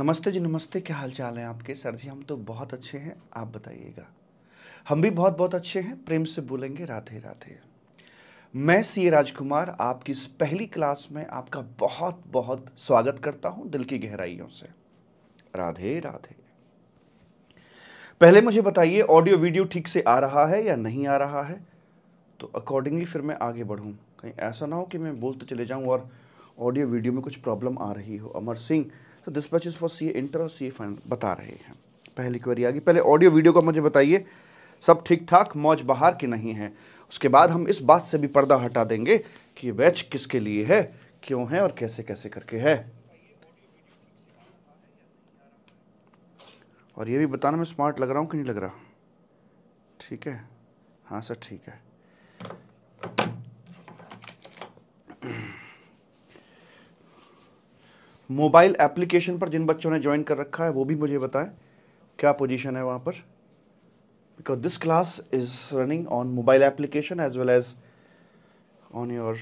नमस्ते जी नमस्ते क्या हाल चाल है आपके सर जी हम तो बहुत अच्छे हैं आप बताइएगा हम भी बहुत बहुत अच्छे हैं प्रेम से बोलेंगे राधे राधे मैं सी राजकुमार आपकी इस पहली क्लास में आपका बहुत बहुत स्वागत करता हूं दिल की गहराइयों से राधे राधे पहले मुझे बताइए ऑडियो वीडियो ठीक से आ रहा है या नहीं आ रहा है तो अकॉर्डिंगली फिर मैं आगे बढ़ूँ कहीं ऐसा ना हो कि मैं बोलते चले जाऊँ और ऑडियो वीडियो में कुछ प्रॉब्लम आ रही हो अमर सिंह तो डिस्पैच फॉर सी इंटर और सी फाइनल बता रहे हैं पहली क्वेरी आ गई पहले ऑडियो वीडियो का मुझे बताइए सब ठीक ठाक मौज बहार की नहीं है उसके बाद हम इस बात से भी पर्दा हटा देंगे कि ये बैच किसके लिए है क्यों है और कैसे कैसे करके है और ये भी बताना मैं स्मार्ट लग रहा हूँ कि नहीं लग रहा ठीक है हाँ सर ठीक है मोबाइल एप्लीकेशन पर जिन बच्चों ने ज्वाइन कर रखा है वो भी मुझे बताएं क्या पोजीशन है वहाँ पर because this class is running on mobile application as well as on your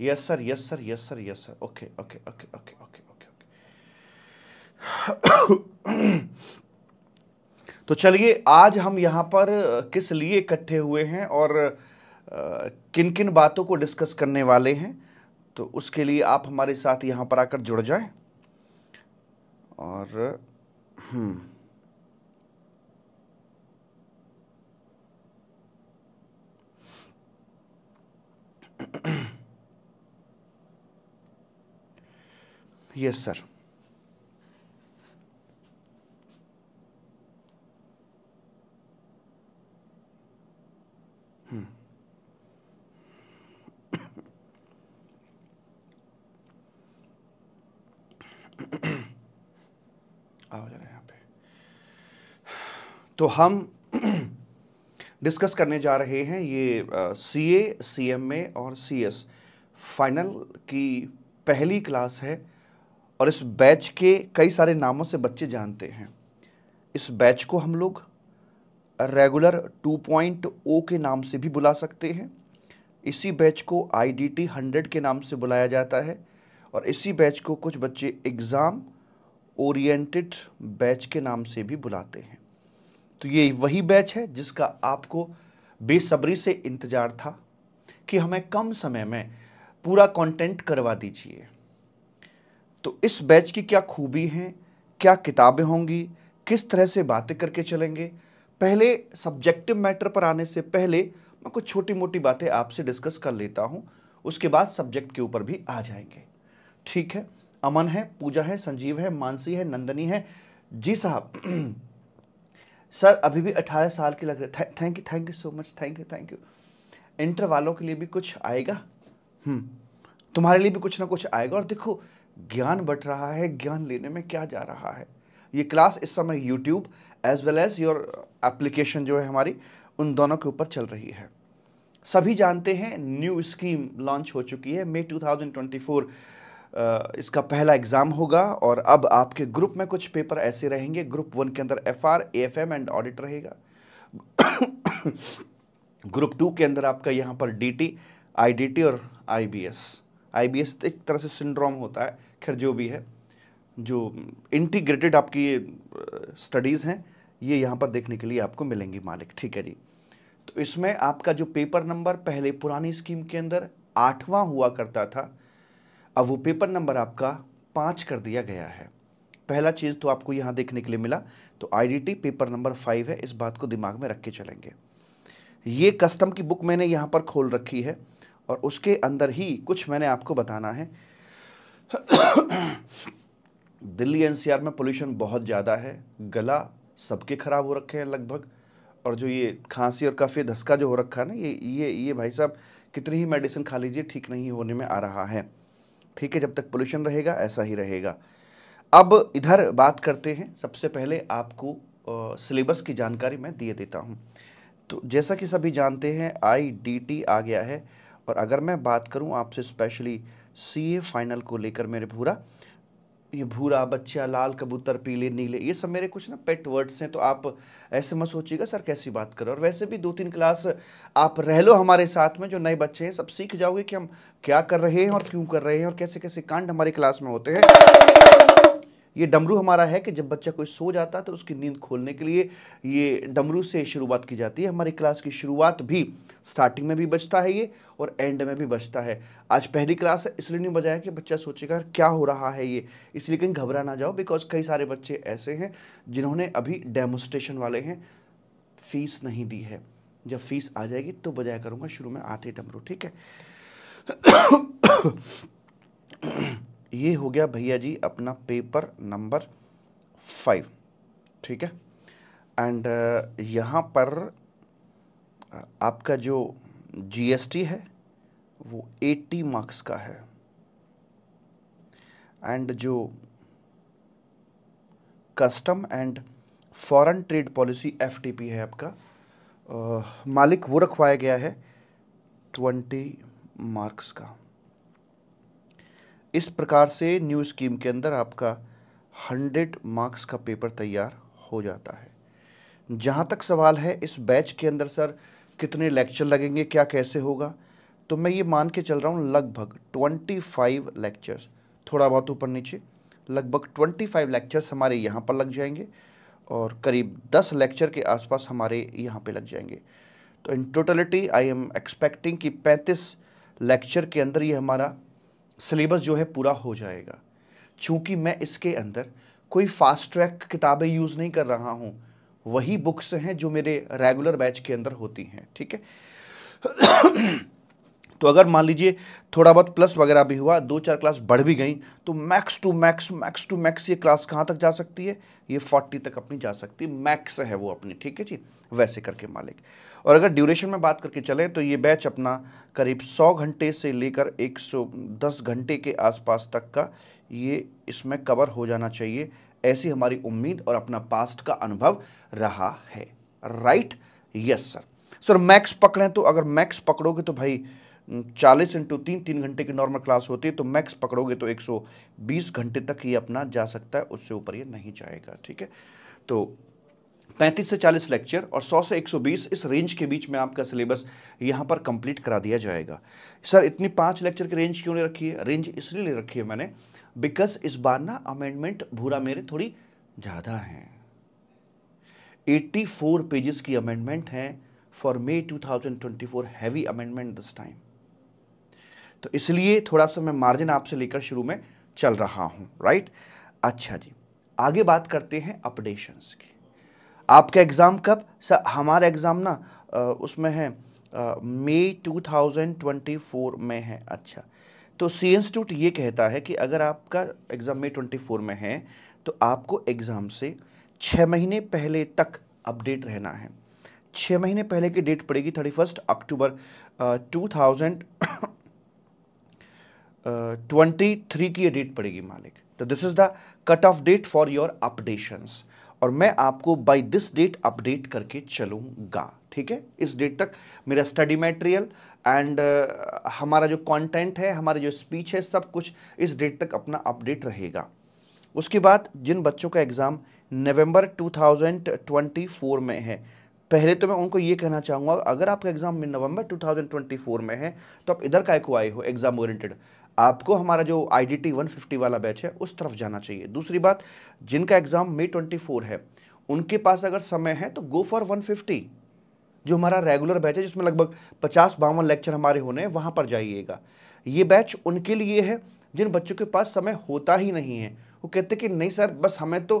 yes sir yes sir yes sir yes sir okay okay okay okay okay okay okay तो चलिए आज हम यहाँ पर किस लिए इकट्ठे हुए हैं और किन किन बातों को डिस्कस करने वाले हैं तो उसके लिए आप हमारे साथ यहाँ पर आकर जुड़ जाएं और हम्म यस सर आओ जाना यहाँ पे तो हम डिस्कस करने जा रहे हैं ये सी ए सी एम ए और सी एस फाइनल की पहली क्लास है और इस बैच के कई सारे नामों से बच्चे जानते हैं इस बैच को हम लोग रेगुलर 2.0 के नाम से भी बुला सकते हैं इसी बैच को आई डी टी हंड्रेड के नाम से बुलाया जाता है और इसी बैच को कुछ बच्चे एग्ज़ाम ओरिएंटेड बैच के नाम से भी बुलाते हैं तो ये वही बैच है जिसका आपको बेसब्री से इंतज़ार था कि हमें कम समय में पूरा कंटेंट करवा दीजिए तो इस बैच की क्या खूबी हैं क्या किताबें होंगी किस तरह से बातें करके चलेंगे पहले सब्जेक्टिव मैटर पर आने से पहले मैं कुछ छोटी मोटी बातें आपसे डिस्कस कर लेता हूँ उसके बाद सब्जेक्ट के ऊपर भी आ जाएंगे ठीक है अमन है पूजा है संजीव है मानसी है नंदनी है जी साहब सर अभी भी अठारह साल के लग रहे थे, thank you thank you so much thank you thank you inter वालों के लिए भी कुछ आएगा हम्म, तुम्हारे लिए भी कुछ ना कुछ आएगा और देखो ज्ञान बट रहा है ज्ञान लेने में क्या जा रहा है ये क्लास इस समय YouTube as well as your application जो है हमारी उन दोनों के ऊपर चल रही है सभी जानते हैं न्यू स्कीम लॉन्च हो चुकी है मे टू इसका पहला एग्ज़ाम होगा और अब आपके ग्रुप में कुछ पेपर ऐसे रहेंगे ग्रुप वन के अंदर F R F M and audit रहेगा ग्रुप टू के अंदर आपका यहाँ पर D T I D T और I B S I B S एक तरह से सिंड्रोम होता है खैर जो भी है जो इंटीग्रेटेड आपकी स्टडीज़ हैं ये यहाँ पर देखने के लिए आपको मिलेंगी मालिक ठीक है जी तो इसमें आपका जो पेपर नंबर पहले पुरानी स्कीम के अंदर आठवां हुआ करता था अब वो पेपर नंबर आपका पाँच कर दिया गया है पहला चीज़ तो आपको यहाँ देखने के लिए मिला तो आईडीटी पेपर नंबर फाइव है इस बात को दिमाग में रख के चलेंगे ये कस्टम की बुक मैंने यहाँ पर खोल रखी है और उसके अंदर ही कुछ मैंने आपको बताना है दिल्ली एनसीआर में पोल्यूशन बहुत ज़्यादा है गला सबके ख़राब हो रखे हैं लगभग और जो ये खांसी और काफ़ी धसका जो हो रखा है ना ये ये ये भाई साहब कितनी ही मेडिसिन खा लीजिए ठीक नहीं होने में आ रहा है ठीक है जब तक पोल्यूशन रहेगा ऐसा ही रहेगा अब इधर बात करते हैं सबसे पहले आपको सिलेबस की जानकारी मैं दिए देता हूँ तो जैसा कि सभी जानते हैं आई आ गया है और अगर मैं बात करूँ आपसे स्पेशली सी फाइनल को लेकर मेरे पूरा ये भूरा बच्चा लाल कबूतर पीले नीले ये सब मेरे कुछ ना पेट वर्ड्स हैं तो आप ऐसे मत सोचिएगा सर कैसी बात करो और वैसे भी दो तीन क्लास आप रह लो हमारे साथ में जो नए बच्चे हैं सब सीख जाओगे कि हम क्या कर रहे हैं और क्यों कर रहे हैं और कैसे कैसे कांड हमारी क्लास में होते हैं ये डमरू हमारा है कि जब बच्चा कोई सो जाता है तो उसकी नींद खोलने के लिए ये डमरू से शुरुआत की जाती है हमारी क्लास की शुरुआत भी स्टार्टिंग में भी बचता है ये और एंड में भी बचता है आज पहली क्लास है इसलिए नहीं बजाया कि बच्चा सोचेगा क्या हो रहा है ये इसलिए कहीं घबरा ना जाओ बिकॉज कई सारे बच्चे ऐसे हैं जिन्होंने अभी डेमोस्ट्रेशन वाले हैं फीस नहीं दी है जब फीस आ जाएगी तो बजाया करूँगा शुरू में आते डमरू ठीक है ये हो गया भैया जी अपना पेपर नंबर फाइव ठीक है एंड uh, यहाँ पर uh, आपका जो जीएसटी है वो एट्टी मार्क्स का है एंड जो custom and foreign trade policy FTP है आपका आ, uh, मालिक वो रखवाया गया है ट्वेंटी मार्क्स का इस प्रकार से न्यू स्कीम के अंदर आपका हंड्रेड मार्क्स का पेपर तैयार हो जाता है जहाँ तक सवाल है इस बैच के अंदर सर कितने लेक्चर लगेंगे क्या कैसे होगा तो मैं ये मान के चल रहा हूँ लगभग ट्वेंटी फाइव लेक्चर्स थोड़ा बहुत ऊपर नीचे लगभग ट्वेंटी फाइव लेक्चर्स हमारे यहाँ पर लग जाएंगे और करीब दस लेक्चर के आसपास हमारे यहाँ पे लग जाएंगे तो in totality I am expecting कि पैंतीस लेक्चर के अंदर ये हमारा सिलेबस जो है पूरा हो जाएगा चूंकि मैं इसके अंदर कोई फास्ट ट्रैक किताबें यूज़ नहीं कर रहा हूँ वही बुक्स हैं जो मेरे रेगुलर बैच के अंदर होती हैं ठीक है तो अगर मान लीजिए थोड़ा बहुत प्लस वगैरह भी हुआ दो चार क्लास बढ़ भी गई तो max to max max to max ये क्लास कहाँ तक जा सकती है ये फोर्टी तक अपनी जा सकती है मैक्स है वो अपनी ठीक है जी वैसे करके मालिक और अगर ड्यूरेशन में बात करके चलें तो ये बैच अपना करीब 100 घंटे से लेकर 110 घंटे के आसपास तक का ये इसमें कवर हो जाना चाहिए ऐसी हमारी उम्मीद और अपना पास्ट का अनुभव रहा है right yes sir sir max पकड़ें तो अगर मैक्स पकड़ोगे तो भाई चालीस इंटू तीन तीन घंटे की नॉर्मल क्लास होती है तो मैक्स पकड़ोगे तो 120 घंटे तक ये अपना जा सकता है उससे ऊपर ये नहीं जाएगा ठीक है तो 35 से चालीस लेक्चर और सौ से एक सौ बीस इस रेंज के बीच में आपका सिलेबस यहाँ पर कंप्लीट करा दिया जाएगा सर इतनी पाँच लेक्चर की रेंज क्यों नहीं रखी है रेंज इसलिए ले रखी है मैंने बिकॉज इस बार ना अमेंडमेंट भूरा मेरे थोड़ी ज़्यादा हैं 84 पेजेस की अमेंडमेंट हैं for May 2024 heavy amendment this time तो इसलिए थोड़ा सा मैं मार्जिन आपसे लेकर शुरू में चल रहा हूँ राइट अच्छा जी आगे बात करते हैं अपडेशंस की आपका एग्ज़ाम कब सर हमारा एग्ज़ाम ना उसमें है मई 2024 में है अच्छा तो सी इंस्टीट्यूट ये कहता है कि अगर आपका एग्ज़ाम मई 24 में है तो आपको एग्ज़ाम से छः महीने पहले तक अपडेट रहना है छः महीने पहले की डेट पड़ेगी thirty first October two thousand twenty three की डेट पड़ेगी मालिक तो this is the cut off date for your updations और मैं आपको बाय दिस डेट अपडेट करके चलूंगा ठीक है इस डेट तक मेरा स्टडी मटेरियल एंड uh, हमारा जो कंटेंट है हमारी जो स्पीच है सब कुछ इस डेट तक अपना अपडेट रहेगा उसके बाद जिन बच्चों का एग्ज़ाम नवंबर 2024 में है पहले तो मैं उनको ये कहना चाहूँगा अगर आपका एग्ज़ाम नवंबर 2024 में है तो आप इधर का एक आए हो एग्ज़ाम ओरिएंटेड आपको हमारा जो I D T one fifty वाला बैच है उस तरफ जाना चाहिए दूसरी बात जिनका एग्ज़ाम मे ट्वेंटी फोर है उनके पास अगर समय है तो गो फॉर वन फिफ्टी जो हमारा रेगुलर बैच है जिसमें लगभग पचास बावन लेक्चर हमारे होने हैं वहाँ पर जाइएगा ये बैच उनके लिए है जिन बच्चों के पास समय होता ही नहीं है वो कहते कि नहीं सर बस हमें तो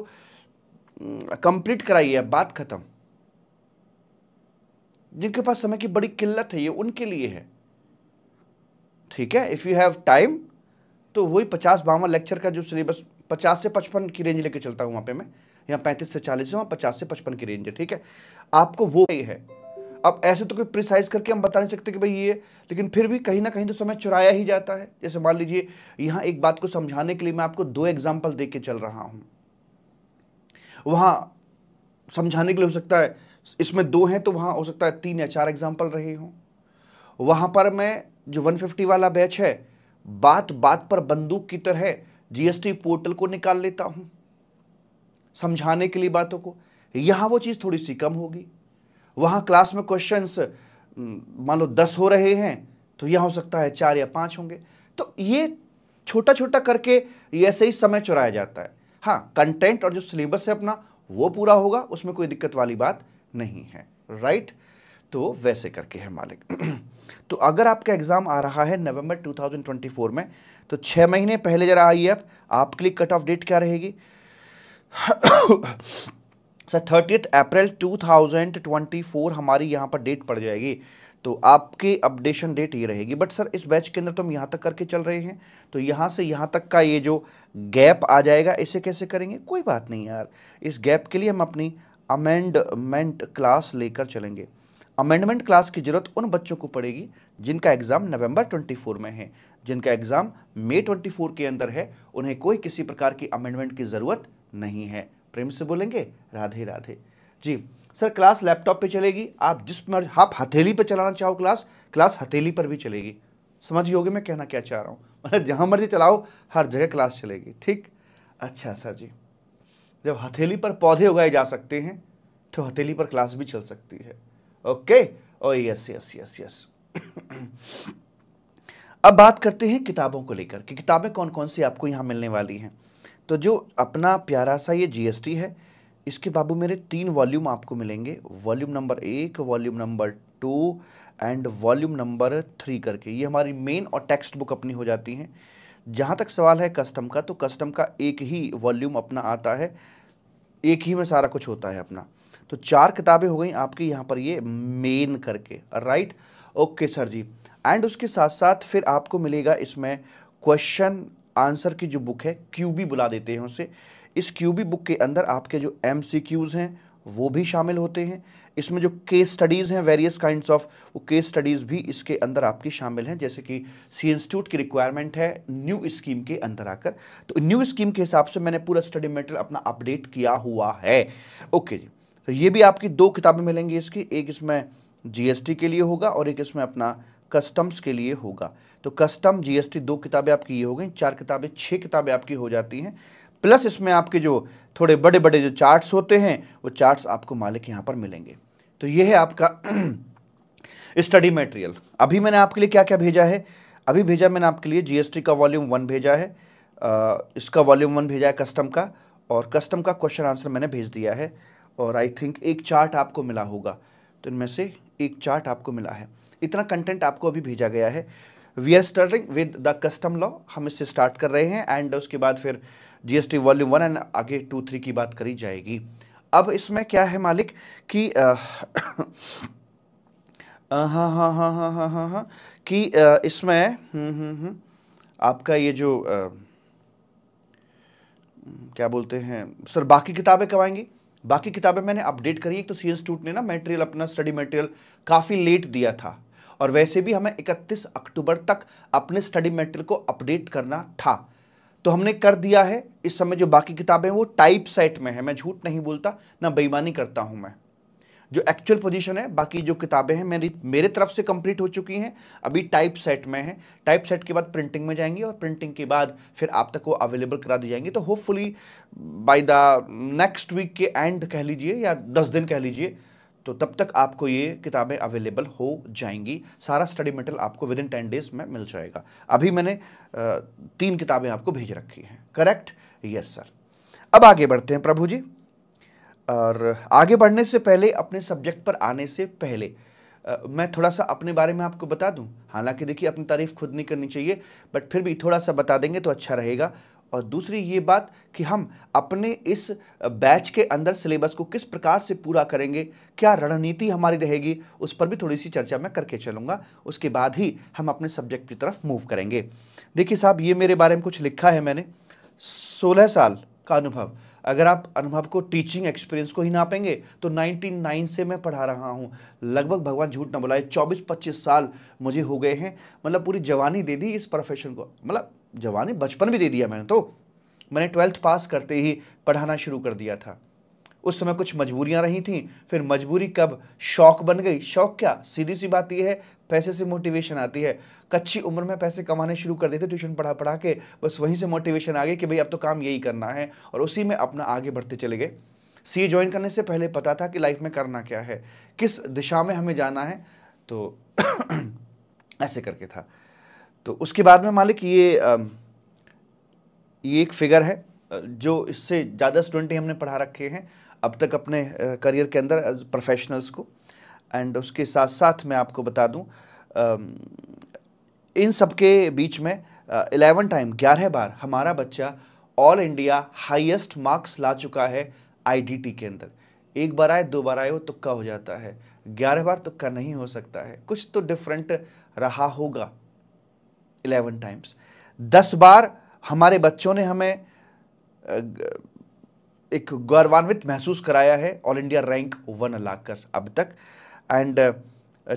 कंप्लीट हम्म, कराइए बात ख़त्म जिनके पास समय की बड़ी किल्लत है ये उनके लिए है ठीक है इफ़ यू हैव टाइम तो वही पचास बावन लेक्चर का जो सिलेबस पचास से पचपन की रेंज लेके चलता हूँ वहाँ पे मैं यहाँ पैंतीस से चालीस है वहाँ पचास से पचपन की रेंज है ठीक है आपको वो है अब ऐसे तो कोई प्रिसाइज करके हम बता नहीं सकते कि भाई ये लेकिन फिर भी कहीं ना कहीं तो समय चुराया ही जाता है जैसे मान लीजिए यहाँ एक बात को समझाने के लिए मैं आपको दो एग्जाम्पल दे के चल रहा हूँ वहाँ समझाने के लिए हो सकता है इसमें दो हैं तो वहाँ हो सकता है तीन या चार एग्जाम्पल रहे हों वहाँ पर मैं जो 150 वाला बैच है बात बात पर बंदूक की तरह जीएसटी पोर्टल को निकाल लेता हूं समझाने के लिए बातों को यहां वो चीज़ थोड़ी सी कम होगी वहां क्लास में क्वेश्चंस मान लो दस हो रहे हैं तो यह हो सकता है चार या पांच होंगे तो ये छोटा छोटा करके ऐसे ही समय चुराया जाता है हाँ कंटेंट और जो सिलेबस है अपना वो पूरा होगा उसमें कोई दिक्कत वाली बात नहीं है राइट तो वैसे करके है मालिक तो अगर आपका एग्ज़ाम आ रहा है नवंबर 2024 में तो छः महीने पहले ज़रा आइए आप आपके लिए कट ऑफ डेट क्या रहेगी सर थर्टीथ अप्रैल 2024 हमारी यहाँ पर डेट पड़ जाएगी तो आपकी अपडेशन डेट ये रहेगी बट सर इस बैच के अंदर तो हम यहाँ तक करके चल रहे हैं तो यहाँ से यहाँ तक का ये जो गैप आ जाएगा इसे कैसे करेंगे कोई बात नहीं यार इस गैप के लिए हम अपनी अमेंडमेंट क्लास लेकर चलेंगे अमेंडमेंट क्लास की ज़रूरत उन बच्चों को पड़ेगी जिनका एग्ज़ाम नवंबर 24 में है जिनका एग्ज़ाम मई 24 के अंदर है उन्हें कोई किसी प्रकार की अमेंडमेंट की ज़रूरत नहीं है प्रेम से बोलेंगे राधे राधे जी सर क्लास लैपटॉप पे चलेगी आप जिस मर्ज आप हथेली पे चलाना चाहो क्लास क्लास हथेली पर भी चलेगी समझियोगे मैं कहना क्या चाह रहा हूँ मतलब जहाँ मर्जी चलाओ हर जगह क्लास चलेगी ठीक अच्छा सर जी जब हथेली पर पौधे उगाए जा सकते हैं तो हथेली पर क्लास भी चल सकती है okay oh yes yes yes yes अब बात करते हैं किताबों को लेकर कि किताबें कौन कौन सी आपको यहाँ मिलने वाली हैं तो जो अपना प्यारा सा ये जीएसटी है इसके बाबू मेरे तीन वॉल्यूम आपको मिलेंगे वॉल्यूम नंबर एक volume number two and volume number three करके ये हमारी मेन और टेक्स्ट बुक अपनी हो जाती हैं जहाँ तक सवाल है कस्टम का तो कस्टम का एक ही वॉल्यूम अपना आता है एक ही में सारा कुछ होता है अपना तो चार किताबें हो गई आपकी यहाँ पर ये मेन करके राइट ओके सर जी एंड उसके साथ साथ फिर आपको मिलेगा इसमें क्वेश्चन आंसर की जो बुक है क्यू भी बुला देते हैं उसे इस क्यू भी बुक के अंदर आपके जो एम हैं वो भी शामिल होते हैं इसमें जो केस स्टडीज़ हैं वेरियस काइंड्स ऑफ वो केस स्टडीज़ भी इसके अंदर आपकी शामिल हैं जैसे कि सी इंस्टीट्यूट की रिक्वायरमेंट है न्यू स्कीम के अंदर आकर तो न्यू स्कीम के हिसाब से मैंने पूरा स्टडी मटेरियल अपना अपडेट किया हुआ है ओके जी तो ये भी आपकी दो किताबें मिलेंगी इसकी एक इसमें जीएसटी के लिए होगा और एक इसमें अपना कस्टम्स के लिए होगा तो कस्टम जीएसटी दो किताबें आपकी ये हो गई चार किताबें छः किताबें आपकी हो जाती हैं प्लस इसमें आपके जो थोड़े बड़े बड़े जो चार्ट्स होते हैं वो चार्ट्स आपको मालिक यहाँ पर मिलेंगे तो ये है आपका स्टडी मटेरियल अभी मैंने आपके लिए क्या क्या भेजा है अभी भेजा मैंने आपके लिए जीएसटी का वॉल्यूम वन भेजा है आ, इसका वॉल्यूम वन भेजा है कस्टम का और कस्टम का क्वेश्चन आंसर मैंने भेज दिया है और आई थिंक एक चार्ट आपको मिला होगा तो इनमें से एक चार्ट आपको मिला है इतना कंटेंट आपको अभी भेजा गया है we are starting with the custom law हम इससे स्टार्ट कर रहे हैं एंड उसके बाद फिर जीएसटी वॉल्यूम वन एंड आगे टू थ्री की बात करी जाएगी अब इसमें क्या है मालिक कि हाँ हाँ हाँ हाँ हाँ हाँ हाँ कि इसमें हम्म, हम्म, हम्म, आपका ये जो आ, क्या बोलते हैं सर बाकी किताबें कब आएंगी बाकी किताबें मैंने अपडेट करी एक तो सी एस ने ना मेटेरियल अपना स्टडी मटेरियल काफ़ी लेट दिया था और वैसे भी हमें 31 अक्टूबर तक अपने स्टडी मटेरियल को अपडेट करना था तो हमने कर दिया है इस समय जो बाकी किताबें वो टाइप सेट में है मैं झूठ नहीं बोलता ना बेईमानी करता हूँ मैं जो एक्चुअल पोजीशन है बाकी जो किताबें हैं मेरी मेरे तरफ से कंप्लीट हो चुकी हैं अभी टाइप सेट में है टाइप सेट के बाद प्रिंटिंग में जाएंगी और प्रिंटिंग के बाद फिर आप तक वो अवेलेबल करा दी जाएंगी तो hopefully by the next week के एंड कह लीजिए या दस दिन कह लीजिए तो तब तक आपको ये किताबें अवेलेबल हो जाएंगी सारा स्टडी मटेरियल आपको विद इन टेन डेज में मिल जाएगा अभी मैंने तीन किताबें आपको भेज रखी हैं करेक्ट यस सर अब आगे बढ़ते हैं प्रभु जी और आगे बढ़ने से पहले अपने सब्जेक्ट पर आने से पहले आ, मैं थोड़ा सा अपने बारे में आपको बता दूं हालांकि देखिए अपनी तारीफ़ खुद नहीं करनी चाहिए बट फिर भी थोड़ा सा बता देंगे तो अच्छा रहेगा और दूसरी ये बात कि हम अपने इस बैच के अंदर सिलेबस को किस प्रकार से पूरा करेंगे क्या रणनीति हमारी रहेगी उस पर भी थोड़ी सी चर्चा मैं करके चलूँगा उसके बाद ही हम अपने सब्जेक्ट की तरफ मूव करेंगे देखिए साहब ये मेरे बारे में कुछ लिखा है मैंने सोलह साल का अनुभव अगर आप अनुभव को टीचिंग एक्सपीरियंस को ही नापेंगे तो 99 से मैं पढ़ा रहा हूँ लगभग भगवान झूठ ना बुलाए 24-25 साल मुझे हो गए हैं मतलब पूरी जवानी दे दी इस प्रोफेशन को मतलब जवानी बचपन भी दे दिया मैंने तो मैंने ट्वेल्थ पास करते ही पढ़ाना शुरू कर दिया था उस समय कुछ मजबूरियां रही थी फिर मजबूरी कब शौक बन गई शौक क्या सीधी सी बात यह है पैसे से मोटिवेशन आती है कच्ची उम्र में पैसे कमाने शुरू कर देते ट्यूशन पढ़ा पढ़ा के बस वहीं से मोटिवेशन आ गई कि भाई अब तो काम यही करना है और उसी में अपना आगे बढ़ते चले गए सी ज्वाइन करने से पहले पता था कि लाइफ में करना क्या है किस दिशा में हमें जाना है तो ऐसे करके था तो उसके बाद में मालिक ये ये एक फिगर है जो इससे ज़्यादा स्टूडेंट ही हमने पढ़ा रखे हैं अब तक अपने करियर के अंदर प्रोफेशनल्स को एंड उसके साथ साथ मैं आपको बता दूं इन सबके बीच में इलेवन टाइम ग्यारह बार हमारा बच्चा ऑल इंडिया हाईएस्ट मार्क्स ला चुका है आईडीटी के अंदर एक बार आए दो बार आए वो तुक्का हो जाता है ग्यारह बार तुक्का नहीं हो सकता है कुछ तो डिफरेंट रहा होगा इलेवन टाइम्स दस बार हमारे बच्चों ने हमें एक गौरवान्वित महसूस कराया है ऑल इंडिया रैंक वन लाकर अब तक एंड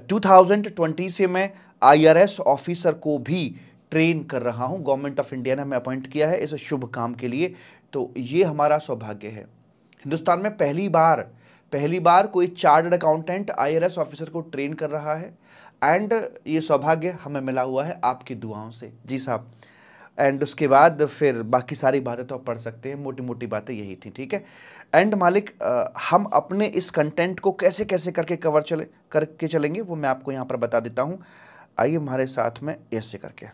टू थाउजेंड ट्वेंटी से मैं आईआरएस ऑफिसर को भी ट्रेन कर रहा हूं गवर्नमेंट ऑफ इंडिया ने हमें अपॉइंट किया है इस शुभ काम के लिए तो ये हमारा सौभाग्य है हिंदुस्तान में पहली बार पहली बार कोई चार्टर्ड अकाउंटेंट आईआरएस ऑफिसर को ट्रेन कर रहा है एंड ये सौभाग्य हमें मिला हुआ है आपकी दुआओं से जी साहब एंड उसके बाद फिर बाकी सारी बातें तो आप पढ़ सकते हैं मोटी मोटी बातें यही थी ठीक है एंड मालिक हम अपने इस कंटेंट को कैसे कैसे करके कवर चले करके चलेंगे वो मैं आपको यहाँ पर बता देता हूँ आइए हमारे साथ में ऐसे करके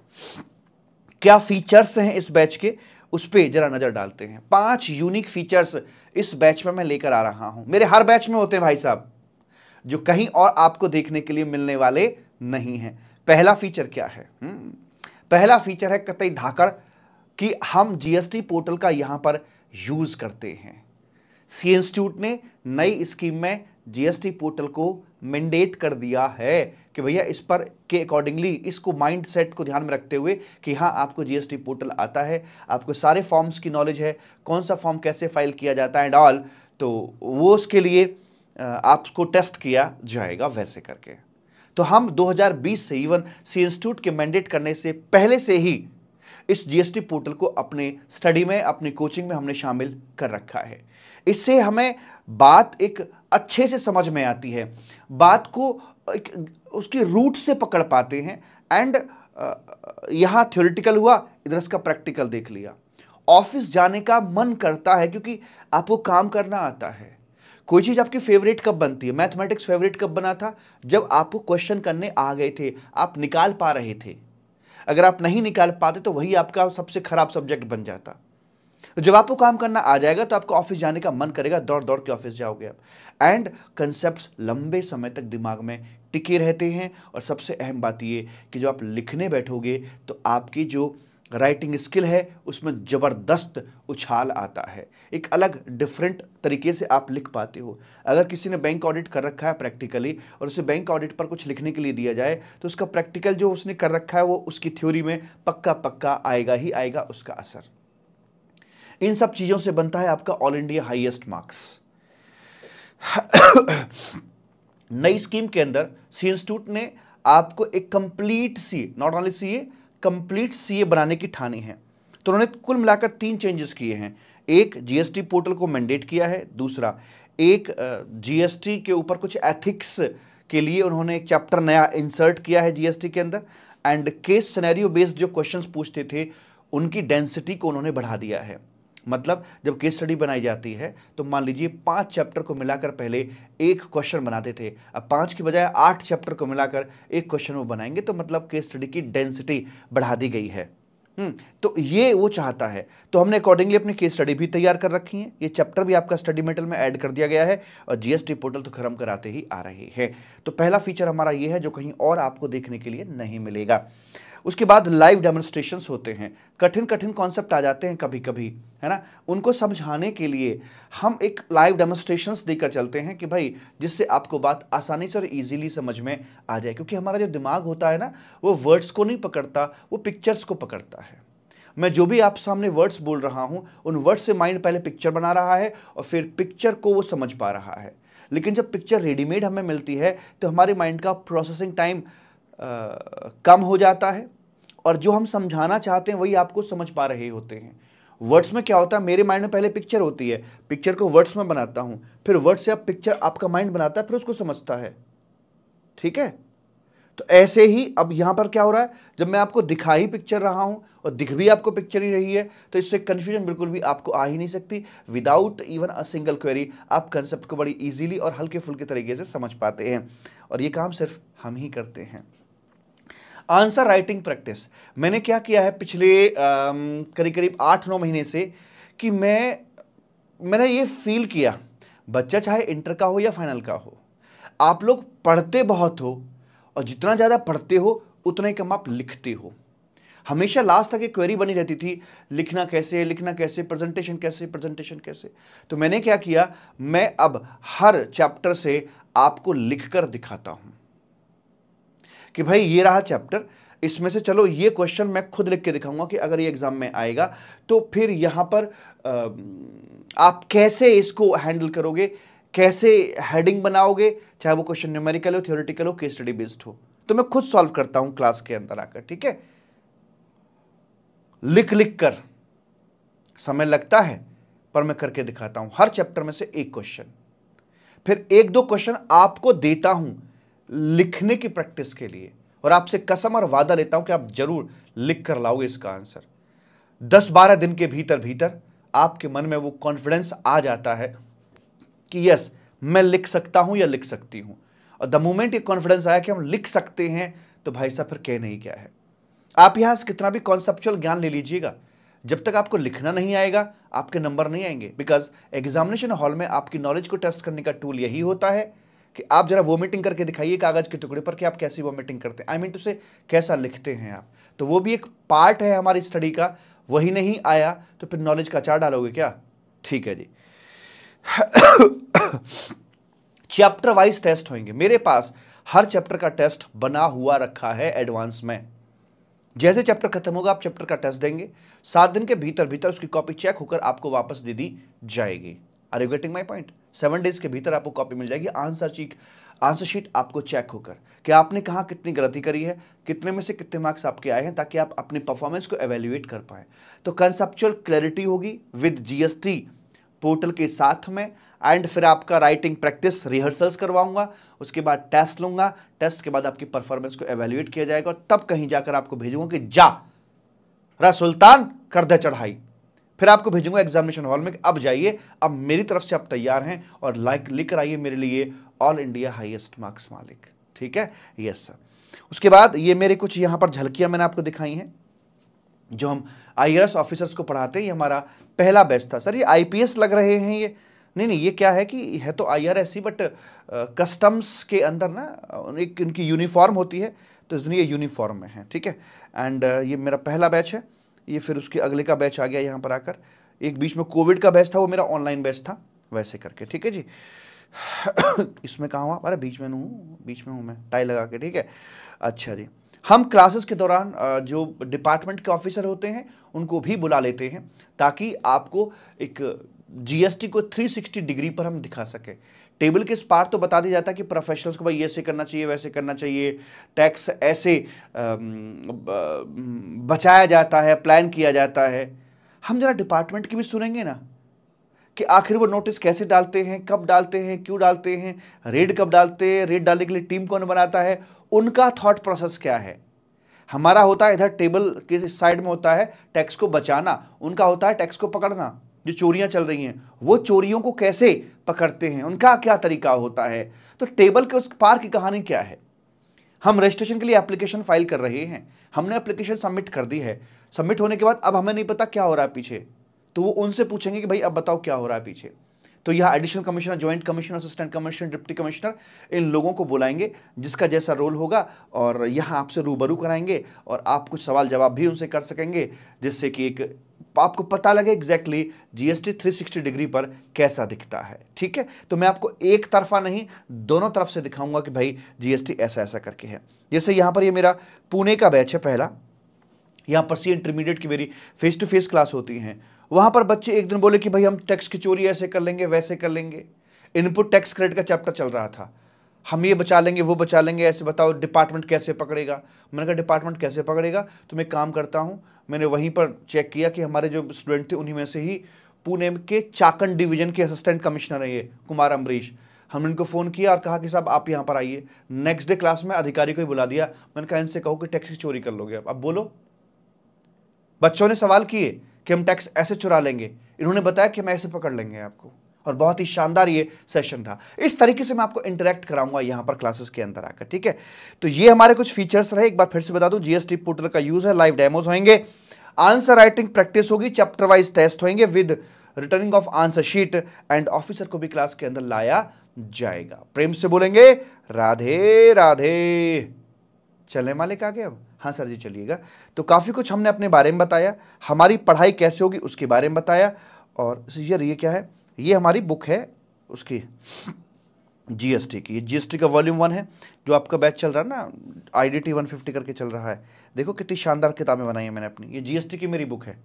क्या फीचर्स हैं इस बैच के उस पर जरा नज़र डालते हैं पांच यूनिक फीचर्स इस बैच में मैं लेकर आ रहा हूँ मेरे हर बैच में होते हैं भाई साहब जो कहीं और आपको देखने के लिए मिलने वाले नहीं हैं पहला फीचर क्या है हम्म। पहला फीचर है कतई धाकड़ कि हम जीएसटी पोर्टल का यहाँ पर यूज़ करते हैं सी इंस्टीट्यूट ने नई स्कीम में जीएसटी पोर्टल को मैंडेट कर दिया है कि भैया इस पर के अकॉर्डिंगली इसको माइंड सेट को ध्यान में रखते हुए कि हाँ आपको जीएसटी पोर्टल आता है आपको सारे फॉर्म्स की नॉलेज है कौन सा फॉर्म कैसे फाइल किया जाता है एंड ऑल तो वो उसके लिए आपको टेस्ट किया जाएगा वैसे करके तो हम 2020 से इवन सी इंस्टीट्यूट के मैंडेट करने से पहले से ही इस जीएसटी पोर्टल को अपने स्टडी में अपनी कोचिंग में हमने शामिल कर रखा है इससे हमें बात एक अच्छे से समझ में आती है बात को एक उसके रूट से पकड़ पाते हैं एंड यहाँ थ्योरिटिकल हुआ इधर इसका प्रैक्टिकल देख लिया ऑफिस जाने का मन करता है क्योंकि आपको काम करना आता है कोई चीज़ आपकी फेवरेट कब बनती है मैथमेटिक्स फेवरेट कब बना था जब आपको क्वेश्चन करने आ गए थे आप निकाल पा रहे थे अगर आप नहीं निकाल पाते तो वही आपका सबसे खराब सब्जेक्ट बन जाता तो जब आपको काम करना आ जाएगा तो आपको ऑफिस जाने का मन करेगा दौड़ दौड़ के ऑफिस जाओगे आप एंड कंसेप्ट लंबे समय तक दिमाग में टिके रहते हैं और सबसे अहम बात ये कि जब आप लिखने बैठोगे तो आपकी जो राइटिंग स्किल है उसमें ज़बरदस्त उछाल आता है एक अलग डिफरेंट तरीके से आप लिख पाते हो अगर किसी ने बैंक ऑडिट कर रखा है प्रैक्टिकली और उसे बैंक ऑडिट पर कुछ लिखने के लिए दिया जाए तो उसका प्रैक्टिकल जो उसने कर रखा है वो उसकी थ्योरी में पक्का पक्का आएगा ही आएगा उसका असर इन सब चीज़ों से बनता है आपका ऑल इंडिया हाइएस्ट मार्क्स नई स्कीम के अंदर सी इंस्टीट्यूट ने आपको एक complete C not only C complete CA बनाने की ठानी है तो उन्होंने कुल मिलाकर तीन चेंजेस किए हैं एक जीएसटी पोर्टल को मैंडेट किया है दूसरा एक जीएसटी के ऊपर कुछ एथिक्स के लिए उन्होंने एक चैप्टर नया इंसर्ट किया है जीएसटी के अंदर एंड केस सिनेरियो बेस्ड जो क्वेश्चंस पूछते थे उनकी डेंसिटी को उन्होंने बढ़ा दिया है मतलब जब केस स्टडी बनाई जाती है तो मान लीजिए पाँच चैप्टर को मिलाकर पहले एक क्वेश्चन बनाते थे अब पाँच की बजाय आठ चैप्टर को मिलाकर एक क्वेश्चन वो बनाएंगे तो मतलब केस स्टडी की डेंसिटी बढ़ा दी गई है हम्म, तो ये वो चाहता है तो हमने अकॉर्डिंगली अपनी केस स्टडी भी तैयार कर रखी है ये चैप्टर भी आपका स्टडी मेटल में ऐड कर दिया गया है और जीएसटी पोर्टल तो खरम कराते ही आ रहे हैं तो पहला फीचर हमारा ये है जो कहीं और आपको देखने के लिए नहीं मिलेगा उसके बाद लाइव डेमोन्स्ट्रेशन होते हैं कठिन कठिन कॉन्सेप्ट आ जाते हैं कभी कभी है ना उनको समझाने के लिए हम एक लाइव डेमोन्स्ट्रेशंस देकर चलते हैं कि भाई जिससे आपको बात आसानी से और ईजिली समझ में आ जाए क्योंकि हमारा जो दिमाग होता है ना वो वर्ड्स को नहीं पकड़ता वो पिक्चर्स को पकड़ता है मैं जो भी आप सामने वर्ड्स बोल रहा हूँ उन वर्ड्स से माइंड पहले पिक्चर बना रहा है और फिर पिक्चर को वो समझ पा रहा है लेकिन जब पिक्चर रेडीमेड हमें मिलती है तो हमारे माइंड का प्रोसेसिंग टाइम कम हो जाता है और जो हम समझाना चाहते हैं वही आपको समझ पा रहे होते हैं वर्ड्स में क्या होता है मेरे माइंड में पहले पिक्चर होती है पिक्चर को वर्ड्स में बनाता हूँ फिर वर्ड से आप पिक्चर आपका माइंड बनाता है फिर उसको समझता है ठीक है तो ऐसे ही अब यहाँ पर क्या हो रहा है जब मैं आपको दिखा ही पिक्चर रहा हूँ और दिख भी आपको पिक्चर ही रही है तो इससे कन्फ्यूजन बिल्कुल भी आपको आ ही नहीं सकती without even a single query आप कंसेप्ट को बड़ी ईजिली और हल्के फुल्के तरीके से समझ पाते हैं और ये काम सिर्फ हम ही करते हैं आंसर राइटिंग प्रैक्टिस मैंने क्या किया है पिछले करीब करीब आठ नौ महीने से कि मैं मैंने ये फील किया बच्चा चाहे इंटर का हो या फाइनल का हो आप लोग पढ़ते बहुत हो और जितना ज़्यादा पढ़ते हो उतना ही कम आप लिखते हो हमेशा लास्ट तक एक क्वेरी बनी रहती थी लिखना कैसे लिखना कैसे प्रेजेंटेशन कैसे प्रेजेंटेशन कैसे तो मैंने क्या किया मैं अब हर चैप्टर से आपको लिखकर दिखाता हूँ कि भाई ये रहा चैप्टर इसमें से चलो ये क्वेश्चन मैं खुद लिख के दिखाऊंगा कि अगर ये एग्ज़ाम में आएगा तो फिर यहाँ पर आप कैसे इसको हैंडल करोगे कैसे हेडिंग बनाओगे चाहे वो क्वेश्चन न्यूमेरिकल हो थियोरिटिकल हो के स्टडी बेस्ड हो तो मैं खुद सॉल्व करता हूँ क्लास के अंदर आकर ठीक है लिख लिख कर समय लगता है पर मैं करके दिखाता हूँ हर चैप्टर में से एक क्वेश्चन फिर एक दो क्वेश्चन आपको देता हूँ लिखने की प्रैक्टिस के लिए और आपसे कसम और वादा लेता हूं कि आप जरूर लिख कर लाओगे इसका आंसर दस बारह दिन के भीतर भीतर आपके मन में वो कॉन्फिडेंस आ जाता है कि यस मैं लिख सकता हूं या लिख सकती हूं और द मोमेंट ये कॉन्फिडेंस आया कि हम लिख सकते हैं तो भाई साहब फिर कह नहीं क्या है आप यहां से कितना भी कॉन्सेप्चुअल ज्ञान ले लीजिएगा जब तक आपको लिखना नहीं आएगा आपके नंबर नहीं आएंगे बिकॉज एग्जामिनेशन हॉल में आपकी नॉलेज को टेस्ट करने का टूल यही होता है कि आप जरा वोमिटिंग करके दिखाइए कागज़ के टुकड़े पर कि आप कैसी वोमिटिंग करते हैं आई मीन टू से कैसा लिखते हैं आप तो वो भी एक पार्ट है हमारी स्टडी का वही नहीं आया तो फिर नॉलेज का अचार डालोगे क्या ठीक है जी चैप्टर वाइज टेस्ट होंगे मेरे पास हर चैप्टर का टेस्ट बना हुआ रखा है एडवांस में जैसे चैप्टर खत्म होगा आप चैप्टर का टेस्ट देंगे सात दिन के भीतर भीतर उसकी कॉपी चेक होकर आपको वापस दे दी जाएगी are you getting my point seven days के भीतर आपको कॉपी मिल जाएगी आंसर चीक आंसर शीट आपको चेक होकर कि आपने कहाँ कितनी गलती करी है कितने में से कितने मार्क्स आपके आए हैं ताकि आप अपनी परफॉर्मेंस को एवेल्युएट कर पाए तो कंसेप्चुअल क्लैरिटी होगी विद जीएसटी पोर्टल के साथ में एंड फिर आपका राइटिंग प्रैक्टिस रिहर्सल्स करवाऊंगा उसके बाद टेस्ट लूंगा टेस्ट के बाद आपकी परफॉर्मेंस को एवेल्युएट किया जाएगा और तब कहीं जाकर आपको भेजूंगा कि जा रा सुल्तान कर दे चढ़ाई फिर आपको भेजूंगा एग्जामिनेशन हॉल में अब जाइए अब मेरी तरफ से आप तैयार हैं और लाइक लेकर आइए मेरे लिए ऑल इंडिया हाईएस्ट मार्क्स मालिक ठीक है यस सर उसके बाद ये मेरे कुछ यहाँ पर झलकियाँ मैंने आपको दिखाई हैं जो हम आई ऑफिसर्स को पढ़ाते हैं ये हमारा पहला बैच था सर ये आई लग रहे हैं ये नहीं नहीं ये क्या है कि है तो I R S but customs के अंदर ना एक इनकी यूनिफॉर्म होती है तो इसलिए ये यूनिफॉर्म में है ठीक है एंड ये मेरा पहला बैच है ये फिर उसके अगले का बैच आ गया यहाँ पर आकर एक बीच में कोविड का बैच था वो मेरा ऑनलाइन बैच था वैसे करके ठीक है जी इसमें कहाँ हुआ अरे बीच में हूँ बीच में हूँ मैं टाई लगा के ठीक है अच्छा जी हम क्लासेस के दौरान जो डिपार्टमेंट के ऑफिसर होते हैं उनको भी बुला लेते हैं ताकि आपको एक जीएसटी को 360 डिग्री पर हम दिखा सकें टेबल के पार तो बता दिया जाता है कि प्रोफेशनल्स को भाई ऐसे करना चाहिए वैसे करना चाहिए टैक्स ऐसे बचाया जाता है प्लान किया जाता है हम जरा डिपार्टमेंट की भी सुनेंगे ना कि आखिर वो नोटिस कैसे डालते हैं कब डालते हैं क्यों डालते हैं रेड कब डालते हैं रेड डालने के लिए टीम कौन बनाता है उनका थॉट प्रोसेस क्या है हमारा होता है इधर टेबल के साइड में होता है टैक्स को बचाना उनका होता है टैक्स को पकड़ना जो चोरियां चल रही हैं वो चोरियों को कैसे पकड़ते हैं उनका क्या तरीका होता है तो टेबल के उस पार की कहानी क्या है हम रजिस्ट्रेशन के लिए एप्लीकेशन फाइल कर रहे हैं हमने एप्लीकेशन सबमिट कर दी है सबमिट होने के बाद अब हमें नहीं पता क्या हो रहा है पीछे तो वो उनसे पूछेंगे कि भाई अब बताओ क्या हो रहा है पीछे तो यहाँ additional commissioner joint commissioner assistant commissioner deputy commissioner इन लोगों को बुलाएंगे जिसका जैसा रोल होगा और यहाँ आपसे रूबरू कराएंगे और आप कुछ सवाल जवाब भी उनसे कर सकेंगे जिससे कि एक आपको पता लगे एग्जैक्टली जीएसटी 360 डिग्री पर कैसा दिखता है ठीक है तो मैं आपको एक तरफा नहीं दोनों तरफ से दिखाऊंगा कि भाई जीएसटी ऐसा ऐसा करके है जैसे यहां पर ये यह मेरा पुणे का बैच है पहला यहां पर सी इंटरमीडिएट की मेरी फेस टू फेस क्लास होती है वहां पर बच्चे एक दिन बोले कि भाई हम टैक्स की चोरी ऐसे कर लेंगे वैसे कर लेंगे इनपुट टैक्स क्रेडिट का चैप्टर चल रहा था हम ये बचा लेंगे वो बचा लेंगे ऐसे बताओ डिपार्टमेंट कैसे पकड़ेगा मैंने कहा डिपार्टमेंट कैसे पकड़ेगा तो मैं काम करता हूँ मैंने वहीं पर चेक किया कि हमारे जो स्टूडेंट थे उन्हीं में से ही पुणे के चाकन डिवीजन के असिस्टेंट कमिश्नर हैं ये कुमार अम्बरीश हमने इनको फ़ोन किया और कहा कि साहब आप यहाँ पर आइए नेक्स्ट डे क्लास में अधिकारी को ही बुला दिया मैंने कहा इनसे कहो कि टैक्स चोरी कर लोगे आप अब बोलो बच्चों ने सवाल किए कि हम टैक्स ऐसे चुरा लेंगे इन्होंने बताया कि हम ऐसे पकड़ लेंगे आपको और बहुत ही शानदार ये सेशन रहा इस तरीके से मैं आपको इंटरेक्ट कराऊंगा यहाँ पर क्लासेस के अंदर आकर ठीक है तो ये हमारे कुछ फीचर्स रहे एक बार फिर से बता दूं जीएसटी पोर्टल का यूज है लाइव डेमोज होंगे आंसर राइटिंग प्रैक्टिस होगी चैप्टर वाइज टेस्ट होंगे with returning of answer sheet and officer को भी क्लास के अंदर लाया जाएगा प्रेम से बोलेंगे राधे राधे चले मालिक आगे अब हाँ सर जी चलिएगा तो काफ़ी कुछ हमने अपने बारे में बताया हमारी पढ़ाई कैसे होगी उसके बारे में बताया और ये ये क्या है ये हमारी बुक है उसकी जीएसटी की जीएसटी का वॉल्यूम वन है जो आपका बैच चल रहा है ना आईडीटी 150 करके चल रहा है देखो कितनी शानदार किताबें बनाई है मैंने अपनी ये जीएसटी की मेरी बुक है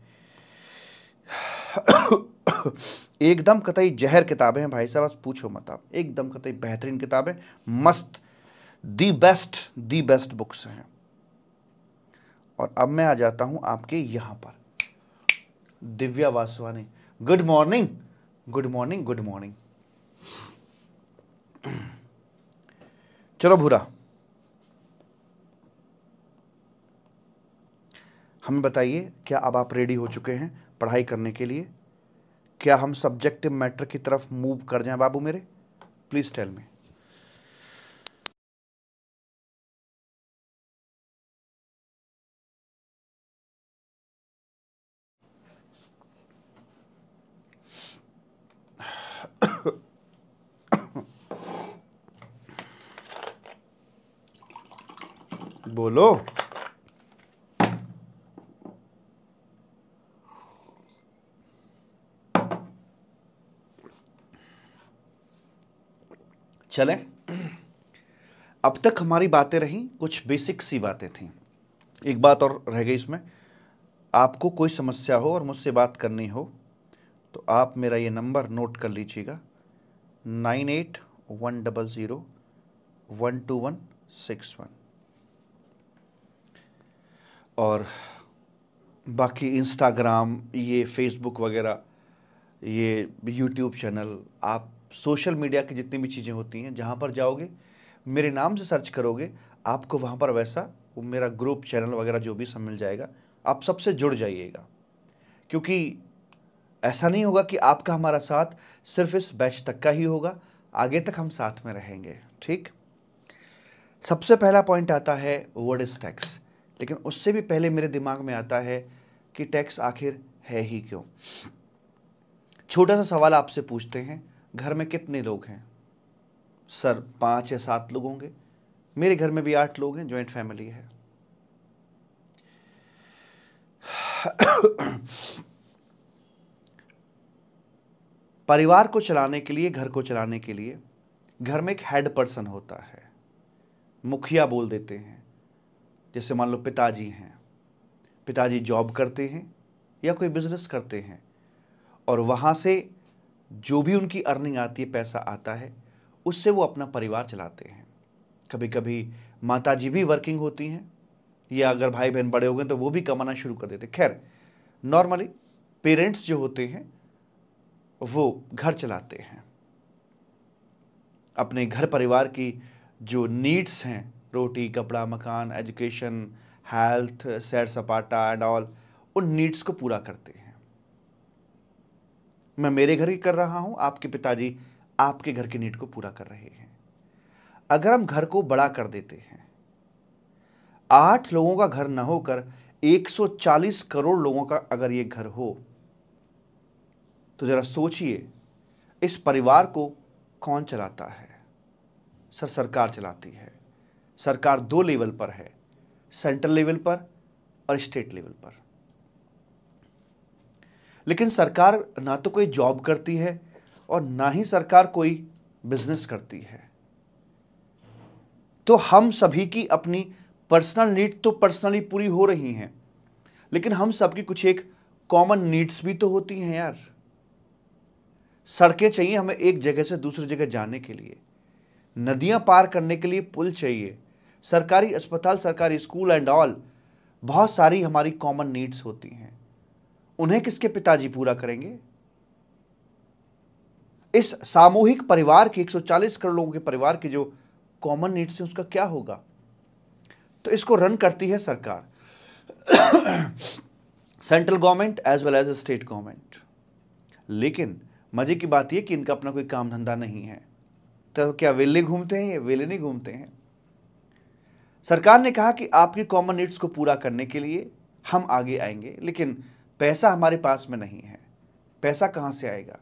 एकदम कतई जहर किताबें हैं भाई साहब पूछो मत आप एकदम कतई बेहतरीन किताबें मस्त the best the best books हैं और अब मैं आ जाता हूं आपके यहां पर Divya Vaswani good morning good morning good morning चलो भूरा हमें बताइए क्या अब आप रेडी हो चुके हैं पढ़ाई करने के लिए क्या हम सब्जेक्टिव मैटर की तरफ मूव कर जाएं बाबू मेरे प्लीज़ टेल मी बोलो चले अब तक हमारी बातें रहीं कुछ बेसिक सी बातें थीं एक बात और रह गई इसमें आपको कोई समस्या हो और मुझसे बात करनी हो तो आप मेरा ये नंबर नोट कर लीजिएगा nine eight one double zero one two one six one और बाकी इंस्टाग्राम ये फेसबुक वगैरह ये यूट्यूब चैनल आप सोशल मीडिया की जितनी भी चीज़ें होती हैं जहाँ पर जाओगे मेरे नाम से सर्च करोगे आपको वहाँ पर वैसा वो मेरा ग्रुप चैनल वगैरह जो भी सब मिल जाएगा आप सबसे जुड़ जाइएगा क्योंकि ऐसा नहीं होगा कि आपका हमारा साथ सिर्फ इस बैच तक का ही होगा आगे तक हम साथ में रहेंगे ठीक सबसे पहला पॉइंट आता है वर्ड इज टैक्स लेकिन उससे भी पहले मेरे दिमाग में आता है कि टैक्स आखिर है ही क्यों छोटा सा सवाल आपसे पूछते हैं घर में कितने लोग हैं सर पांच या सात लोग होंगे मेरे घर में भी आठ लोग हैं ज्वाइंट फैमिली है परिवार को चलाने के लिए घर को चलाने के लिए घर में एक हेड पर्सन होता है मुखिया बोल देते हैं जैसे मान लो पिताजी हैं पिताजी जॉब करते हैं या कोई बिजनेस करते हैं और वहाँ से जो भी उनकी अर्निंग आती है पैसा आता है उससे वो अपना परिवार चलाते हैं कभी कभी माता जी भी वर्किंग होती हैं या अगर भाई बहन बड़े हो गए तो वो भी कमाना शुरू कर देते खैर नॉर्मली पेरेंट्स जो होते हैं वो घर चलाते हैं अपने घर परिवार की जो नीड्स हैं रोटी कपड़ा मकान एजुकेशन हेल्थ सैर सपाटा एंड ऑल उन नीड्स को पूरा करते हैं मैं मेरे घर की कर रहा हूं आपके पिताजी आपके घर की नीड को पूरा कर रहे हैं अगर हम घर को बड़ा कर देते हैं आठ लोगों का घर ना होकर 140 करोड़ लोगों का अगर ये घर हो तो ज़रा सोचिए इस परिवार को कौन चलाता है सर सरकार चलाती है सरकार दो लेवल पर है सेंट्रल लेवल पर और स्टेट लेवल पर लेकिन सरकार ना तो कोई जॉब करती है और ना ही सरकार कोई बिजनेस करती है तो हम सभी की अपनी पर्सनल नीड तो पर्सनली पूरी हो रही हैं लेकिन हम सबकी कुछ एक कॉमन नीड्स भी तो होती हैं यार सड़कें चाहिए हमें एक जगह से दूसरी जगह जाने के लिए नदियां पार करने के लिए पुल चाहिए सरकारी अस्पताल सरकारी स्कूल एंड ऑल बहुत सारी हमारी कॉमन नीड्स होती हैं उन्हें किसके पिताजी पूरा करेंगे इस सामूहिक परिवार के 140 करोड़ लोगों के परिवार के जो कॉमन नीड्स हैं उसका क्या होगा तो इसको रन करती है सरकार central government as well as state government लेकिन मजे की बात यह कि इनका अपना कोई काम धंधा नहीं है तो क्या वेले घूमते हैं या वेले नहीं घूमते हैं सरकार ने कहा कि आपकी कॉमन नीड्स को पूरा करने के लिए हम आगे आएंगे लेकिन पैसा हमारे पास में नहीं है पैसा कहाँ से आएगा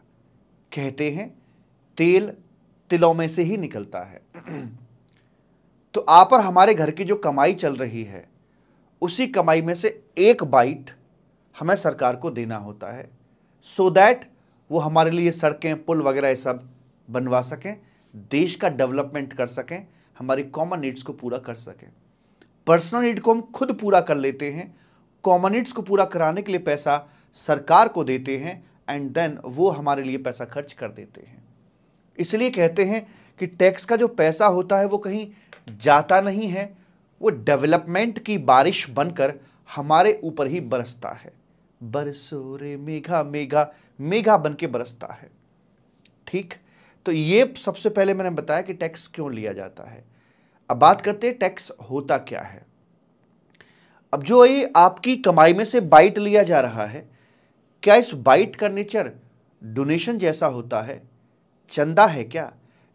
कहते हैं तेल तिलों में से ही निकलता है तो आप और हमारे घर की जो कमाई चल रही है उसी कमाई में से एक बाइट हमें सरकार को देना होता है सो so दैट वो हमारे लिए सड़कें पुल वगैरह ये सब बनवा सकें देश का डेवलपमेंट कर सकें हमारी कॉमन नीड्स को पूरा कर सकें पर्सनल नीड को हम खुद पूरा कर लेते हैं कॉमन नीड्स को पूरा कराने के लिए पैसा सरकार को देते हैं एंड देन वो हमारे लिए पैसा खर्च कर देते हैं इसलिए कहते हैं कि टैक्स का जो पैसा होता है वो कहीं जाता नहीं है वो डेवलपमेंट की बारिश बनकर हमारे ऊपर ही बरसता है बरसो रे मेघा मेघा मेघा बन बरसता है ठीक तो ये सबसे पहले मैंने बताया कि टैक्स क्यों लिया जाता है अब बात करते हैं टैक्स होता क्या है अब जो ये आपकी कमाई में से बाइट लिया जा रहा है क्या इस बाइट का नेचर डोनेशन जैसा होता है चंदा है क्या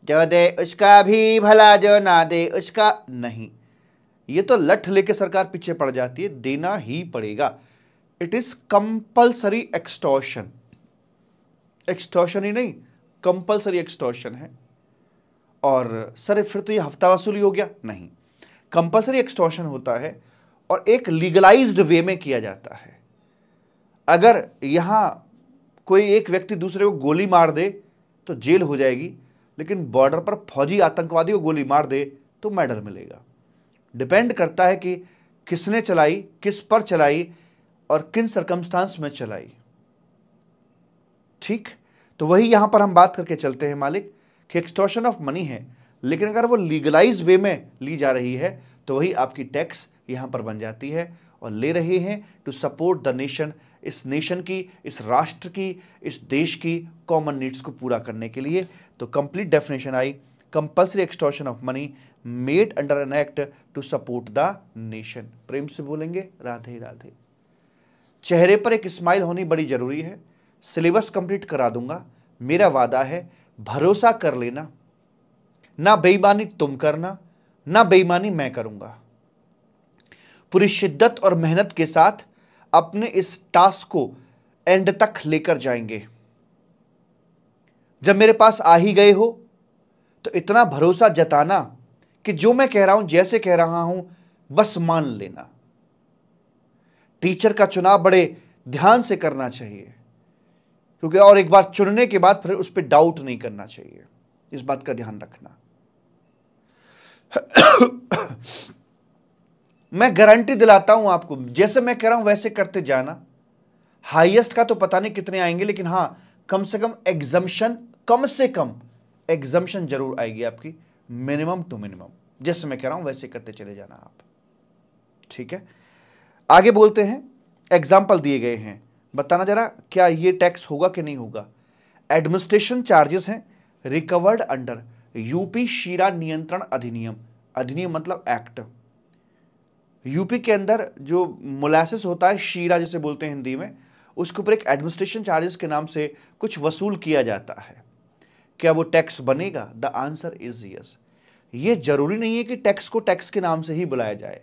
जो दे उसका भी भला जो ना दे उसका नहीं ये तो लठ लेके सरकार पीछे पड़ जाती है देना ही पड़ेगा it is compulsory extortion extortion ही नहीं कंपलसरी एक्सटॉर्शन है और सर फिर तो ये हफ्ता वसूली हो गया नहीं कंपलसरी एक्सटॉर्शन होता है और एक लीगलाइज्ड वे में किया जाता है अगर यहाँ कोई एक व्यक्ति दूसरे को गोली मार दे तो जेल हो जाएगी लेकिन बॉर्डर पर फौजी आतंकवादी को गोली मार दे तो मेडल मिलेगा डिपेंड करता है कि किसने चलाई किस पर चलाई और किन सरकमस्टांस में चलाई ठीक तो वही यहां पर हम बात करके चलते हैं मालिक कि एक्सटॉशन ऑफ मनी है लेकिन अगर वो लीगलाइज वे में ली जा रही है तो वही आपकी टैक्स यहाँ पर बन जाती है और ले रहे हैं टू सपोर्ट द नेशन इस नेशन की इस राष्ट्र की इस देश की कॉमन नीड्स को पूरा करने के लिए तो complete definition I compulsory extortion of money made under an act to support the nation प्रेम से बोलेंगे राधे राधे चेहरे पर एक स्माइल होनी बड़ी जरूरी है सिलेबस कंप्लीट करा दूंगा मेरा वादा है भरोसा कर लेना ना बेईमानी तुम करना ना बेईमानी मैं करूंगा पूरी शिद्दत और मेहनत के साथ अपने इस टास्क को एंड तक लेकर जाएंगे जब मेरे पास आ ही गए हो तो इतना भरोसा जताना कि जो मैं कह रहा हूं जैसे कह रहा हूं बस मान लेना टीचर का चुनाव बड़े ध्यान से करना चाहिए क्योंकि और एक बार चुनने के बाद फिर उस पर डाउट नहीं करना चाहिए इस बात का ध्यान रखना मैं गारंटी दिलाता हूं आपको जैसे मैं कह रहा हूं वैसे करते जाना हाईएस्ट का तो पता नहीं कितने आएंगे लेकिन हां कम से कम एग्जम्पन कम से कम एग्जम्पन जरूर आएगी आपकी मिनिमम टू मिनिमम जैसे मैं कह रहा हूं वैसे करते चले जाना आप ठीक है आगे बोलते हैं एग्जाम्पल दिए गए हैं बताना ज़रा क्या ये टैक्स होगा कि नहीं होगा एडमिनिस्ट्रेशन चार्जेस हैं रिकवर्ड अंडर यूपी शीरा नियंत्रण अधिनियम अधिनियम मतलब एक्ट यूपी के अंदर जो मोलासिस होता है शीरा जिसे बोलते हैं हिंदी में उसके ऊपर एक एडमिनिस्ट्रेशन चार्जेस के नाम से कुछ वसूल किया जाता है क्या वो टैक्स बनेगा द आंसर इज यस ये जरूरी नहीं है कि टैक्स को टैक्स के नाम से ही बुलाया जाए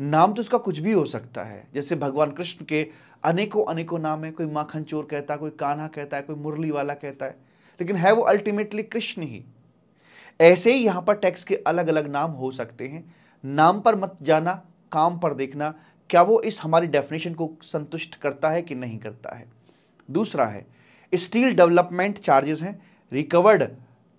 नाम तो इसका कुछ भी हो सकता है जैसे भगवान कृष्ण के अनेकों अनेकों नाम है कोई माखन चोर कहता है कोई कान्हा कहता है कोई मुरली वाला कहता है लेकिन है वो अल्टीमेटली कृष्ण ही ऐसे ही यहां पर टैक्स के अलग अलग नाम हो सकते हैं नाम पर मत जाना काम पर देखना क्या वो इस हमारी डेफिनेशन को संतुष्ट करता है कि नहीं करता है दूसरा है स्टील डेवलपमेंट चार्जेस हैं रिकवर्ड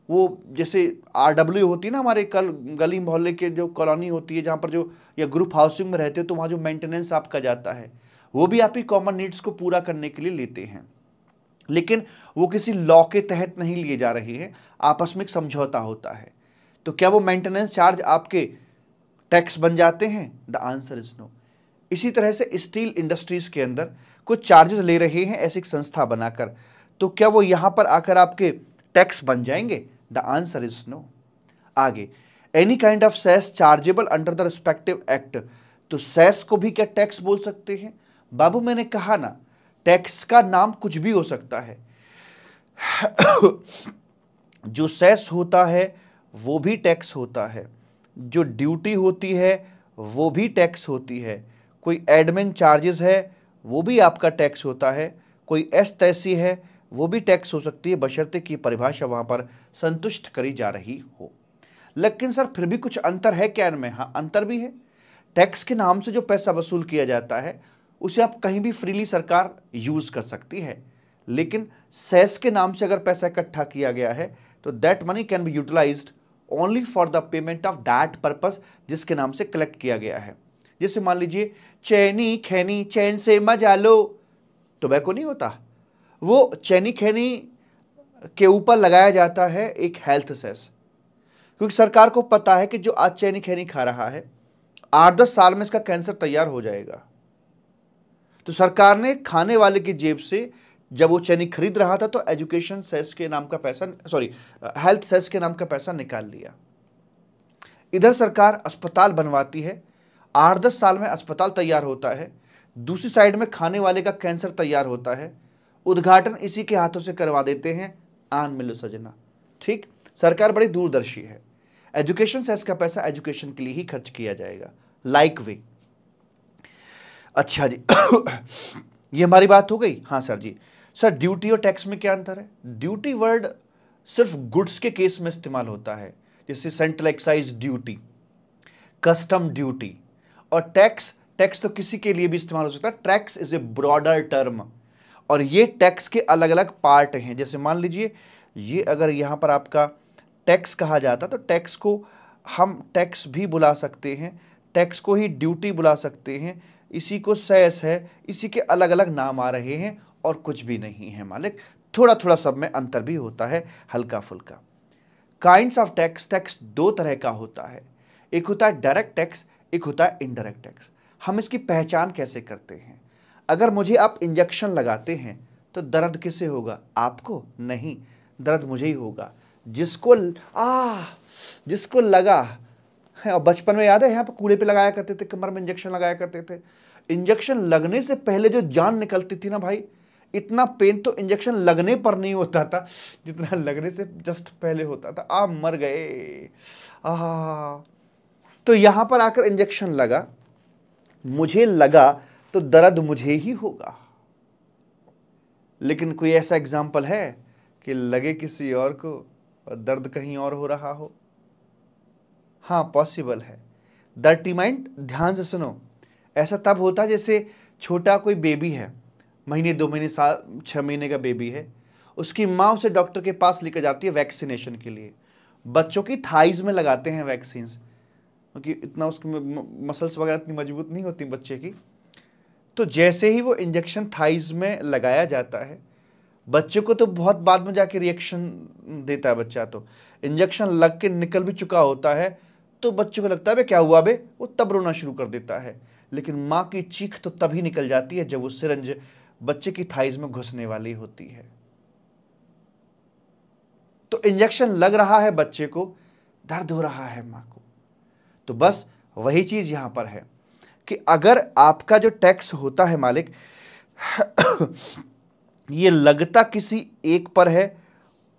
वो जैसे आर डब्ल्यू होती है ना हमारे कल गली मोहल्ले के जो कॉलोनी होती है जहाँ पर जो या ग्रुप हाउसिंग में रहते हो तो वहाँ जो मेंटेनेंस आपका जाता है वो भी आपकी कॉमन नीड्स को पूरा करने के लिए लेते हैं लेकिन वो किसी लॉ के तहत नहीं लिए जा रहे हैं आपस में एक समझौता होता है तो क्या वो मेंटेनेंस चार्ज आपके टैक्स बन जाते हैं द आंसर इज नो इसी तरह से स्टील इंडस्ट्रीज के अंदर कुछ चार्जेस ले रहे हैं ऐसी संस्था बनाकर तो क्या वो यहां पर आकर आपके टैक्स बन जाएंगे द आंसर इज नो आगे any kind of cess chargeable under the respective act तो सेस को भी क्या टैक्स बोल सकते हैं बाबू मैंने कहा ना टैक्स का नाम कुछ भी हो सकता है जो सेस होता है वो भी टैक्स होता है जो ड्यूटी होती है वो भी टैक्स होती है कोई एडमिन चार्जेस है वो भी आपका टैक्स होता है कोई एस तैसी है वो भी टैक्स हो सकती है बशर्ते की परिभाषा वहाँ पर संतुष्ट करी जा रही हो लेकिन सर फिर भी कुछ अंतर है क्या इनमें हाँ अंतर भी है टैक्स के नाम से जो पैसा वसूल किया जाता है उसे आप कहीं भी फ्रीली सरकार यूज़ कर सकती है लेकिन सेस के नाम से अगर पैसा इकट्ठा किया गया है तो that money can be utilize only for the payment of that purpose जिसके नाम से कलेक्ट किया गया है जैसे मान लीजिए चैनी खैनी चैन से मजा लो टोबैको नहीं होता वो चैनी खैनी के ऊपर लगाया जाता है एक हेल्थ सेस क्योंकि सरकार को पता है कि जो आज चैनी खैनी खा रहा है आठ दस साल में इसका कैंसर तैयार हो जाएगा तो सरकार ने खाने वाले की जेब से जब वो चैनी खरीद रहा था तो एजुकेशन सेस के नाम का पैसा सॉरी हेल्थ सेस के नाम का पैसा निकाल लिया इधर सरकार अस्पताल बनवाती है आठ दस साल में अस्पताल तैयार होता है दूसरी साइड में खाने वाले का कैंसर तैयार होता है उद्घाटन इसी के हाथों से करवा देते हैं आन मिलो सजना ठीक सरकार बड़ी दूरदर्शी है एजुकेशन सेस का पैसा एजुकेशन के लिए ही खर्च किया जाएगा लाइक वे अच्छा जी ये हमारी बात हो गई हाँ सर जी सर ड्यूटी और टैक्स में क्या अंतर है ड्यूटी वर्ड सिर्फ गुड्स के केस में इस्तेमाल होता है जैसे central excise duty custom duty और टैक्स टैक्स तो किसी के लिए भी इस्तेमाल हो सकता है tax is a broader term और ये टैक्स के अलग अलग पार्ट हैं जैसे मान लीजिए ये अगर यहाँ पर आपका टैक्स कहा जाता तो टैक्स को हम टैक्स भी बुला सकते हैं टैक्स को ही ड्यूटी बुला सकते हैं इसी को सैस है इसी के अलग अलग नाम आ रहे हैं और कुछ भी नहीं है मालिक थोड़ा थोड़ा सब में अंतर भी होता है हल्का फुल्का काइंड ऑफ टैक्स टैक्स दो तरह का होता है एक होता है डायरेक्ट टैक्स एक होता है इनडायरेक्ट टैक्स हम इसकी पहचान कैसे करते हैं अगर मुझे आप इंजेक्शन लगाते हैं तो दर्द किसे होगा आपको नहीं दर्द मुझे ही होगा जिसको आ जिसको लगा है हाँ, और बचपन में याद है यहाँ पर कूड़े पे लगाया करते थे कमर में इंजेक्शन लगाया करते थे इंजेक्शन लगने से पहले जो जान निकलती थी ना भाई इतना पेन तो इंजेक्शन लगने पर नहीं होता था जितना लगने से जस्ट पहले होता था आप मर गए आ तो यहाँ पर आकर इंजेक्शन लगा मुझे लगा तो दर्द मुझे ही होगा लेकिन कोई ऐसा एग्जाम्पल है कि लगे किसी और को और दर्द कहीं और हो रहा हो हाँ पॉसिबल है द माइंड ध्यान से सुनो ऐसा तब होता है जैसे छोटा कोई बेबी है महीने दो महीने साल छः महीने का बेबी है उसकी माँ उसे डॉक्टर के पास लेकर जाती है वैक्सीनेशन के लिए बच्चों की थाइज में लगाते हैं वैक्सीन्स क्योंकि इतना उसके मसल्स वगैरह इतनी मजबूत नहीं होती बच्चे की तो जैसे ही वो इंजेक्शन थाइज में लगाया जाता है बच्चे को तो बहुत बाद में जाके रिएक्शन देता है बच्चा तो इंजेक्शन लग के निकल भी चुका होता है तो बच्चों को लगता है क्या हुआ बे वो तब रोना शुरू कर देता है लेकिन माँ की चीख तो तभी निकल जाती है जब वो सिरंज बच्चे की थाइज में घुसने वाली होती है तो इंजेक्शन लग रहा है बच्चे को दर्द हो रहा है माँ को तो बस वही चीज़ यहां पर है कि अगर आपका जो टैक्स होता है मालिक ये लगता किसी एक पर है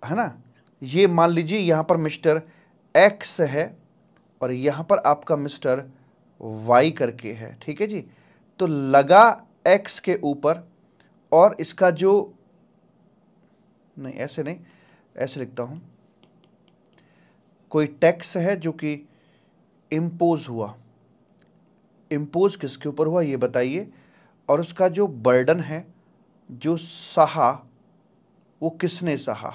है ना ये मान लीजिए यहां पर मिस्टर एक्स है और यहाँ पर आपका मिस्टर वाई करके है ठीक है जी तो लगा एक्स के ऊपर और इसका जो नहीं ऐसे नहीं ऐसे लिखता हूँ कोई टैक्स है जो कि इम्पोज हुआ इम्पोज किसके ऊपर हुआ ये बताइए और उसका जो बर्डन है जो सहा वो किसने सहा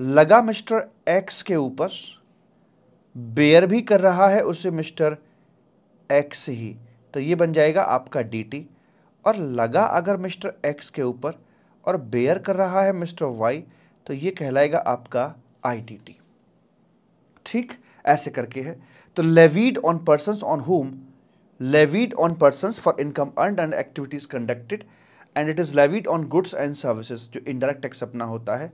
लगा मिस्टर एक्स के ऊपर बेयर भी कर रहा है उसे मिस्टर एक्स ही तो ये बन जाएगा आपका डी और लगा अगर मिस्टर एक्स के ऊपर और बेयर कर रहा है मिस्टर वाई तो ये कहलाएगा आपका आई ठीक ऐसे करके है तो levied on person on whom levied on person for income earned and activities conducted and it is levied on goods and services जो इनडायरेक्ट टैक्स अपना होता है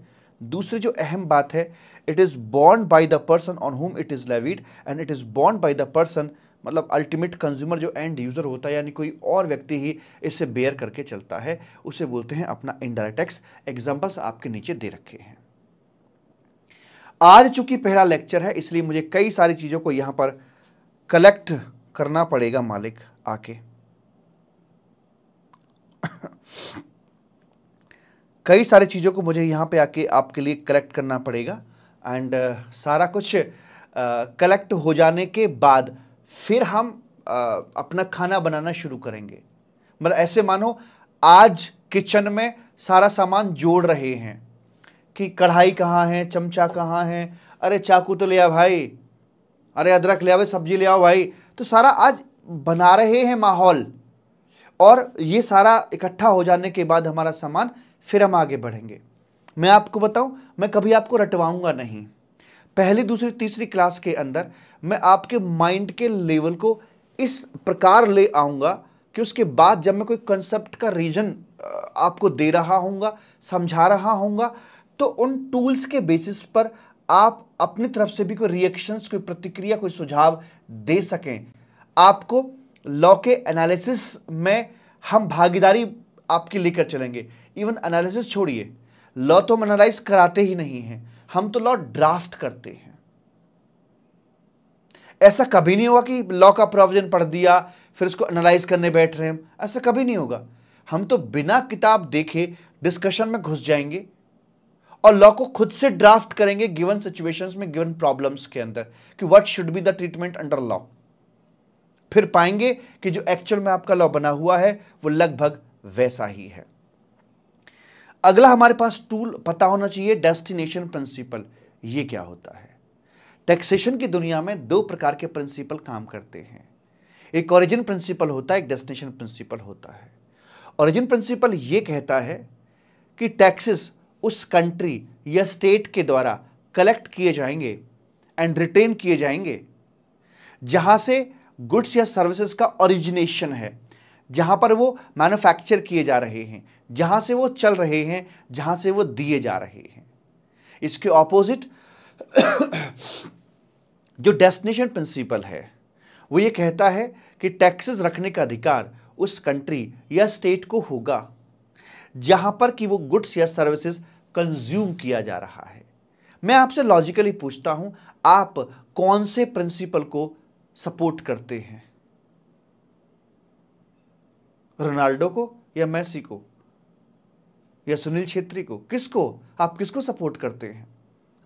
दूसरी जो अहम बात है it is bound by the person on whom it is levied and it is bound by the person मतलब अल्टीमेट कंज्यूमर जो एंड यूज़र होता है यानी कोई और व्यक्ति ही इसे बेयर करके चलता है उसे बोलते हैं अपना इनडायरेक्ट टैक्स एग्जाम्पल्स आपके नीचे दे रखे हैं आज चूंकि पहला लेक्चर है इसलिए मुझे कई सारी चीज़ों को यहां पर कलेक्ट करना पड़ेगा मालिक आके कई सारी चीज़ों को मुझे यहाँ पे आके आपके लिए कलेक्ट करना पड़ेगा एंड uh, सारा कुछ कलेक्ट uh, हो जाने के बाद फिर हम uh, अपना खाना बनाना शुरू करेंगे मतलब ऐसे मानो आज किचन में सारा सामान जोड़ रहे हैं कि कढ़ाई कहाँ है चमचा कहाँ है अरे चाकू तो ले आ भाई अरे अदरक ले आओ सब्जी ले आओ भाई तो सारा आज बना रहे हैं माहौल और ये सारा इकट्ठा हो जाने के बाद हमारा सामान फिर हम आगे बढ़ेंगे मैं आपको बताऊं मैं कभी आपको रटवाऊंगा नहीं पहली दूसरी तीसरी क्लास के अंदर मैं आपके माइंड के लेवल को इस प्रकार ले आऊँगा कि उसके बाद जब मैं कोई कंसेप्ट का रीजन आपको दे रहा हूँगा समझा रहा हूँगा तो उन टूल्स के बेसिस पर आप अपनी तरफ से भी कोई रिएक्शंस कोई प्रतिक्रिया कोई सुझाव दे सकें आपको लॉ के एनालिसिस में हम भागीदारी आपकी लेकर चलेंगे इवन एनालिसिस छोड़िए लॉ तो हम एनालाइज कराते ही नहीं है हम तो लॉ ड्राफ्ट करते हैं ऐसा कभी नहीं होगा कि लॉ का प्रोविजन पढ़ दिया फिर इसको एनालाइज करने बैठ रहे हम ऐसा कभी नहीं होगा हम तो बिना किताब देखे डिस्कशन में घुस जाएंगे और लॉ को खुद से ड्राफ्ट करेंगे गिवन सिचुएशंस में गिवन प्रॉब्लम्स के अंदर कि what should be the treatment under law फिर पाएंगे कि जो एक्चुअल में आपका लॉ बना हुआ है वो लगभग वैसा ही है अगला हमारे पास टूल पता होना चाहिए डेस्टिनेशन प्रिंसिपल ये क्या होता है टैक्सेशन की दुनिया में दो प्रकार के प्रिंसिपल काम करते हैं एक ओरिजिन प्रिंसिपल होता है एक डेस्टिनेशन प्रिंसिपल होता है ओरिजिन प्रिंसिपल ये कहता है कि टैक्सेस उस कंट्री या स्टेट के द्वारा कलेक्ट किए जाएंगे एंड रिटेन किए जाएंगे जहां से गुड्स या सर्विसेज का ओरिजिनेशन है जहाँ पर वो मैन्युफैक्चर किए जा रहे हैं जहाँ से वो चल रहे हैं जहाँ से वो दिए जा रहे हैं इसके ऑपोजिट जो डेस्टिनेशन प्रिंसिपल है वो ये कहता है कि टैक्सेस रखने का अधिकार उस कंट्री या स्टेट को होगा जहाँ पर कि वो गुड्स या सर्विसेज कंज्यूम किया जा रहा है मैं आपसे लॉजिकली पूछता हूँ आप कौन से प्रिंसिपल को सपोर्ट करते हैं रोनाल्डो को या मैसी को या सुनील छेत्री को किसको आप किसको सपोर्ट करते हैं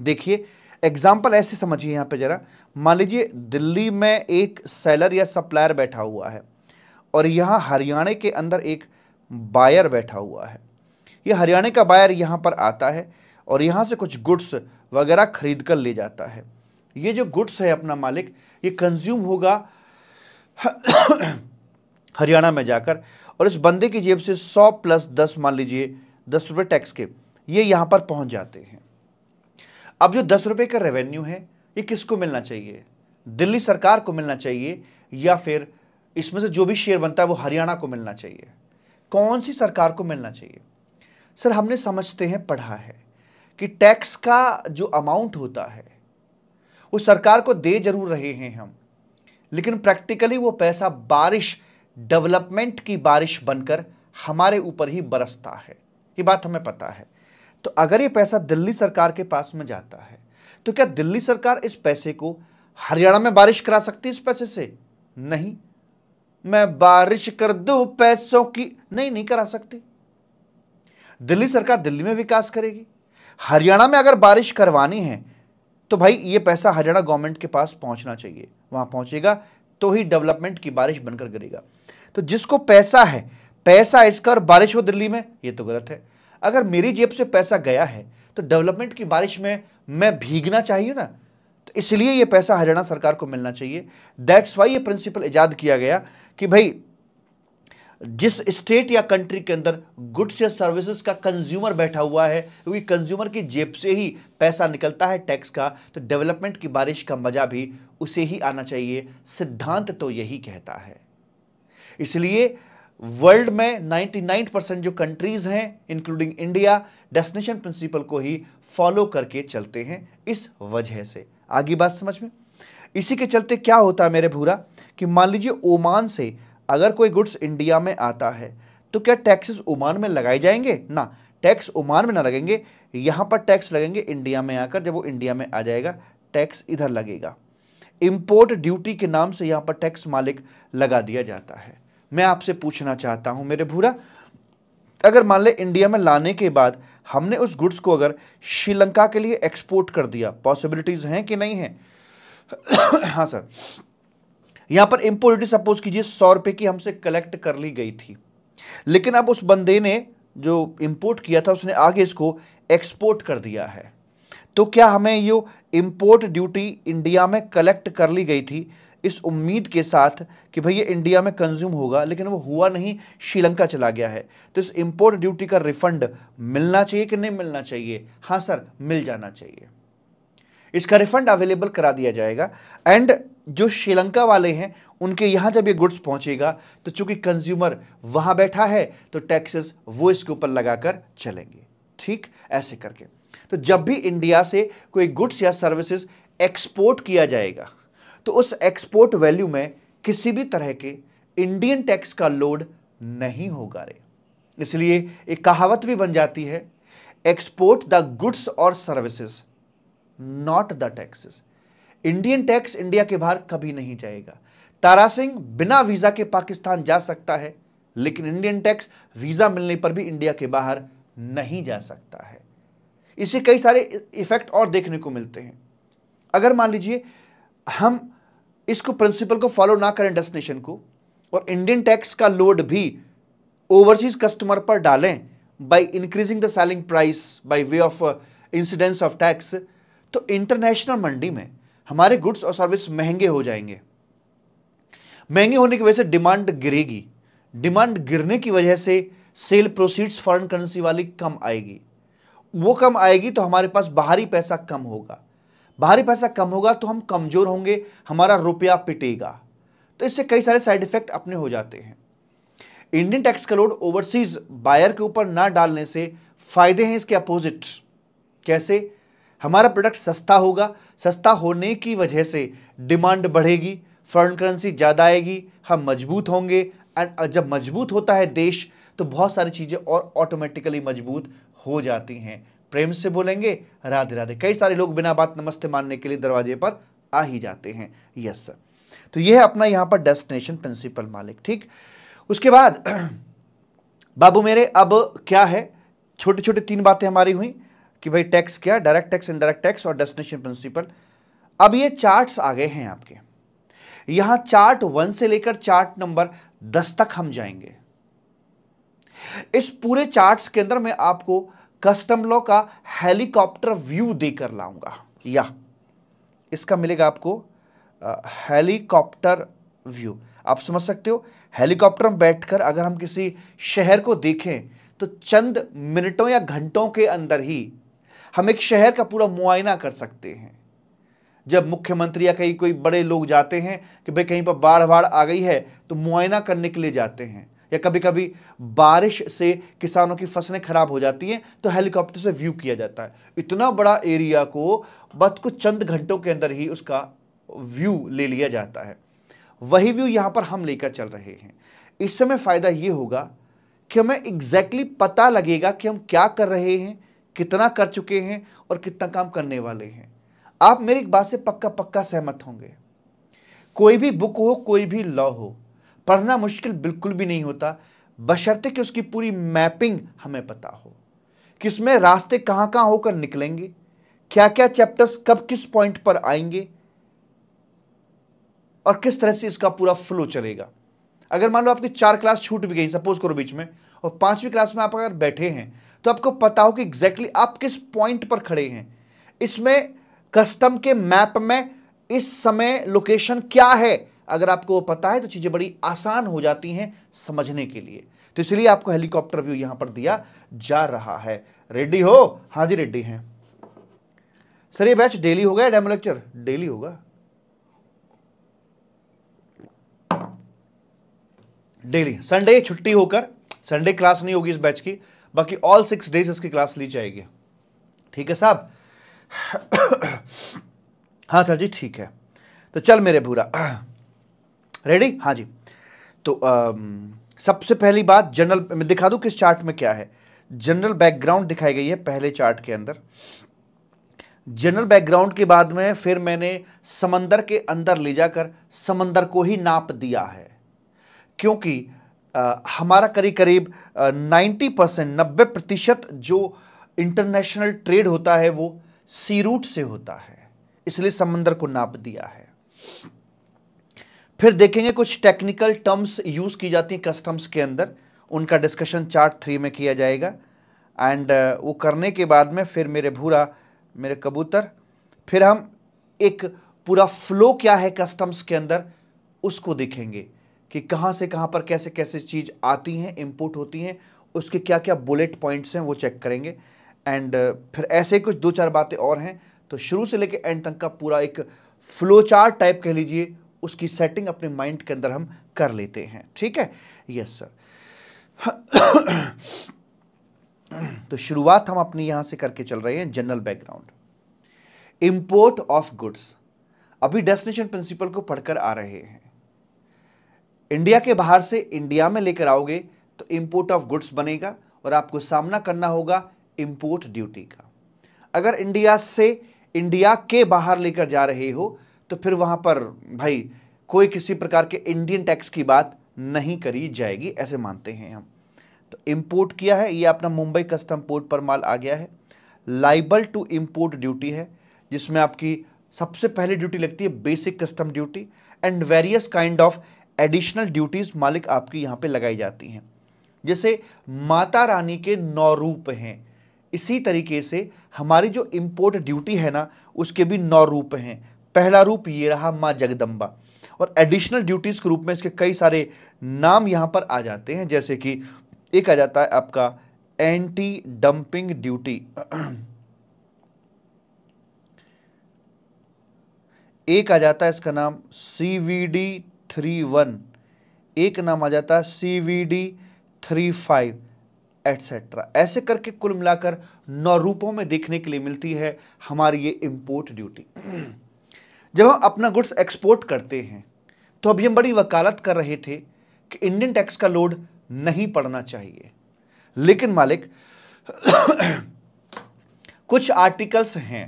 देखिए एग्जाम्पल ऐसे समझिए यहाँ पे जरा मान लीजिए दिल्ली में एक सेलर या सप्लायर बैठा हुआ है और यहाँ हरियाणा के अंदर एक बायर बैठा हुआ है ये हरियाणा का बायर यहाँ पर आता है और यहाँ से कुछ गुड्स वगैरह खरीद कर ले जाता है ये जो गुड्स है अपना मालिक ये कंज्यूम होगा हरियाणा में जाकर और इस बंदे की जेब से सौ प्लस दस मान लीजिए दस रुपए टैक्स के ये यहां पर पहुंच जाते हैं अब जो दस रुपए का रेवेन्यू है ये किसको मिलना चाहिए दिल्ली सरकार को मिलना चाहिए या फिर इसमें से जो भी शेयर बनता है वो हरियाणा को मिलना चाहिए कौन सी सरकार को मिलना चाहिए सर हमने समझते हैं पढ़ा है कि टैक्स का जो अमाउंट होता है वो सरकार को दे जरूर रहे हैं हम लेकिन प्रैक्टिकली वो पैसा बारिश डेवलपमेंट की बारिश बनकर हमारे ऊपर ही बरसता है ये बात हमें पता है तो अगर ये पैसा दिल्ली सरकार के पास में जाता है तो क्या दिल्ली सरकार इस पैसे को हरियाणा में बारिश करा सकती है इस पैसे से नहीं मैं बारिश कर दू पैसों की नहीं नहीं करा सकती दिल्ली सरकार दिल्ली में विकास करेगी हरियाणा में अगर बारिश करवानी है तो भाई ये पैसा हरियाणा गवर्नमेंट के पास पहुंचना चाहिए वहां पहुंचेगा तो ही डेवलपमेंट की बारिश बनकर गिरेगा तो जिसको पैसा है पैसा इसका और बारिश हो दिल्ली में ये तो गलत है अगर मेरी जेब से पैसा गया है तो डेवलपमेंट की बारिश में मैं भीगना चाहिए ना तो इसलिए ये पैसा हरियाणा सरकार को मिलना चाहिए दैट्स वाई ये प्रिंसिपल ईजाद किया गया कि भाई जिस स्टेट या कंट्री के अंदर गुड्स या सर्विसेज का कंज्यूमर बैठा हुआ है क्योंकि कंज्यूमर की जेब से ही पैसा निकलता है टैक्स का तो डेवलपमेंट की बारिश का मज़ा भी उसे ही आना चाहिए सिद्धांत तो यही कहता है इसलिए वर्ल्ड में 99 परसेंट जो कंट्रीज हैं इंक्लूडिंग इंडिया डेस्टिनेशन प्रिंसिपल को ही फॉलो करके चलते हैं इस वजह से आगे बात समझ में इसी के चलते क्या होता है मेरे भूरा कि मान लीजिए ओमान से अगर कोई गुड्स इंडिया में आता है तो क्या टैक्सेस ओमान में लगाए जाएंगे ना टैक्स ओमान में ना लगेंगे यहाँ पर टैक्स लगेंगे इंडिया में आकर जब वो इंडिया में आ जाएगा टैक्स इधर लगेगा इम्पोर्ट ड्यूटी के नाम से यहाँ पर टैक्स मालिक लगा दिया जाता है मैं आपसे पूछना चाहता हूं मेरे भूरा अगर मान लें इंडिया में लाने के बाद हमने उस गुड्स को अगर श्रीलंका के लिए एक्सपोर्ट कर दिया पॉसिबिलिटीज़ हैं कि नहीं है हाँ सर यहां पर इम्पोर्ट सपोज कीजिए सौ रुपए की हमसे कलेक्ट कर ली गई थी लेकिन अब उस बंदे ने जो इंपोर्ट किया था उसने आगे इसको एक्सपोर्ट कर दिया है तो क्या हमें ये इंपोर्ट ड्यूटी इंडिया में कलेक्ट कर ली गई थी इस उम्मीद के साथ कि भाई ये इंडिया में कंज्यूम होगा लेकिन वो हुआ नहीं श्रीलंका चला गया है तो इस इम्पोर्ट ड्यूटी का रिफंड मिलना चाहिए कि नहीं मिलना चाहिए हाँ सर मिल जाना चाहिए इसका रिफंड अवेलेबल करा दिया जाएगा एंड जो श्रीलंका वाले हैं उनके यहाँ जब ये गुड्स पहुँचेगा तो चूंकि कंज्यूमर वहाँ बैठा है तो टैक्सेस वो इसके ऊपर लगाकर चलेंगे ठीक ऐसे करके तो जब भी इंडिया से कोई गुड्स या सर्विसेज एक्सपोर्ट किया जाएगा तो उस एक्सपोर्ट वैल्यू में किसी भी तरह के इंडियन टैक्स का लोड नहीं होगा रे इसलिए एक कहावत भी बन जाती है एक्सपोर्ट द गुड्स और services not the taxes Indian tax India के बाहर कभी नहीं जाएगा तारा सिंह बिना वीजा के पाकिस्तान जा सकता है लेकिन इंडियन टैक्स वीजा मिलने पर भी इंडिया के बाहर नहीं जा सकता है इसे कई सारे इफेक्ट और देखने को मिलते हैं अगर मान लीजिए हम इसको प्रिंसिपल को फॉलो ना करें डेस्टिनेशन को और इंडियन टैक्स का लोड भी ओवरसीज कस्टमर पर डालें by increasing the selling price by way of incidence of tax तो इंटरनेशनल मंडी में हमारे गुड्स और सर्विस महंगे हो जाएंगे महंगे होने की वजह से डिमांड गिरेगी डिमांड गिरने की वजह से सेल प्रोसीड्स फॉरेन करेंसी वाली कम आएगी वो कम आएगी तो हमारे पास बाहरी पैसा कम होगा बाहरी पैसा कम होगा तो हम कमज़ोर होंगे हमारा रुपया पिटेगा तो इससे कई सारे साइड इफेक्ट अपने हो जाते हैं इंडियन टैक्स का लोड ओवरसीज बायर के ऊपर ना डालने से फ़ायदे हैं इसके अपोजिट कैसे हमारा प्रोडक्ट सस्ता होगा सस्ता होने की वजह से डिमांड बढ़ेगी फॉरन करेंसी ज़्यादा आएगी हम मजबूत होंगे एंड जब मजबूत होता है देश तो बहुत सारी चीज़ें और ऑटोमेटिकली मजबूत हो जाती हैं प्रेम से बोलेंगे राधे राधे कई सारे लोग बिना बात नमस्ते मानने के लिए दरवाजे पर आ ही जाते हैं यस सर तो यह है अपना यहां पर डेस्टिनेशन प्रिंसिपल मालिक ठीक उसके बाद बाबू मेरे अब क्या है छोटे छोटे तीन बातें हमारी हुई कि भाई टैक्स क्या डायरेक्ट टैक्स इनडायरेक्ट टैक्स और डेस्टिनेशन प्रिंसिपल अब ये चार्ट्स आ गए हैं आपके यहां चार्ट वन से लेकर चार्ट नंबर दस तक हम जाएंगे इस पूरे चार्ट्स के अंदर मैं आपको कस्टम लॉ का हेलीकॉप्टर व्यू देकर लाऊंगा या इसका मिलेगा आपको हेलीकॉप्टर व्यू आप समझ सकते हो हेलीकॉप्टर में बैठकर अगर हम किसी शहर को देखें तो चंद मिनटों या घंटों के अंदर ही हम एक शहर का पूरा मुआयना कर सकते हैं जब मुख्यमंत्री या कहीं कोई बड़े लोग जाते हैं कि भाई कहीं पर बाढ़ बाढ़ आ गई है तो मुआयना करने के लिए जाते हैं या कभी कभी बारिश से किसानों की फसलें खराब हो जाती हैं तो हेलीकॉप्टर से व्यू किया जाता है इतना बड़ा एरिया को बस कुछ चंद घंटों के अंदर ही उसका व्यू ले लिया जाता है वही व्यू यहाँ पर हम लेकर चल रहे हैं इस समय फ़ायदा ये होगा कि हमें एग्जैक्टली exactly पता लगेगा कि हम क्या कर रहे हैं कितना कर चुके हैं और कितना काम करने वाले हैं आप मेरी एक बात से पक्का पक्का सहमत होंगे कोई भी बुक हो कोई भी लॉ हो पढ़ना मुश्किल बिल्कुल भी नहीं होता बशर्ते कि उसकी पूरी मैपिंग हमें पता हो कि इसमें रास्ते कहां कहां होकर निकलेंगे क्या क्या चैप्टर्स कब किस पॉइंट पर आएंगे और किस तरह से इसका पूरा फ्लो चलेगा अगर मान लो आपकी चार क्लास छूट भी गई सपोज करो बीच में और पांचवी क्लास में आप अगर बैठे हैं तो आपको पता हो कि एग्जैक्टली आप किस पॉइंट पर खड़े हैं इसमें कस्टम के मैप में इस समय लोकेशन क्या है अगर आपको वो पता है तो चीज़ें बड़ी आसान हो जाती हैं समझने के लिए तो इसलिए आपको हेलीकॉप्टर व्यू यहां पर दिया जा रहा है रेडी हो हाँ जी रेडी हैं सर ये बैच डेली होगा डेमो लेक्चर डेली होगा डेली संडे छुट्टी होकर संडे क्लास नहीं होगी इस बैच की बाकी ऑल सिक्स डेज इसकी क्लास ली जाएगी ठीक है साहब हाँ सर जी ठीक है तो चल मेरे भूरा रेडी हाँ जी तो सबसे पहली बात जनरल मैं दिखा दूँ किस चार्ट में क्या है जनरल बैकग्राउंड दिखाई गई है पहले चार्ट के अंदर जनरल बैकग्राउंड के बाद में फिर मैंने समंदर के अंदर ले जाकर समंदर को ही नाप दिया है क्योंकि आ, हमारा करीब करीब नाइन्टी परसेंट नब्बे प्रतिशत जो इंटरनेशनल ट्रेड होता है वो सी रूट से होता है इसलिए समंदर को नाप दिया है फिर देखेंगे कुछ टेक्निकल टर्म्स यूज़ की जाती हैं कस्टम्स के अंदर उनका डिस्कशन चार्ट थ्री में किया जाएगा एंड uh, वो करने के बाद में फिर मेरे भूरा मेरे कबूतर फिर हम एक पूरा फ्लो क्या है कस्टम्स के अंदर उसको देखेंगे कि कहाँ से कहाँ पर कैसे कैसे चीज़ आती हैं इम्पोर्ट होती हैं उसके क्या क्या बुलेट पॉइंट्स हैं वो चेक करेंगे एंड uh, फिर ऐसे कुछ दो चार बातें और हैं तो शुरू से लेकर एंड तक का पूरा एक फ्लो चार्ट टाइप कह लीजिए उसकी सेटिंग अपने माइंड के अंदर हम कर लेते हैं ठीक है यस सर तो शुरुआत हम अपनी यहां से करके चल रहे हैं general background import of goods अभी डेस्टिनेशन प्रिंसिपल को पढ़कर आ रहे हैं इंडिया के बाहर से इंडिया में लेकर आओगे तो इंपोर्ट ऑफ गुड्स बनेगा और आपको सामना करना होगा इंपोर्ट ड्यूटी का अगर इंडिया से इंडिया के बाहर लेकर जा रहे हो तो फिर वहां पर भाई कोई किसी प्रकार के इंडियन टैक्स की बात नहीं करी जाएगी ऐसे मानते हैं हम तो इम्पोर्ट किया है ये अपना मुंबई कस्टम पोर्ट पर माल आ गया है लाइबल टू इम्पोर्ट ड्यूटी है जिसमें आपकी सबसे पहले ड्यूटी लगती है basic custom duty and various kind of additional duties मालिक आपकी यहाँ पे लगाई जाती हैं जैसे माता रानी के नौ रूप हैं इसी तरीके से हमारी जो इम्पोर्ट ड्यूटी है ना उसके भी नौ रूप हैं पहला रूप ये रहा माँ जगदम्बा और एडिशनल ड्यूटीज़ के रूप में इसके कई सारे नाम यहाँ पर आ जाते हैं जैसे कि एक आ जाता है आपका एंटी डंपिंग ड्यूटी एक आ जाता है इसका नाम C V D three one एक नाम आ जाता है C V D three five etcetera ऐसे करके कुल मिलाकर नौ रूपों में देखने के लिए मिलती है हमारी ये इंपोर्ट ड्यूटी जब हम अपना गुड्स एक्सपोर्ट करते हैं तो अभी हम बड़ी वकालत कर रहे थे कि इंडियन टैक्स का लोड नहीं पड़ना चाहिए लेकिन मालिक कुछ आर्टिकल्स हैं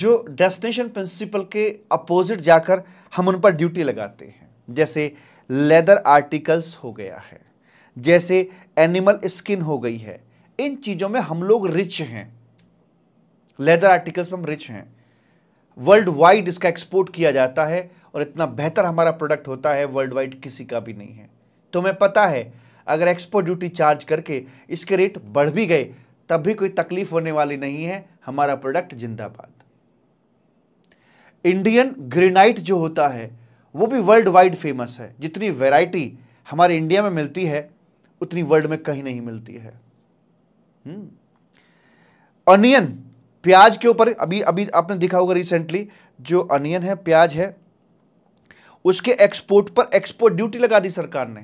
जो डेस्टिनेशन प्रिंसिपल के अपोजिट जाकर हम उन पर ड्यूटी लगाते हैं जैसे लेदर आर्टिकल्स हो गया है जैसे एनिमल स्किन हो गई है इन चीज़ों में हम लोग रिच हैं लेदर आर्टिकल्स में हम रिच हैं वर्ल्ड वाइड इसका एक्सपोर्ट किया जाता है और इतना बेहतर हमारा प्रोडक्ट होता है वर्ल्ड वाइड किसी का भी नहीं है तो हमें पता है अगर एक्सपोर्ट ड्यूटी चार्ज करके इसके रेट बढ़ भी गए तब भी कोई तकलीफ होने वाली नहीं है हमारा प्रोडक्ट जिंदाबाद इंडियन ग्रेनाइट जो होता है वो भी वर्ल्ड वाइड फेमस है जितनी वैरायटी हमारे इंडिया में मिलती है उतनी वर्ल्ड में कहीं नहीं मिलती है अनियन हम्म। प्याज के ऊपर अभी अभी आपने देखा होगा रिसेंटली जो अनियन है प्याज है उसके एक्सपोर्ट पर एक्सपोर्ट ड्यूटी लगा दी सरकार ने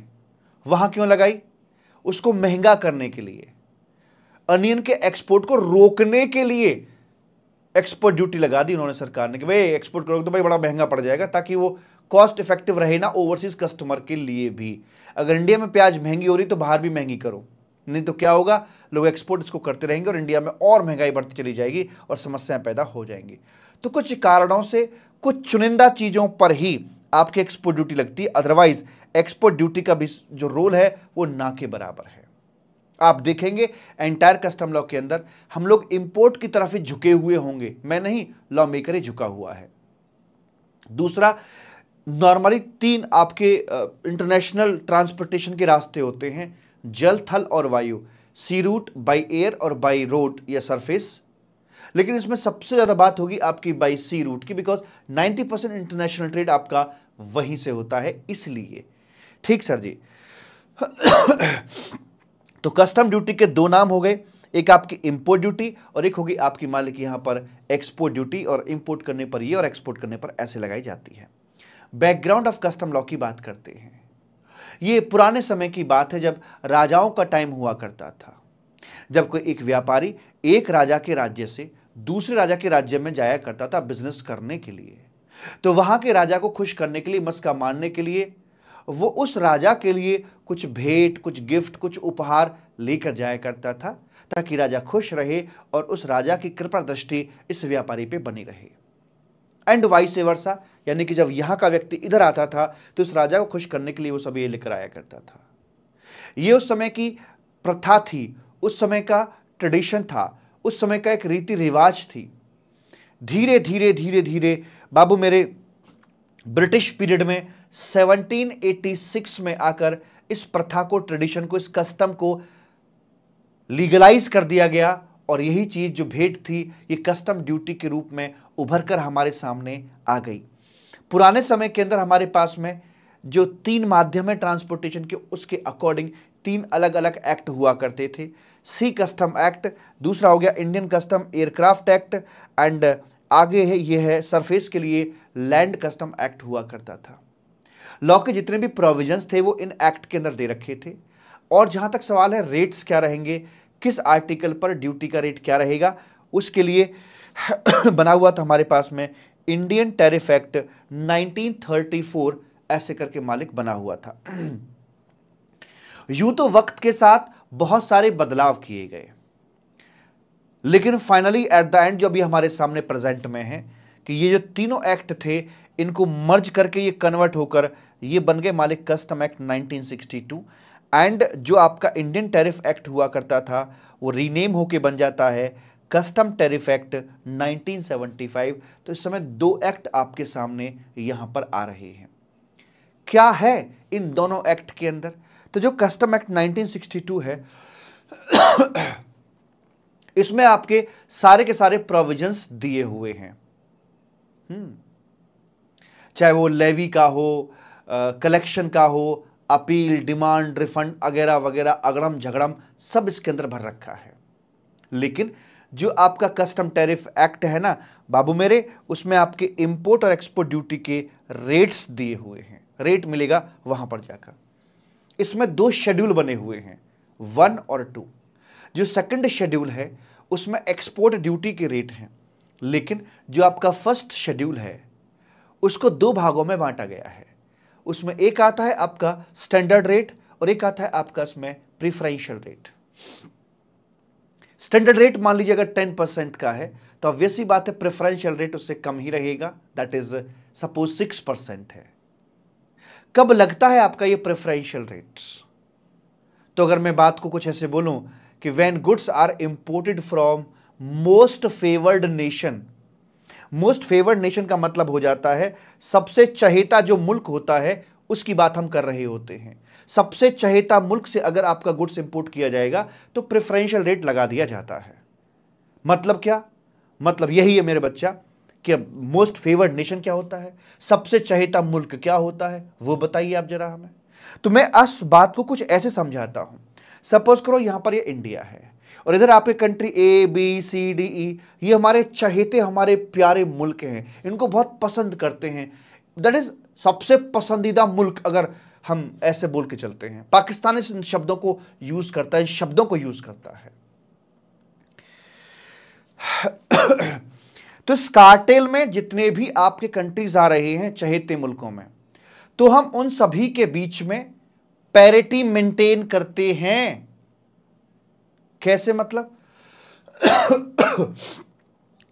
वहां क्यों लगाई उसको महंगा करने के लिए अनियन के एक्सपोर्ट को रोकने के लिए एक्सपोर्ट ड्यूटी लगा दी उन्होंने सरकार ने कि भाई एक्सपोर्ट करोगे तो भाई बड़ा महंगा पड़ जाएगा ताकि वो कॉस्ट इफेक्टिव रहे ना ओवरसीज कस्टमर के लिए भी अगर इंडिया में प्याज महंगी हो रही तो बाहर भी महंगी करो नहीं तो क्या होगा लोग एक्सपोर्ट इसको करते रहेंगे और इंडिया में और महंगाई बढ़ती चली जाएगी और समस्याएं पैदा हो जाएंगी तो कुछ कारणों से कुछ चुनिंदा चीज़ों पर ही आपके एक्सपोर्ट ड्यूटी लगती है अदरवाइज एक्सपोर्ट ड्यूटी का भी जो रोल है वो ना के बराबर है आप देखेंगे एंटायर कस्टम लॉ के अंदर हम लोग इंपोर्ट की तरफ ही झुके हुए होंगे मैं नहीं लॉ मेकर ही झुका हुआ है दूसरा नॉर्मली तीन आपके इंटरनेशनल ट्रांसपोर्टेशन के रास्ते होते हैं जल थल और वायु सी रूट बाई एयर और बाई रोड या सरफेस लेकिन इसमें सबसे ज़्यादा बात होगी आपकी बाई सी रूट की बिकॉज 90 परसेंट इंटरनेशनल ट्रेड आपका वहीं से होता है इसलिए ठीक सर जी तो कस्टम ड्यूटी के दो नाम हो गए एक आपकी इंपोर्ट ड्यूटी और एक होगी आपकी मान यहां पर एक्सपोर्ट ड्यूटी और इंपोर्ट करने पर ये और एक्सपोर्ट करने पर ऐसे लगाई जाती है बैकग्राउंड ऑफ कस्टम लॉ की बात करते हैं ये पुराने समय की बात है जब राजाओं का टाइम हुआ करता था जब कोई एक व्यापारी एक राजा के राज्य से दूसरे राजा के राज्य में जाया करता था बिजनेस करने के लिए तो वहां के राजा को खुश करने के लिए मस्का मारने के लिए वो उस राजा के लिए कुछ भेंट कुछ गिफ्ट कुछ उपहार लेकर जाया करता था ताकि राजा खुश रहे और उस राजा की कृपा दृष्टि इस व्यापारी पे बनी रहे एंड वाइस वर्षा यानी कि जब यहां का व्यक्ति इधर आता था तो इस राजा को खुश करने के लिए वो सब ये लेकर आया करता था ये उस समय की प्रथा थी उस समय का ट्रेडिशन था उस समय का एक रीति रिवाज थी धीरे धीरे धीरे धीरे बाबू मेरे ब्रिटिश पीरियड में 1786 में आकर इस प्रथा को ट्रेडिशन को इस कस्टम को लीगलाइज कर दिया गया और यही चीज़ जो भेंट थी ये कस्टम ड्यूटी के रूप में उभर कर हमारे सामने आ गई पुराने समय के अंदर हमारे पास में जो तीन माध्यम है ट्रांसपोर्टेशन के उसके अकॉर्डिंग तीन अलग अलग एक्ट हुआ करते थे सी कस्टम एक्ट दूसरा हो गया Indian custom aircraft act and आगे है ये है सरफेस के लिए लैंड कस्टम एक्ट हुआ करता था लॉ के जितने भी प्रोविजंस थे वो इन एक्ट के अंदर दे रखे थे और जहां तक सवाल है रेट्स क्या रहेंगे किस आर्टिकल पर ड्यूटी का रेट क्या रहेगा उसके लिए बना हुआ था हमारे पास में इंडियन टैरिफ एक्ट 1934 ऐसे करके मालिक बना हुआ था यूं तो वक्त के साथ बहुत सारे बदलाव किए गए लेकिन फाइनली एट द एंड जो अभी हमारे सामने प्रेजेंट में है कि ये जो तीनों एक्ट थे इनको मर्ज करके ये कन्वर्ट होकर ये बन गए मालिक कस्टम एक्ट 1962 एंड जो आपका इंडियन टैरिफ एक्ट हुआ करता था वो रीनेम होके बन जाता है कस्टम टैरिफ एक्ट 1975 तो इस समय दो एक्ट आपके सामने यहां पर आ रहे हैं क्या है इन दोनों एक्ट के अंदर तो जो कस्टम एक्ट 1962 है इसमें आपके सारे के सारे प्रोविजंस दिए हुए हैं हम्म। चाहे वो लेवी का हो कलेक्शन का हो अपील डिमांड रिफंड वगैरह वगैरह अगड़म झगड़म सब इसके अंदर भर रखा है लेकिन जो आपका कस्टम टैरिफ एक्ट है ना बाबू मेरे उसमें आपके इंपोर्ट और एक्सपोर्ट ड्यूटी के रेट्स दिए हुए हैं रेट मिलेगा वहां पर जाकर इसमें दो शेड्यूल बने हुए हैं वन और टू जो सेकंड शेड्यूल है उसमें एक्सपोर्ट ड्यूटी के रेट हैं लेकिन जो आपका फर्स्ट शेड्यूल है उसको दो भागों में बांटा गया है उसमें एक आता है आपका स्टैंडर्ड रेट और एक आता है आपका उसमें प्रिफरेंशियल रेट स्टैंडर्ड रेट मान लीजिए अगर टेन परसेंट का है तो ऑब्वियसली बात है प्रेफरेंशियल रेट उससे कम ही रहेगा that is suppose six percent है कब लगता है आपका ये प्रेफरेंशियल रेट तो अगर मैं बात को कुछ ऐसे बोलूं कि when goods are imported from most favoured nation most favoured nation का मतलब हो जाता है सबसे चहेता जो मुल्क होता है उसकी बात हम कर रहे होते हैं सबसे चहेता मुल्क से अगर आपका गुड्स इंपोर्ट किया जाएगा तो प्रेफरेंशियल रेट लगा दिया जाता है मतलब क्या मतलब यही है मेरे बच्चा कि अब मोस्ट फेवर्ड नेशन क्या होता है सबसे चहेता मुल्क क्या होता है वो बताइए आप जरा हमें तो मैं अस बात को कुछ ऐसे समझाता हूँ सपोज करो यहाँ पर ये इंडिया है और इधर आपके country A B C D E ये हमारे चहेते हमारे प्यारे मुल्क हैं इनको बहुत पसंद करते हैं दैट इज़ सबसे पसंदीदा मुल्क अगर हम ऐसे बोल के चलते हैं पाकिस्तान इस शब्दों को यूज़ करता है इन शब्दों को यूज़ करता है तो इस कार्टेल में जितने भी आपके कंट्रीज आ रहे हैं चहेते मुल्कों में तो हम उन सभी के बीच में पैरिटी मेंटेन करते हैं कैसे मतलब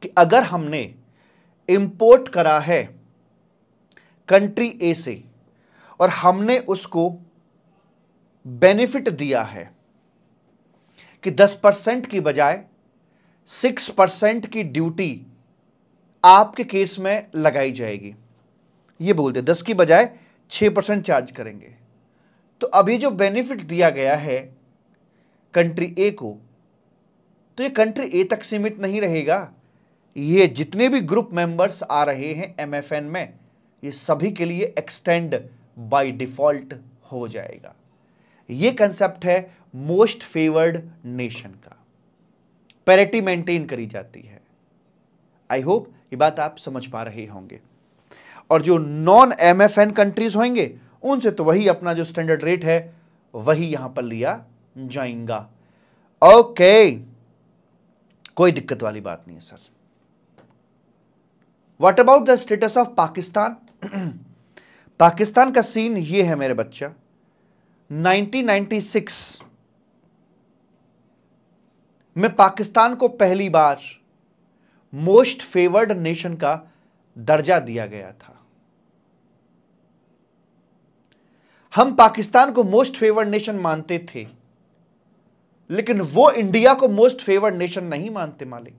कि अगर हमने इंपोर्ट करा है कंट्री ए से और हमने उसको बेनिफिट दिया है कि 10 परसेंट की बजाय 6 परसेंट की ड्यूटी आपके केस में लगाई जाएगी ये बोल दे 10 की बजाय 6 परसेंट चार्ज करेंगे तो अभी जो बेनिफिट दिया गया है कंट्री ए को तो ये कंट्री ए तक सीमित नहीं रहेगा ये जितने भी ग्रुप मेंबर्स आ रहे हैं एमएफएन में ये सभी के लिए एक्सटेंड बाय डिफॉल्ट हो जाएगा ये कंसेप्ट है मोस्ट फेवर्ड नेशन का पैरिटी मेंटेन करी जाती है आई होप ये बात आप समझ पा रहे होंगे और जो नॉन एमएफएन कंट्रीज होंगे उनसे तो वही अपना जो स्टैंडर्ड रेट है वही यहां पर लिया जाएगा ओके कोई दिक्कत वाली बात नहीं है sir what about the status of Pakistan Pakistan का सीन ये है मेरे बच्चा 1996 में पाकिस्तान को पहली बार मोस्ट फेवर्ड नेशन का दर्जा दिया गया था हम पाकिस्तान को मोस्ट फेवर्ड नेशन मानते थे लेकिन वो इंडिया को मोस्ट फेवर्ड नेशन नहीं मानते मालिक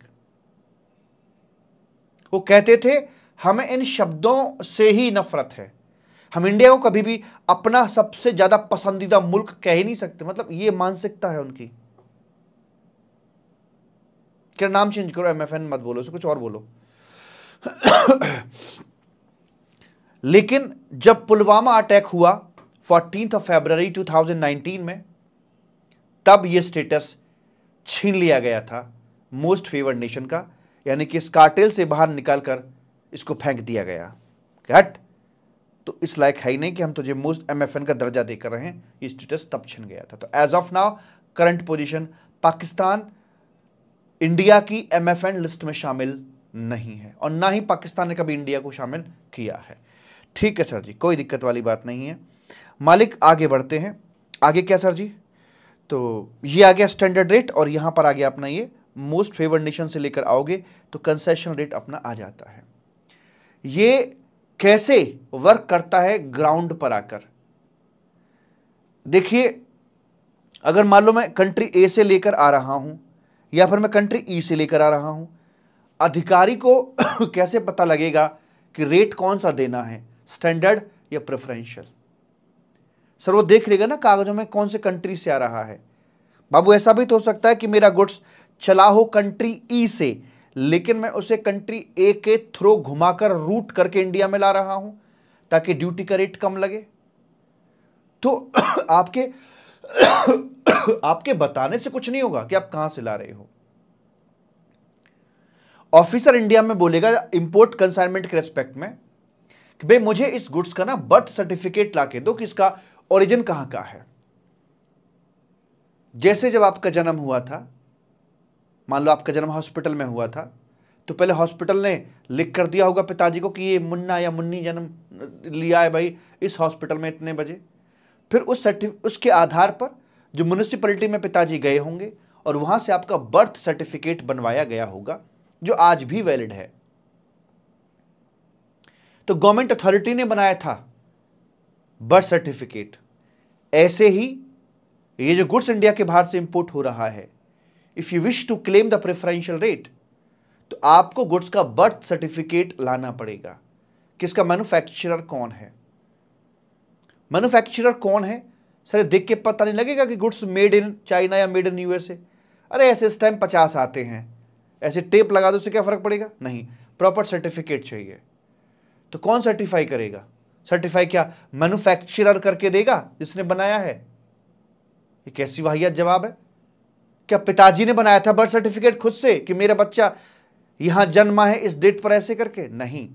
वो कहते थे हमें इन शब्दों से ही नफरत है हम इंडिया को कभी भी अपना सबसे ज्यादा पसंदीदा मुल्क कह ही नहीं सकते मतलब ये मानसिकता है उनकी क्या नाम चेंज करो एमएफएन मत बोलो उसे कुछ और बोलो लेकिन जब पुलवामा अटैक हुआ फोर्टीन ऑफ थाउजेंड नाइनटीन में तब ये स्टेटस छीन लिया गया था मोस्ट फेवर्ड नेशन का यानी कि इस कार्टेल से बाहर निकालकर इसको फेंक दिया गया घट तो इस लायक है ही नहीं कि हम तुझे मोस्ट एमएफएन का दर्जा देकर रहे हैं ये स्टेटस तब छिन गया था तो as of now current position Pakistan India की एमएफएन लिस्ट में शामिल नहीं है और ना ही पाकिस्तान ने कभी इंडिया को शामिल किया है ठीक है सर जी कोई दिक्कत वाली बात नहीं है मालिक आगे बढ़ते हैं आगे क्या सर जी तो ये आ गया स्टैंडर्ड रेट और यहां पर आ गया अपना ये मोस्ट फेवर्ड नेशन से लेकर आओगे तो कंसेशन रेट अपना आ जाता है ये कैसे वर्क करता है ग्राउंड पर आकर देखिए अगर मान लो मैं कंट्री ए से लेकर आ रहा हूं या फिर मैं कंट्री ई e से लेकर आ रहा हूं अधिकारी को कैसे पता लगेगा कि रेट कौन सा देना है स्टैंडर्ड या प्रेफरेंशियल सर वो देख लेगा ना कागजों में कौन से कंट्री से आ रहा है बाबू ऐसा भी तो हो सकता है कि मेरा गुड्स चला हो कंट्री ई e से लेकिन मैं उसे कंट्री ए के थ्रू घुमाकर रूट करके इंडिया में ला रहा हूं ताकि ड्यूटी का रेट कम लगे तो आपके आपके बताने से कुछ नहीं होगा कि आप कहां से ला रहे हो ऑफिसर इंडिया में बोलेगा इंपोर्ट कंसाइनमेंट के रेस्पेक्ट में कि भाई मुझे इस गुड्स का ना बर्थ सर्टिफिकेट ला के दो कि इसका ओरिजिन कहां का है जैसे जब आपका जन्म हुआ था मान लो आपका जन्म हॉस्पिटल में हुआ था तो पहले हॉस्पिटल ने लिख कर दिया होगा पिताजी को कि ये मुन्ना या मुन्नी जन्म लिया है भाई इस हॉस्पिटल में इतने बजे फिर उस सर्टिफिक उसके आधार पर जो म्यूनिसिपलिटी में पिताजी गए होंगे और वहां से आपका बर्थ सर्टिफिकेट बनवाया गया होगा जो आज भी वैलिड है तो गवर्नमेंट अथॉरिटी ने बनाया था बर्थ सर्टिफिकेट ऐसे ही ये जो गुड्स इंडिया के बाहर से इंपोर्ट हो रहा है if you wish to claim the preferential rate तो आपको गुड्स का बर्थ सर्टिफिकेट लाना पड़ेगा कि इसका कौन है मैन्युफैक्चरर कौन है सर देख के पता नहीं लगेगा कि गुड्स मेड इन चाइना या मेड इन यूएसए अरे ऐसे इस टाइम पचास आते हैं ऐसे टेप लगा दो उससे क्या फ़र्क पड़ेगा नहीं प्रॉपर सर्टिफिकेट चाहिए तो कौन सर्टिफाई करेगा सर्टिफाई क्या मैन्युफैक्चरर करके देगा जिसने बनाया है ये कैसी वाहियात जवाब है क्या पिताजी ने बनाया था बर्थ सर्टिफिकेट खुद से कि मेरा बच्चा यहां जन्मा है इस डेट पर ऐसे करके नहीं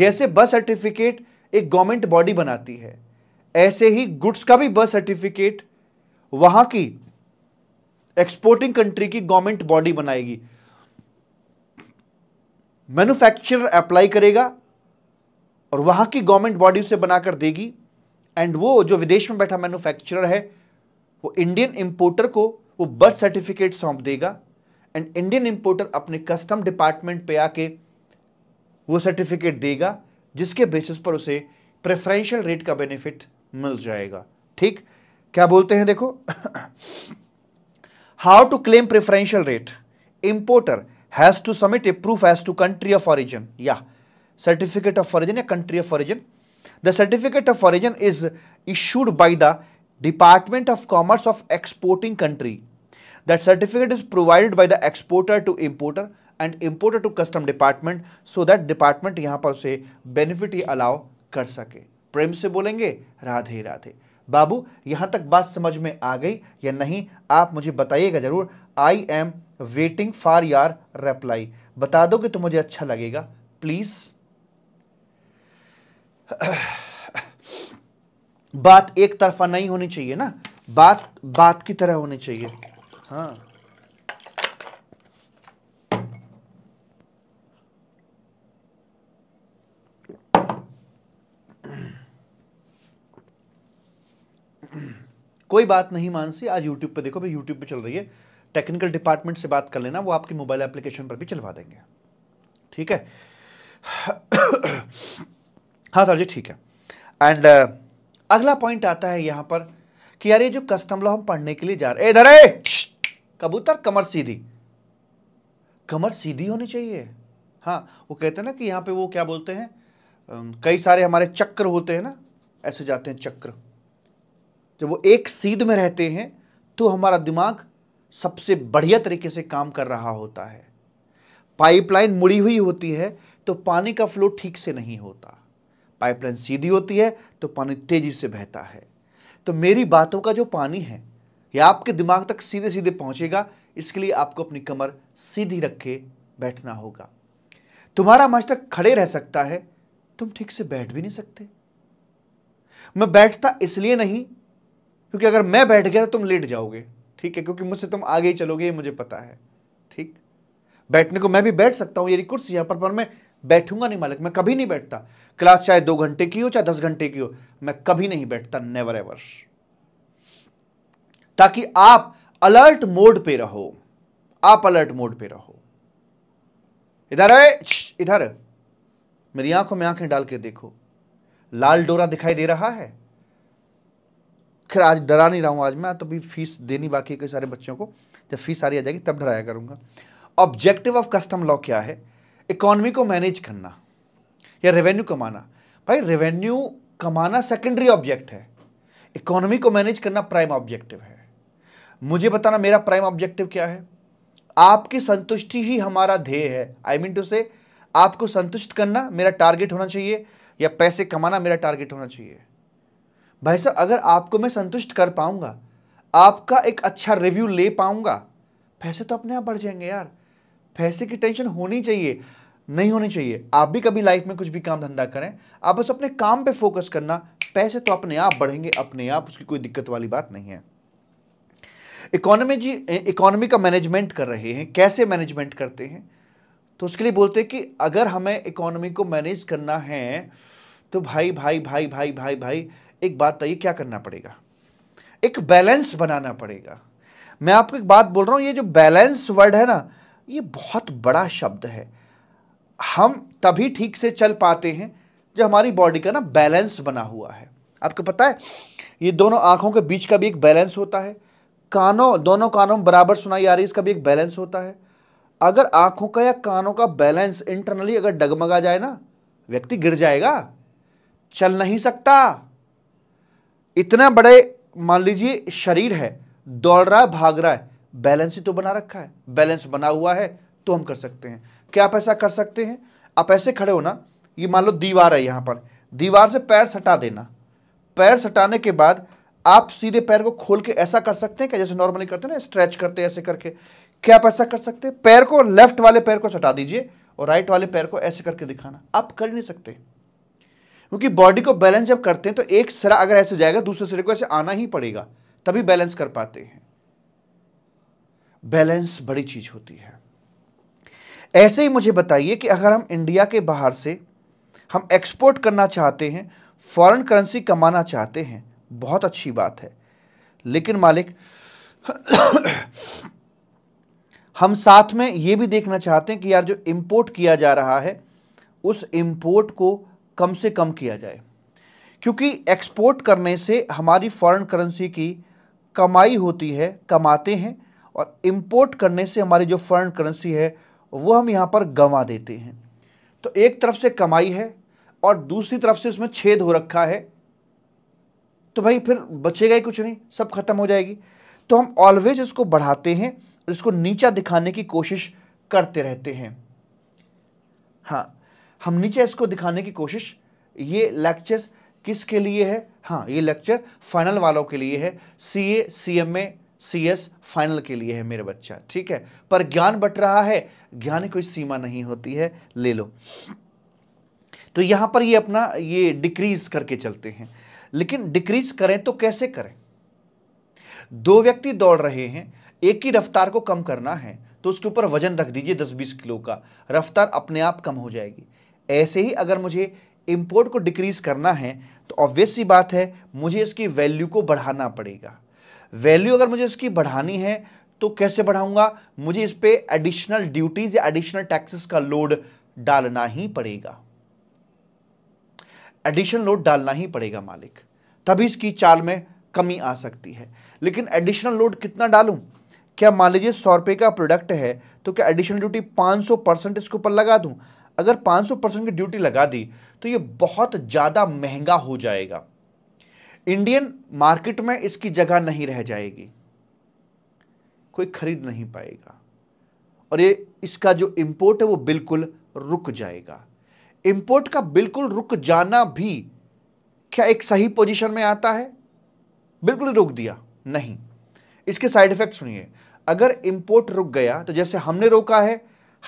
जैसे बर्थ सर्टिफिकेट एक गवर्नमेंट बॉडी बनाती है ऐसे ही गुड्स का भी बर्थ सर्टिफिकेट वहां की एक्सपोर्टिंग कंट्री की गवर्नमेंट बॉडी बनाएगी मैन्युफैक्चरर अप्लाई करेगा और वहां की गवर्नमेंट बॉडी उसे बनाकर देगी एंड वो जो विदेश में बैठा मैन्युफैक्चरर है वो इंडियन इंपोर्टर को वो बर्थ सर्टिफिकेट सौंप देगा एंड इंडियन इंपोर्टर अपने कस्टम डिपार्टमेंट पे आके वो सर्टिफिकेट देगा जिसके बेसिस पर उसे प्रेफरेंशियल रेट का बेनिफिट मिल जाएगा ठीक क्या बोलते हैं देखो how to claim preferential rate importer has to submit a proof as to country of origin या yeah. certificate of origin a country of origin the certificate of origin is issued by the department of commerce of exporting country that certificate is provided by the exporter to importer and importer to custom department so that department यहाँ पर उसे benefit ही allow कर सके प्रेम से बोलेंगे राधे राधे बाबू यहाँ तक बात समझ में आ गई या नहीं आप मुझे बताइएगा ज़रूर आई एम वेटिंग फॉर यार रिप्लाई बता दोगे तो मुझे अच्छा लगेगा प्लीज़ बात एक तरफा नहीं होनी चाहिए ना बात बात की तरह होनी चाहिए हाँ कोई बात नहीं मानसी आज यूट्यूब पे देखो भाई यूट्यूब पे चल रही है टेक्निकल डिपार्टमेंट से बात कर लेना वो आपकी मोबाइल एप्लीकेशन पर भी चलवा देंगे ठीक है हाँ सर जी ठीक है एंड uh, अगला पॉइंट आता है यहां पर कि यार ये जो कस्टम लॉ हम पढ़ने के लिए जा रहे इधर है कबूतर कमर सीधी कमर सीधी होनी चाहिए हाँ वो कहते हैं ना कि यहां पे वो क्या बोलते हैं कई सारे हमारे चक्र होते हैं ना ऐसे जाते हैं चक्र जब वो एक सीध में रहते हैं तो हमारा दिमाग सबसे बढ़िया तरीके से काम कर रहा होता है पाइपलाइन मुड़ी हुई होती है तो पानी का फ्लो ठीक से नहीं होता पाइपलाइन सीधी होती है तो पानी तेज़ी से बहता है तो मेरी बातों का जो पानी है यह आपके दिमाग तक सीधे सीधे पहुंचेगा इसके लिए आपको अपनी कमर सीधी रख के बैठना होगा तुम्हारा मस्तक खड़े रह सकता है तुम ठीक से बैठ भी नहीं सकते मैं बैठता इसलिए नहीं क्योंकि अगर मैं बैठ गया तो तुम लेट जाओगे ठीक है क्योंकि मुझसे तुम आगे ही चलोगे ये मुझे पता है ठीक बैठने को मैं भी बैठ सकता हूं ये कुर्सी यहां पर पर मैं बैठूंगा नहीं मालिक मैं कभी नहीं बैठता क्लास चाहे दो घंटे की हो चाहे दस घंटे की हो मैं कभी नहीं बैठता नेवर एवर ताकि आप अलर्ट मोड पे रहो आप अलर्ट मोड पे रहो इधर है इधर मेरी आंखों में आंखें डाल के देखो लाल डोरा दिखाई दे रहा है खैर आज डरा नहीं रहा हूं आज मैं तभी भी फीस देनी बाकी है कई सारे बच्चों को जब फीस सारी आ जाएगी तब डराया करूंगा ऑब्जेक्टिव ऑफ कस्टम लॉ क्या है इकोनॉमी को मैनेज करना या रेवेन्यू कमाना भाई रेवेन्यू कमाना सेकेंडरी ऑब्जेक्ट है इकोनॉमी को मैनेज करना प्राइम ऑब्जेक्टिव है मुझे बताना मेरा प्राइम ऑब्जेक्टिव क्या है आपकी संतुष्टि ही हमारा ध्येय है आई मीन टू से आपको संतुष्ट करना मेरा टारगेट होना चाहिए या पैसे कमाना मेरा टारगेट होना चाहिए भाई साहब अगर आपको मैं संतुष्ट कर पाऊंगा आपका एक अच्छा रिव्यू ले पाऊंगा पैसे तो अपने आप बढ़ जाएंगे यार पैसे की टेंशन होनी चाहिए नहीं होनी चाहिए आप भी कभी लाइफ में कुछ भी काम धंधा करें आप बस अपने काम पे फोकस करना पैसे तो अपने आप बढ़ेंगे अपने आप उसकी कोई दिक्कत वाली बात नहीं है इकोनॉमी जी इकोनॉमी का मैनेजमेंट कर रहे हैं कैसे मैनेजमेंट करते हैं तो उसके लिए बोलते हैं कि अगर हमें इकोनॉमी को मैनेज करना है तो भाई भाई भाई भाई भाई भाई एक बात तो क्या करना पड़ेगा एक बैलेंस बनाना पड़ेगा मैं आपको एक बात बोल रहा हूँ ये जो बैलेंस वर्ड है ना ये बहुत बड़ा शब्द है हम तभी ठीक से चल पाते हैं जब हमारी बॉडी का ना बैलेंस बना हुआ है आपको पता है ये दोनों आँखों के बीच का भी एक बैलेंस होता है कानों दोनों कानों में बराबर सुनाई आ रही है इसका भी एक बैलेंस होता है अगर आँखों का या कानों का बैलेंस इंटरनली अगर डगमगा जाए ना व्यक्ति गिर जाएगा चल नहीं सकता इतना बड़े मान लीजिए शरीर है दौड़ रहा है भाग रहा है बैलेंस ही तो बना रखा है बैलेंस बना हुआ है तो हम कर सकते हैं क्या आप ऐसा कर सकते हैं आप ऐसे खड़े हो ना ये मान लो दीवार है यहाँ पर दीवार से पैर सटा देना पैर सटाने के बाद आप सीधे पैर को खोल के ऐसा कर सकते हैं क्या जैसे नॉर्मली करते हैं ना स्ट्रेच करते हैं ऐसे करके क्या आप ऐसा कर सकते हैं पैर को लेफ्ट वाले पैर को सटा दीजिए और राइट वाले पैर को ऐसे करके दिखाना आप कर नहीं सकते क्योंकि बॉडी को बैलेंस जब करते हैं तो एक सिरा अगर ऐसे जाएगा दूसरे सिरे को ऐसे आना ही पड़ेगा तभी बैलेंस कर पाते हैं बैलेंस बड़ी चीज़ होती है ऐसे ही मुझे बताइए कि अगर हम इंडिया के बाहर से हम एक्सपोर्ट करना चाहते हैं फॉरेन करेंसी कमाना चाहते हैं बहुत अच्छी बात है लेकिन मालिक हम साथ में ये भी देखना चाहते हैं कि यार जो इम्पोर्ट किया जा रहा है उस इम्पोर्ट को कम से कम किया जाए क्योंकि एक्सपोर्ट करने से हमारी फॉरेन करेंसी की कमाई होती है कमाते हैं और इम्पोर्ट करने से हमारी जो फॉरन करेंसी है वो हम यहाँ पर गंवा देते हैं तो एक तरफ से कमाई है और दूसरी तरफ से इसमें छेद हो रखा है तो भाई फिर बचेगा ही कुछ नहीं सब खत्म हो जाएगी तो हम ऑलवेज इसको बढ़ाते हैं और इसको नीचा दिखाने की कोशिश करते रहते हैं हाँ हम नीचे इसको दिखाने की कोशिश ये लेक्चर्स किसके लिए है हाँ ये लेक्चर फाइनल वालों के लिए है C A C M A C S final के लिए है मेरे बच्चा ठीक है पर ज्ञान बट रहा है ज्ञान कोई सीमा नहीं होती है ले लो तो यहां पर ये अपना ये डिक्रीज करके चलते हैं लेकिन डिक्रीज करें तो कैसे करें दो व्यक्ति दौड़ रहे हैं एक ही रफ्तार को कम करना है तो उसके ऊपर वजन रख दीजिए 10-20 किलो का रफ्तार अपने आप कम हो जाएगी ऐसे ही अगर मुझे इंपोर्ट को डिक्रीज करना है तो ऑब्वियस सी बात है मुझे इसकी वैल्यू को बढ़ाना पड़ेगा वैल्यू अगर मुझे इसकी बढ़ानी है तो कैसे बढ़ाऊंगा मुझे इस पर एडिशनल ड्यूटीज या एडिशनल टैक्सेस का लोड डालना ही पड़ेगा एडिशनल लोड डालना ही पड़ेगा मालिक तभी इसकी चाल में कमी आ सकती है लेकिन एडिशनल लोड कितना डालूं क्या मान लीजिए सौ रुपए का प्रोडक्ट है तो क्या एडिशनल ड्यूटी 500 परसेंट इसके ऊपर लगा दूं अगर 500 परसेंट की ड्यूटी लगा दी तो ये बहुत ज़्यादा महंगा हो जाएगा इंडियन मार्केट में इसकी जगह नहीं रह जाएगी कोई खरीद नहीं पाएगा और ये इसका जो इंपोर्ट है वो बिल्कुल रुक जाएगा इंपोर्ट का बिल्कुल रुक जाना भी क्या एक सही पोजीशन में आता है बिल्कुल रुक दिया नहीं इसके साइड इफेक्ट सुनिए अगर इंपोर्ट रुक गया तो जैसे हमने रोका है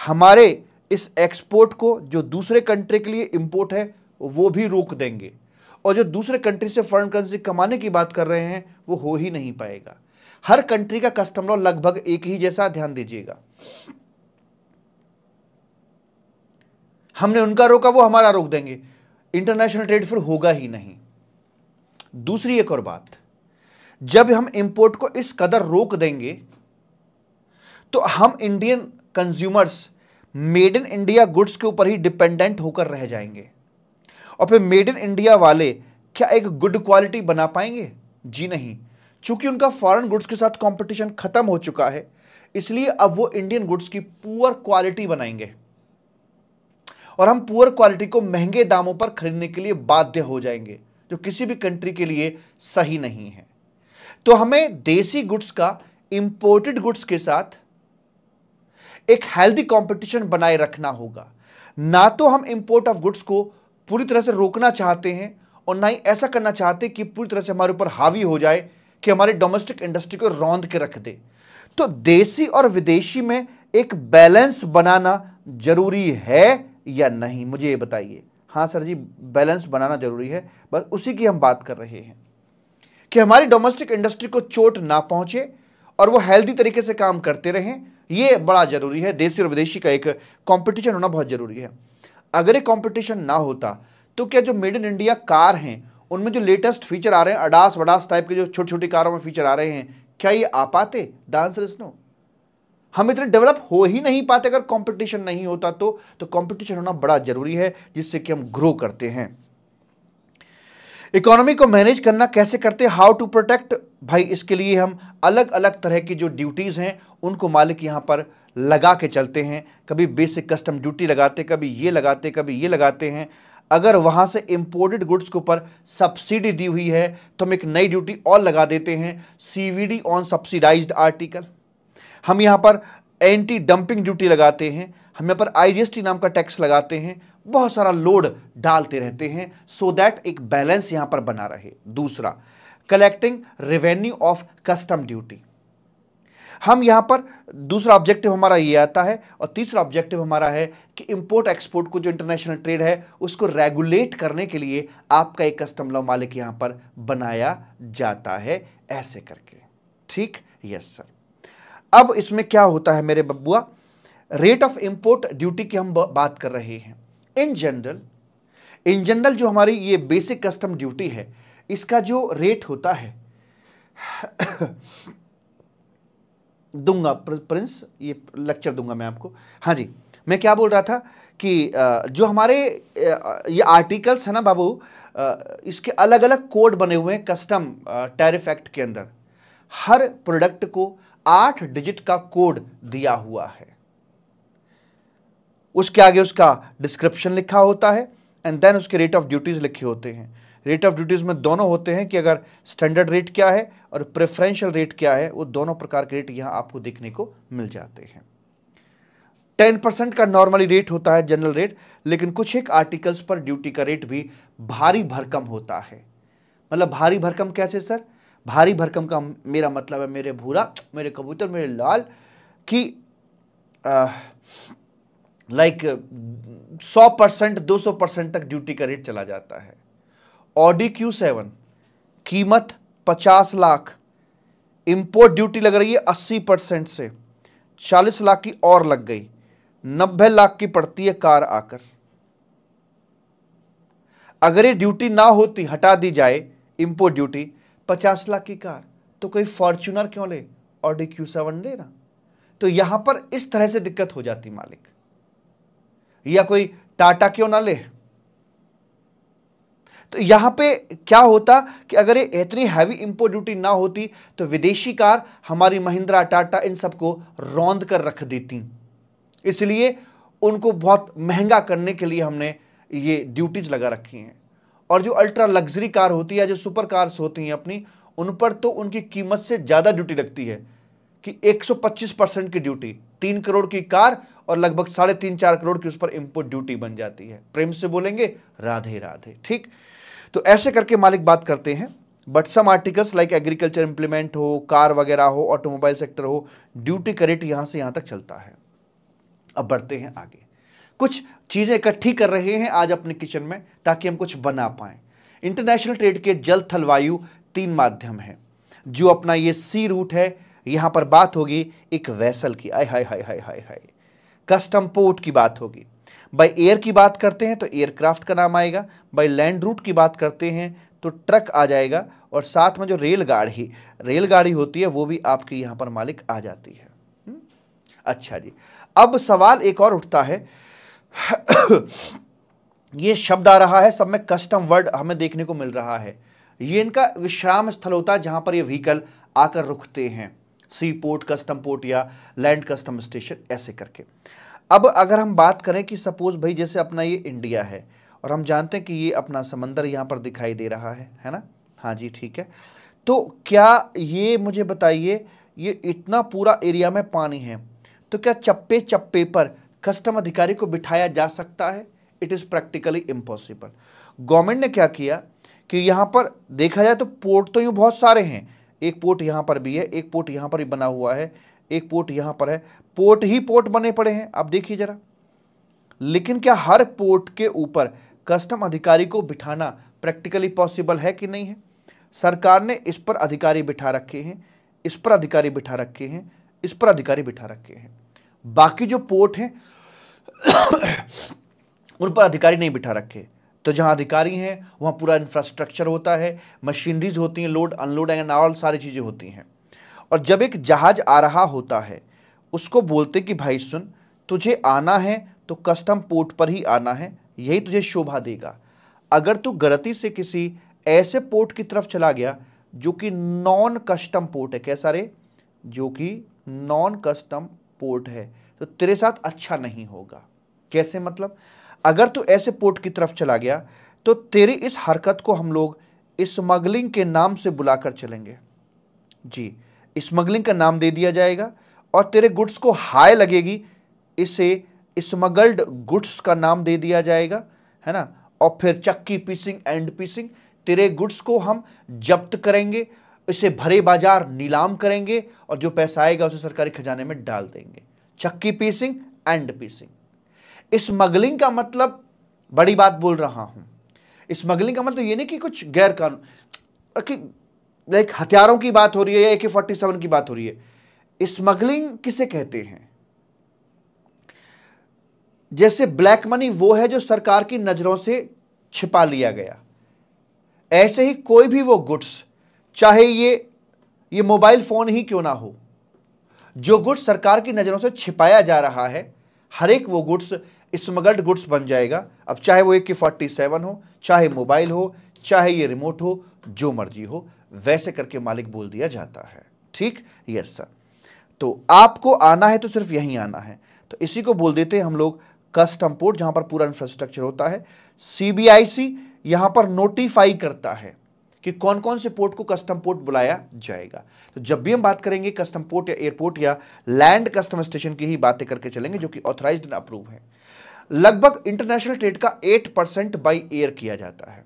हमारे इस एक्सपोर्ट को जो दूसरे कंट्री के लिए इंपोर्ट है वो भी रोक देंगे और जो दूसरे कंट्री से फॉरेन करेंसी कमाने की बात कर रहे हैं वो हो ही नहीं पाएगा हर कंट्री का कस्टम लॉ लगभग एक ही जैसा ध्यान दीजिएगा हमने उनका रोका वो हमारा रोक देंगे इंटरनेशनल ट्रेड फिर होगा ही नहीं दूसरी एक और बात जब हम इंपोर्ट को इस कदर रोक देंगे तो हम Indian consumers made in India goods के ऊपर ही डिपेंडेंट होकर रह जाएंगे और फिर मेड इन इंडिया वाले क्या एक गुड क्वालिटी बना पाएंगे जी नहीं चूंकि उनका फॉरेन गुड्स के साथ कंपटीशन खत्म हो चुका है इसलिए अब वो इंडियन गुड्स की पुअर क्वालिटी बनाएंगे और हम पुअर क्वालिटी को महंगे दामों पर खरीदने के लिए बाध्य हो जाएंगे जो किसी भी कंट्री के लिए सही नहीं है तो हमें देसी गुड्स का इंपोर्टेड गुड्स के साथ एक हेल्दी कंपटीशन बनाए रखना होगा ना तो हम इंपोर्ट ऑफ गुड्स को पूरी तरह से रोकना चाहते हैं और ना ही ऐसा करना चाहते कि पूरी तरह से हमारे ऊपर हावी हो जाए कि हमारे डोमेस्टिक इंडस्ट्री को रौंद के रख दे तो देसी और विदेशी में एक बैलेंस बनाना जरूरी है या नहीं मुझे ये बताइए हाँ सर जी बैलेंस बनाना जरूरी है बस उसी की हम बात कर रहे हैं कि हमारी डोमेस्टिक इंडस्ट्री को चोट ना पहुंचे और वो हेल्दी तरीके से काम करते रहें ये बड़ा जरूरी है देशी और विदेशी का एक कंपटीशन होना बहुत जरूरी है अगर ये कॉम्पिटिशन ना होता तो क्या जो मेड इन इंडिया कार हैं उनमें जो लेटेस्ट फीचर आ रहे हैं अडास वडास टाइप के जो छोटी छुट छोटी कारों में फीचर आ रहे हैं क्या ये आ पाते द आंसर इज नो हम इतने डेवलप हो ही नहीं पाते अगर कंपटीशन नहीं होता तो तो कंपटीशन होना बड़ा जरूरी है जिससे कि हम ग्रो करते हैं इकोनॉमी को मैनेज करना कैसे करते हाउ टू प्रोटेक्ट भाई इसके लिए हम अलग अलग तरह की जो ड्यूटीज़ हैं उनको मालिक यहां पर लगा के चलते हैं कभी बेसिक कस्टम ड्यूटी लगाते कभी ये लगाते कभी ये लगाते हैं अगर वहाँ से इम्पोर्टेड गुड्स के ऊपर सब्सिडी दी हुई है तो हम एक नई ड्यूटी और लगा देते हैं सीवीडी ऑन सब्सिडाइज्ड आर्टिकल हम यहाँ पर एंटी डंपिंग ड्यूटी लगाते हैं हम यहाँ पर आईजीएसटी नाम का टैक्स लगाते हैं बहुत सारा लोड डालते रहते हैं सो so दैट एक बैलेंस यहाँ पर बना रहे दूसरा collecting revenue of custom duty हम यहाँ पर दूसरा ऑब्जेक्टिव हमारा ये आता है और तीसरा ऑब्जेक्टिव हमारा है कि इंपोर्ट एक्सपोर्ट को जो इंटरनेशनल ट्रेड है उसको रेगुलेट करने के लिए आपका एक कस्टम लॉ मालिक यहाँ पर बनाया जाता है ऐसे करके ठीक यस सर अब इसमें क्या होता है मेरे बब्बुआ रेट ऑफ इंपोर्ट ड्यूटी की हम बात कर रहे हैं इन जनरल इन जनरल जो हमारी ये बेसिक कस्टम ड्यूटी है इसका जो रेट होता है दूंगा प्रिंस ये लेक्चर दूंगा मैं आपको हाँ जी मैं क्या बोल रहा था कि जो हमारे ये आर्टिकल्स है ना बाबू इसके अलग अलग कोड बने हुए हैं कस्टम टैरिफ एक्ट के अंदर हर प्रोडक्ट को आठ डिजिट का कोड दिया हुआ है उसके आगे उसका डिस्क्रिप्शन लिखा होता है एंड देन उसके रेट ऑफ ड्यूटीज लिखे होते हैं रेट ऑफ ड्यूटीज़ में दोनों होते हैं कि अगर स्टैंडर्ड रेट क्या है और प्रेफरेंशियल रेट क्या है वो दोनों प्रकार के रेट यहां आपको देखने को मिल जाते हैं टेन परसेंट का नॉर्मली रेट होता है जनरल रेट लेकिन कुछ एक आर्टिकल्स पर ड्यूटी का रेट भी भारी भरकम होता है मतलब भारी भरकम कैसे सर भारी भरकम का मेरा मतलब है मेरे भूरा मेरे कबूतर मेरे लाल कि लाइक सौ परसेंट दो सौ परसेंट तक ड्यूटी का रेट चला जाता है ऑडी क्यू सेवन कीमत पचास लाख इंपोर्ट ड्यूटी लग रही है अस्सी परसेंट से चालीस लाख की और लग गई नब्बे लाख की पड़ती है कार आकर अगर ये ड्यूटी ना होती हटा दी जाए इंपोर्ट ड्यूटी पचास लाख की कार तो कोई फॉर्चूनर क्यों ले ऑडी क्यू सेवन ले ना तो यहां पर इस तरह से दिक्कत हो जाती मालिक या कोई टाटा क्यों ना ले तो यहाँ पे क्या होता कि अगर ये इतनी हैवी इम्पोर्ट ड्यूटी ना होती तो विदेशी कार हमारी महिंद्रा टाटा इन सबको रौंद कर रख देती इसलिए उनको बहुत महंगा करने के लिए हमने ये ड्यूटीज लगा रखी हैं और जो अल्ट्रा लग्जरी कार होती है जो सुपर कार्स होती हैं अपनी उन पर तो उनकी कीमत से ज़्यादा ड्यूटी लगती है कि 125 परसेंट की ड्यूटी तीन करोड़ की कार और लगभग साढ़े तीन चार करोड़ की उस पर इम्पोर्ट ड्यूटी बन जाती है प्रेम से बोलेंगे राधे राधे ठीक तो ऐसे करके मालिक बात करते हैं but some articles like agriculture implement हो कार वगैरह हो ऑटोमोबाइल सेक्टर हो ड्यूटी करेट यहां से यहां तक चलता है अब बढ़ते हैं आगे कुछ चीज़ें इकट्ठी कर रहे हैं आज अपने किचन में ताकि हम कुछ बना पाए इंटरनेशनल ट्रेड के जल थलवायु तीन माध्यम हैं जो अपना ये सी रूट है यहां पर बात होगी एक वैसल की आय हाय हाय हाय हाय हाय कस्टम पोर्ट की बात होगी बाई एयर की बात करते हैं तो एयरक्राफ्ट का नाम आएगा बाई लैंड रूट की बात करते हैं तो ट्रक आ जाएगा और साथ में जो रेलगाड़ी रेलगाड़ी होती है वो भी आपके यहाँ पर मालिक आ जाती है हम्म? अच्छा जी अब सवाल एक और उठता है ये शब्द आ रहा है सब में कस्टम वर्ड हमें देखने को मिल रहा है ये इनका विश्राम स्थल होता है जहां पर ये व्हीकल आकर रुकते हैं सी पोर्ट कस्टम पोर्ट या लैंड कस्टम स्टेशन ऐसे करके अब अगर हम बात करें कि सपोज़ भाई जैसे अपना ये इंडिया है और हम जानते हैं कि ये अपना समंदर यहाँ पर दिखाई दे रहा है है ना हाँ जी ठीक है तो क्या ये मुझे बताइए ये इतना पूरा एरिया में पानी है तो क्या चप्पे चप्पे पर कस्टम अधिकारी को बिठाया जा सकता है it is practically impossible government ने क्या किया कि यहाँ पर देखा जाए तो पोर्ट तो यूँ बहुत सारे हैं एक पोर्ट यहाँ पर भी है एक पोर्ट यहाँ पर भी बना हुआ है एक पोर्ट यहां पर है पोर्ट ही पोर्ट बने पड़े हैं आप देखिए जरा लेकिन क्या हर पोर्ट के ऊपर कस्टम अधिकारी को बिठाना प्रैक्टिकली पॉसिबल है कि नहीं है सरकार ने इस पर अधिकारी बिठा रखे हैं इस पर अधिकारी बिठा रखे हैं इस पर अधिकारी बिठा रखे हैं बाकी जो पोर्ट हैं उन पर अधिकारी नहीं बिठा रखे तो जहां अधिकारी हैं वहां पूरा इंफ्रास्ट्रक्चर होता है मशीनरीज होती हैं लोड अनलोड एंड ऑल सारी चीज़ें होती हैं और जब एक जहाज़ आ रहा होता है उसको बोलते कि भाई सुन तुझे आना है तो कस्टम पोर्ट पर ही आना है यही तुझे शोभा देगा अगर तू गलती से किसी ऐसे पोर्ट की तरफ चला गया जो कि नॉन कस्टम पोर्ट है कैसा रे जो कि नॉन कस्टम पोर्ट है तो तेरे साथ अच्छा नहीं होगा कैसे मतलब अगर तू ऐसे पोर्ट की तरफ चला गया तो तेरी इस हरकत को हम लोग स्मगलिंग के नाम से बुलाकर चलेंगे जी स्मगलिंग का नाम दे दिया जाएगा और तेरे गुड्स को हाई लगेगी इसे स्मगल्ड गुड्स का नाम दे दिया जाएगा है ना और फिर चक्की पीसिंग एंड पीसिंग तेरे गुड्स को हम जब्त करेंगे इसे भरे बाजार नीलाम करेंगे और जो पैसा आएगा उसे सरकारी खजाने में डाल देंगे चक्की पीसिंग एंड पीसिंग स्मगलिंग का मतलब बड़ी बात बोल रहा हूं स्मगलिंग का मतलब ये नहीं कि कुछ गैर कानून लाइक हथियारों की बात हो रही है ए के फोर्टी सेवन की बात हो रही है स्मगलिंग किसे कहते हैं जैसे ब्लैक मनी वो है जो सरकार की नज़रों से छिपा लिया गया ऐसे ही कोई भी वो गुड्स चाहे ये ये मोबाइल फ़ोन ही क्यों ना हो जो गुड्स सरकार की नज़रों से छिपाया जा रहा है हर एक वो गुड्स स्मगल्ड गुड्स बन जाएगा अब चाहे वो ए के फोर्टी सेवन हो चाहे मोबाइल हो चाहे ये रिमोट हो जो मर्जी हो वैसे करके मालिक बोल दिया जाता है ठीक यस सर तो आपको आना है तो सिर्फ यहीं आना है तो इसी को बोल देते हैं हम लोग कस्टम पोर्ट जहां पर पूरा इंफ्रास्ट्रक्चर होता है सीबीआईसी यहां पर नोटिफाई करता है कि कौन कौन से पोर्ट को कस्टम पोर्ट बुलाया जाएगा तो जब भी हम बात करेंगे कस्टम पोर्ट या एयरपोर्ट या लैंड कस्टम स्टेशन की ही बातें करके चलेंगे जो कि ऑथराइज अप्रूव है लगभग इंटरनेशनल ट्रेड का एट परसेंट बाई एयर किया जाता है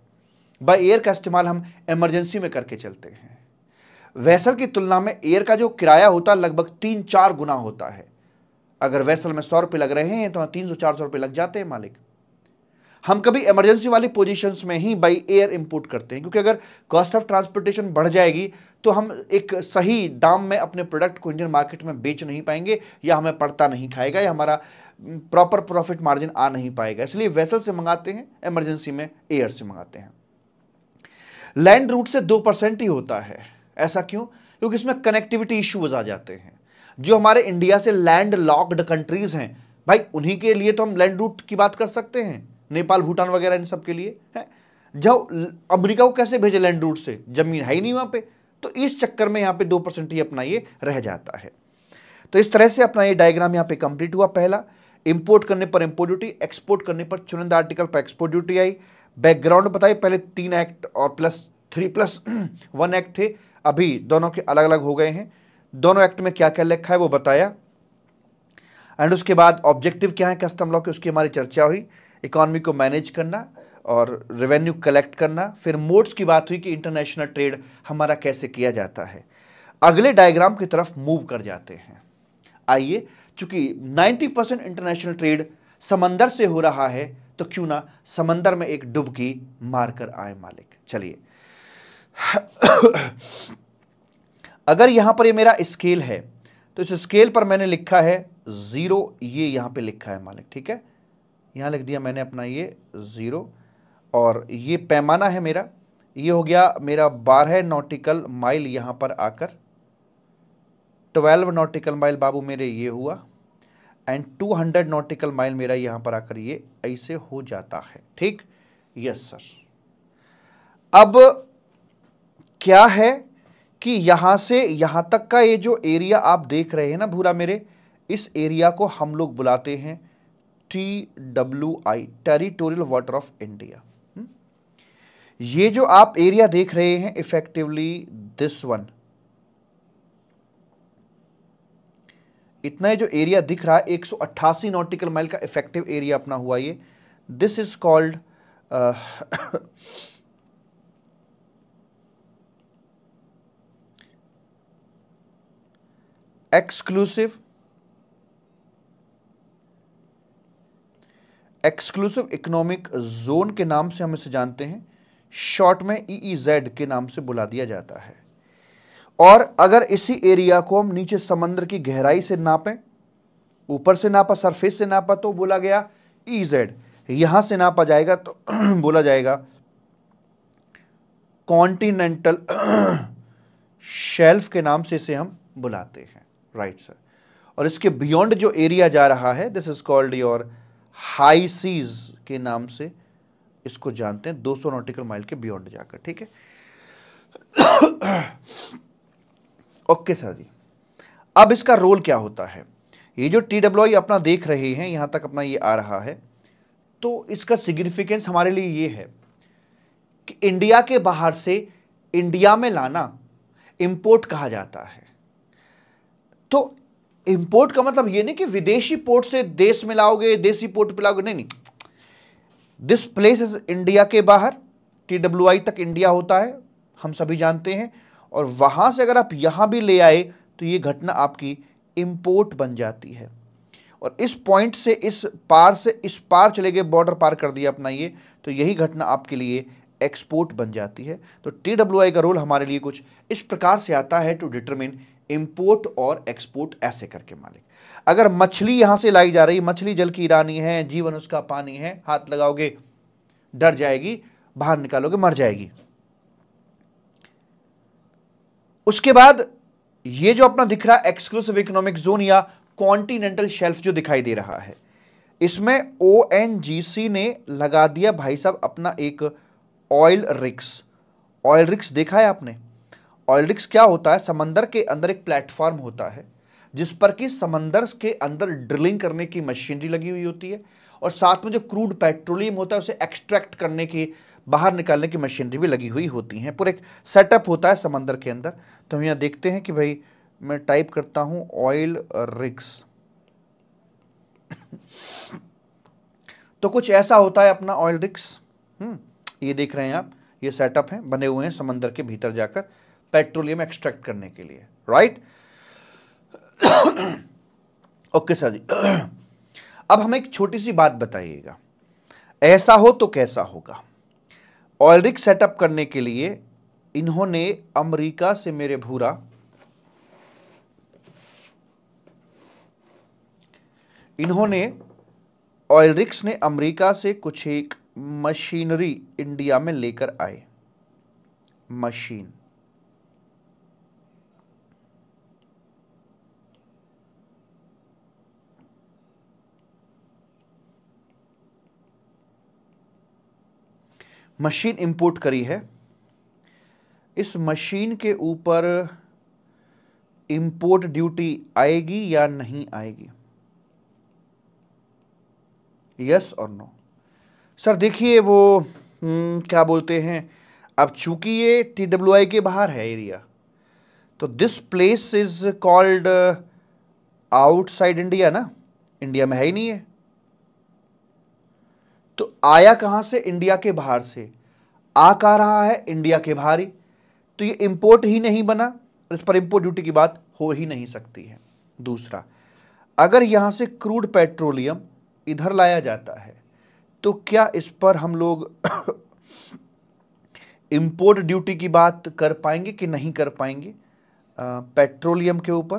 बाय एयर का इस्तेमाल हम इमरजेंसी में करके चलते हैं वैसल की तुलना में एयर का जो किराया होता है लगभग तीन चार गुना होता है अगर वैसल में सौ रुपये लग रहे हैं तो तीन सौ चार सौ रुपये लग जाते हैं मालिक हम कभी इमरजेंसी वाली पोजीशंस में ही बाई एयर इंपोर्ट करते हैं क्योंकि अगर कॉस्ट ऑफ ट्रांसपोर्टेशन बढ़ जाएगी तो हम एक सही दाम में अपने प्रोडक्ट को इंडियन मार्केट में बेच नहीं पाएंगे या हमें पड़ता नहीं खाएगा या हमारा प्रॉपर प्रॉफिट मार्जिन आ नहीं पाएगा इसलिए वैसल से मंगाते हैं इमरजेंसी में एयर से मंगाते हैं लैंड रूट से दो परसेंट ही होता है ऐसा क्यों क्योंकि इसमें कनेक्टिविटी इश्यूज आ जाते हैं जो हमारे इंडिया से लैंड लॉक्ड कंट्रीज हैं भाई उन्हीं के लिए तो हम लैंड रूट की बात कर सकते हैं नेपाल भूटान वगैरह इन सब के लिए है जब अमेरिका को कैसे भेजे लैंड रूट से जमीन है ही नहीं वहां पर तो इस चक्कर में यहाँ पे दो परसेंट ही अपना ये रह जाता है तो इस तरह से अपना ये डायग्राम यहाँ पे कंप्लीट हुआ पहला इंपोर्ट करने पर इंपोर्ट ड्यूटी एक्सपोर्ट करने पर चुनिंदा आर्टिकल पर एक्सपोर्ट ड्यूटी आई बैकग्राउंड बताइए पहले तीन एक्ट और plus three plus one act थे अभी दोनों के अलग अलग हो गए हैं दोनों एक्ट में क्या क्या लिखा है वो बताया एंड उसके बाद ऑब्जेक्टिव क्या है कस्टम लॉ के उसकी हमारी चर्चा हुई इकोनॉमी को मैनेज करना और रेवेन्यू कलेक्ट करना फिर मोड्स की बात हुई कि इंटरनेशनल ट्रेड हमारा कैसे किया जाता है अगले डायग्राम की तरफ मूव कर जाते हैं आइए चूंकि 90 परसेंट इंटरनेशनल ट्रेड समंदर से हो रहा है तो क्यों ना समंदर में एक डुबकी मारकर आए मालिक चलिए अगर यहां पर ये यह मेरा स्केल है तो इस स्केल पर मैंने लिखा है ज़ीरो ये यहां पे लिखा है मालिक ठीक है यहां लिख दिया मैंने अपना ये ज़ीरो और ये पैमाना है मेरा ये हो गया मेरा बारह नॉटिकल माइल यहां पर आकर ट्वेल्व नॉटिकल माइल बाबू मेरे ये हुआ and two hundred nautical mile मेरा यहां पर आकर ये ऐसे हो जाता है ठीक यस सर अब क्या है कि यहां से यहां तक का ये जो एरिया आप देख रहे हैं ना भूरा मेरे इस एरिया को हम लोग बुलाते हैं T W I territorial water of India ये जो आप एरिया देख रहे हैं इफेक्टिवली दिस वन इतना ही जो एरिया दिख रहा है एक नॉटिकल माइल का इफेक्टिव एरिया अपना हुआ ये this is called exclusive exclusive economic zone के नाम से हम इसे जानते हैं शॉर्ट में ईईजेड ई जेड के नाम से बुला दिया जाता है और अगर इसी एरिया को हम नीचे समंदर की गहराई से नापें ऊपर से नापा सरफेस से नापा तो बोला गया ई e जेड यहां से नापा जाएगा तो बोला जाएगा कॉन्टिनेंटल शेल्फ के नाम से इसे हम बुलाते हैं राइट right, सर और इसके बियॉन्ड जो एरिया जा रहा है this is called your high seas के नाम से इसको जानते हैं 200 नॉटिकल माइल के बियॉन्ड जाकर ठीक है ओके सर जी अब इसका रोल क्या होता है ये जो टी डब्ल्यू आई अपना देख रहे हैं यहाँ तक अपना ये आ रहा है तो इसका सिग्निफिकेंस हमारे लिए ये है कि इंडिया के बाहर से इंडिया में लाना इंपोर्ट कहा जाता है तो इंपोर्ट का मतलब ये नहीं कि विदेशी पोर्ट से देश में लाओगे देशी पोर्ट पर लाओगे नहीं नहीं दिस प्लेस इज इंडिया के बाहर टी डब्ल्यू आई तक इंडिया होता है हम सभी जानते हैं और वहां से अगर आप यहां भी ले आए तो ये घटना आपकी इंपोर्ट बन जाती है और इस पॉइंट से इस पार से इस पार चले गए बॉर्डर पार कर दिया अपना ये तो यही घटना आपके लिए एक्सपोर्ट बन जाती है तो टी का रोल हमारे लिए कुछ इस प्रकार से आता है टू डिटरमिन इम्पोर्ट और एक्सपोर्ट ऐसे करके मालिक अगर मछली यहाँ से लाई जा रही मछली जल की ईरानी है जीवन उसका पानी है हाथ लगाओगे डर जाएगी बाहर निकालोगे मर जाएगी उसके बाद ये जो अपना दिख रहा है एक्सक्लूसिव इकोनॉमिक जोन या कॉन्टिनेंटल शेल्फ जो दिखाई दे रहा है इसमें ओ ने लगा दिया भाई साहब अपना एक ऑयल रिक्स ऑयल रिक्स देखा है आपने ऑयल रिक्स क्या होता है समंदर के अंदर एक प्लेटफॉर्म होता है जिस पर कि समंदर के अंदर ड्रिलिंग करने की मशीनरी लगी हुई होती है और साथ में जो क्रूड पेट्रोलियम होता है उसे एक्सट्रैक्ट करने की बाहर निकालने की मशीनरी भी लगी हुई होती हैं पूरा एक सेटअप होता है समंदर के अंदर तो हम यहाँ देखते हैं कि भाई मैं टाइप करता हूँ ऑयल रिग्स तो कुछ ऐसा होता है अपना ऑयल रिक्स हम्म, ये देख रहे हैं आप ये सेटअप हैं बने हुए हैं समंदर के भीतर जाकर पेट्रोलियम एक्सट्रैक्ट करने के लिए राइट ओके सर जी अब हमें एक छोटी सी बात बताइएगा ऐसा हो तो कैसा होगा रिक सेटअप करने के लिए इन्होंने अमेरिका से मेरे भूरा इन्होंने रिक्स ने अमेरिका से कुछ एक मशीनरी इंडिया में लेकर आए मशीन मशीन इंपोर्ट करी है इस मशीन के ऊपर इंपोर्ट ड्यूटी आएगी या नहीं आएगी यस और नो सर देखिए वो हम्म, क्या बोलते हैं अब चूंकि ये टी डब्ल्यू आई के बाहर है एरिया तो this place is called outside India ना इंडिया में है ही नहीं है तो आया कहां से इंडिया के बाहर से आ कहा रहा है इंडिया के बाहर ही तो ये इंपोर्ट ही नहीं बना इस पर इंपोर्ट ड्यूटी की बात हो ही नहीं सकती है दूसरा अगर यहां से क्रूड पेट्रोलियम इधर लाया जाता है तो क्या इस पर हम लोग इंपोर्ट ड्यूटी की बात कर पाएंगे कि नहीं कर पाएंगे पेट्रोलियम के ऊपर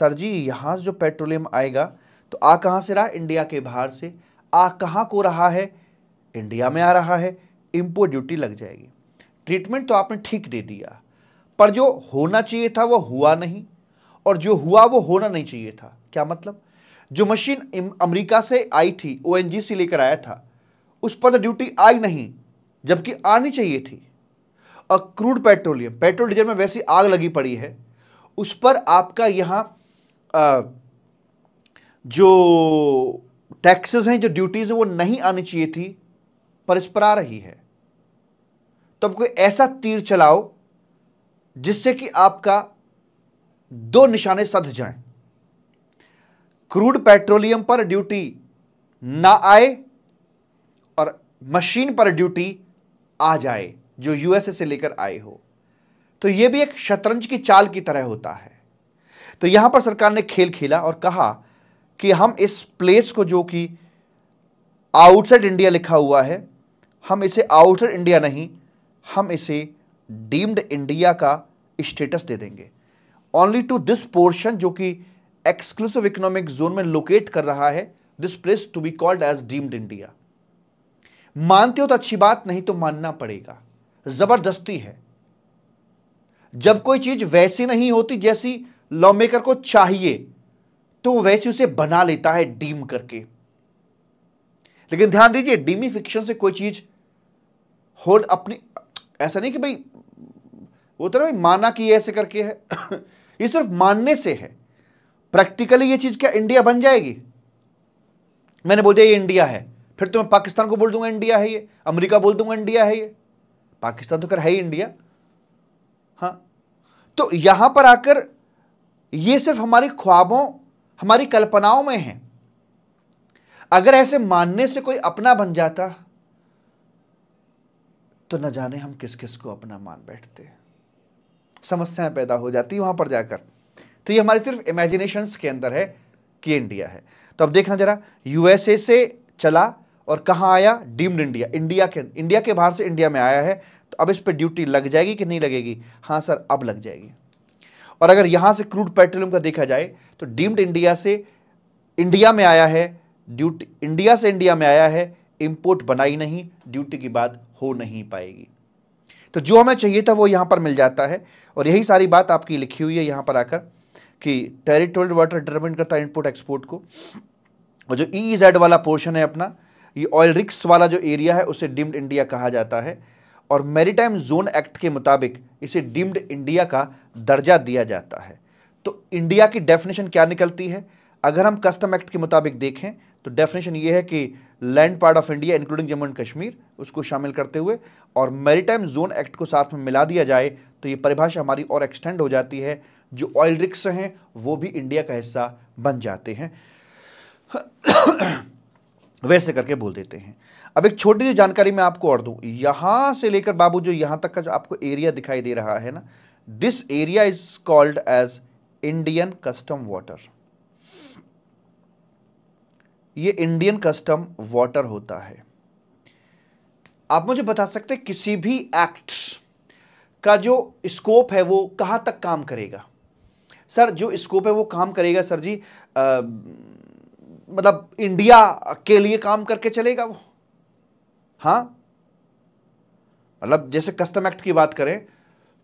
सर जी से जो पेट्रोलियम आएगा तो आ कहां से रहा इंडिया के बाहर से आ कहाँ को रहा है इंडिया में आ रहा है इम्पोर्ट ड्यूटी लग जाएगी ट्रीटमेंट तो आपने ठीक दे दिया पर जो होना चाहिए था वो हुआ नहीं और जो हुआ वो होना नहीं चाहिए था क्या मतलब जो मशीन अमेरिका से आई थी ओ से लेकर आया था उस पर तो ड्यूटी आई नहीं जबकि आनी चाहिए थी और क्रूड पेट्रोलियम पेट्रोल डीजल में वैसी आग लगी पड़ी है उस पर आपका यहाँ जो टैक्सेस हैं जो ड्यूटीज़ हैं वो नहीं आनी चाहिए थी पर इस पर आ रही है तो आप कोई ऐसा तीर चलाओ जिससे कि आपका दो निशाने सध जाएं क्रूड पेट्रोलियम पर ड्यूटी ना आए और मशीन पर ड्यूटी आ जाए जो यूएसए से लेकर आए हो तो यह भी एक शतरंज की चाल की तरह होता है तो यहां पर सरकार ने खेल खेला और कहा कि हम इस प्लेस को जो कि आउटसाइड इंडिया लिखा हुआ है हम इसे आउटर इंडिया नहीं हम इसे डीम्ड इंडिया का स्टेटस दे देंगे ओनली टू दिस पोर्शन जो कि एक्सक्लूसिव इकोनॉमिक जोन में लोकेट कर रहा है this place to be called as deemed India मानते हो तो अच्छी बात नहीं तो मानना पड़ेगा जबरदस्ती है जब कोई चीज वैसी नहीं होती जैसी लॉ मेकर को चाहिए तो वैसे उसे बना लेता है डीम करके लेकिन ध्यान दीजिए डीमी फिक्शन से कोई चीज होल्ड अपनी ऐसा नहीं कि भाई वो तो भाई माना कि ऐसे करके है ये सिर्फ मानने से है प्रैक्टिकली ये चीज क्या इंडिया बन जाएगी मैंने बोल दिया ये इंडिया है फिर तो मैं पाकिस्तान को बोल दूंगा इंडिया है ये अमेरिका बोल दूंगा इंडिया है ये पाकिस्तान तो कर है ही इंडिया हाँ तो यहां पर आकर ये सिर्फ हमारे ख्वाबों हमारी कल्पनाओं में है अगर ऐसे मानने से कोई अपना बन जाता तो न जाने हम किस किस को अपना मान बैठते समस्याएं पैदा हो जाती वहां पर जाकर तो ये हमारी सिर्फ इमेजिनेशन के अंदर है कि इंडिया है तो अब देखना जरा यूएसए से चला और कहां आया डीम्ड इंडिया इंडिया के इंडिया के बाहर से इंडिया में आया है तो अब इस पर ड्यूटी लग जाएगी कि नहीं लगेगी हां सर अब लग जाएगी और अगर यहां से क्रूड पेट्रोलियम का देखा जाए तो डीम्ड इंडिया से इंडिया में आया है ड्यूटी इंडिया से इंडिया में आया है इंपोर्ट बनाई नहीं ड्यूटी की बात हो नहीं पाएगी तो जो हमें चाहिए था वो यहां पर मिल जाता है और यही सारी बात आपकी लिखी हुई है यहां पर आकर कि टेरिटोरियल वाटर डिटरमिन करता है इनपुट एक्सपोर्ट को और जो ई e जेड e वाला पोर्शन है अपना ये ऑयल रिक्स वाला जो एरिया है उसे डीम्ड इंडिया कहा जाता है और मेरीटाइम जोन एक्ट के मुताबिक इसे डीम्ड इंडिया का दर्जा दिया जाता है तो इंडिया की डेफिनेशन क्या निकलती है अगर हम कस्टम एक्ट के मुताबिक देखें तो डेफिनेशन ये है कि land part of India including Jammu and Kashmir उसको शामिल करते हुए और मेरीटाइम जोन एक्ट को साथ में मिला दिया जाए तो ये परिभाषा हमारी और एक्सटेंड हो जाती है जो ऑयल रिक्स हैं वो भी इंडिया का हिस्सा बन जाते हैं वैसे करके बोल देते हैं अब एक छोटी सी जानकारी मैं आपको और दूँ यहाँ से लेकर बाबू जो यहाँ तक का जो आपको एरिया दिखाई दे रहा है ना this area is called as Indian custom water ये इंडियन कस्टम वाटर होता है आप मुझे बता सकते हैं किसी भी एक्ट का जो स्कोप है वो कहां तक काम करेगा सर जो स्कोप है वो काम करेगा सर जी आ, मतलब इंडिया के लिए काम करके चलेगा वो हाँ मतलब जैसे कस्टम एक्ट की बात करें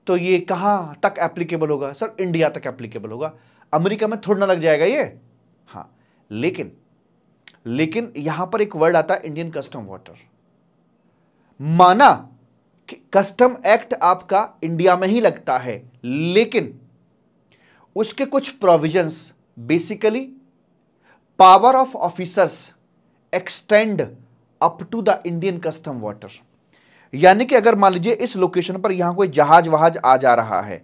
तो ये कहाँ तक एप्लीकेबल होगा सर इंडिया तक एप्लीकेबल होगा अमेरिका में थोड़ा ना लग जाएगा ये हाँ लेकिन लेकिन यहां पर एक वर्ड आता है इंडियन कस्टम वाटर माना कि कस्टम एक्ट आपका इंडिया में ही लगता है लेकिन उसके कुछ provisions basically power of officers extend up to the Indian custom water यानी कि अगर मान लीजिए इस लोकेशन पर यहां कोई जहाज वहाज आ जा रहा है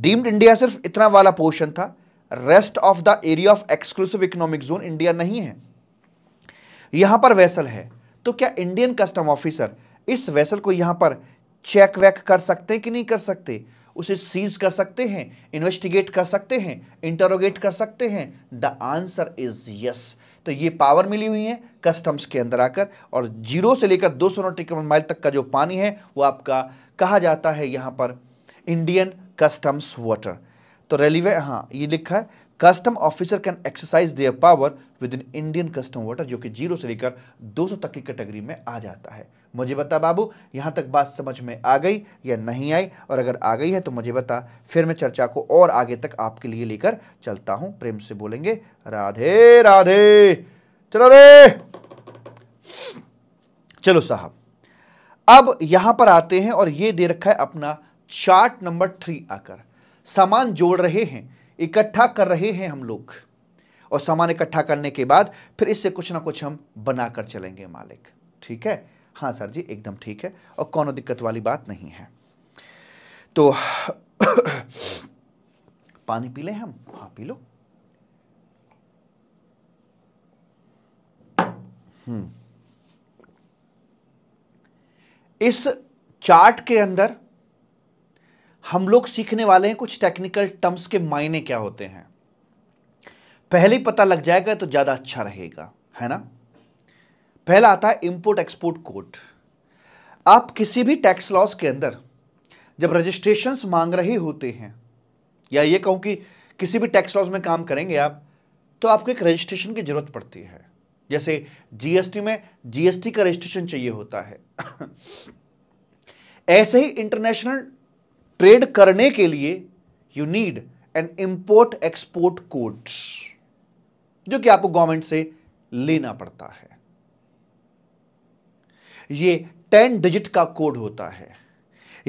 डीम्ड इंडिया सिर्फ इतना वाला पोर्शन था rest of the area of exclusive economic zone India नहीं है यहां पर वैसल है तो क्या इंडियन कस्टम ऑफिसर इस वैसल को यहां पर चेक वैक कर सकते हैं कि नहीं कर सकते उसे सीज कर सकते हैं इन्वेस्टिगेट कर सकते हैं इंटरोगेट कर सकते हैं द आंसर इज यस तो ये पावर मिली हुई है कस्टम्स के अंदर आकर और जीरो से लेकर दो सौ माइल तक का जो पानी है वो आपका कहा जाता है यहाँ पर इंडियन कस्टम्स वाटर तो रेलिवे हाँ ये लिखा है custom officer can exercise their power within Indian custom water जो कि जीरो से लेकर 200 तक की कैटेगरी में आ जाता है मुझे बता बाबू यहाँ तक बात समझ में आ गई या नहीं आई और अगर आ गई है तो मुझे बता फिर मैं चर्चा को और आगे तक आपके लिए लेकर चलता हूँ प्रेम से बोलेंगे राधे राधे चलो रे चलो साहब अब यहां पर आते हैं और ये दे रखा है अपना चार्ट नंबर थ्री आकर सामान जोड़ रहे हैं इकट्ठा कर रहे हैं हम लोग और सामान इकट्ठा करने के बाद फिर इससे कुछ ना कुछ हम बनाकर चलेंगे मालिक ठीक है हाँ सर जी एकदम ठीक है और कोनो दिक्कत वाली बात नहीं है तो पानी पी लें हम हाँ पी लो हम्म। इस चार्ट के अंदर हम लोग सीखने वाले हैं कुछ टेक्निकल टर्म्स के मायने क्या होते हैं पहले पता लग जाएगा तो ज़्यादा अच्छा रहेगा है ना पहला आता है इंपोर्ट एक्सपोर्ट कोड आप किसी भी टैक्स लॉस के अंदर जब रजिस्ट्रेशन मांग रहे होते हैं या ये कहूं कि किसी भी टैक्स लॉस में काम करेंगे आप तो आपको एक रजिस्ट्रेशन की ज़रूरत पड़ती है जैसे जीएसटी में जीएसटी का रजिस्ट्रेशन चाहिए होता है ऐसे ही इंटरनेशनल ट्रेड करने के लिए you need an import export code जो कि आपको गवर्नमेंट से लेना पड़ता है ये टेन डिजिट का कोड होता है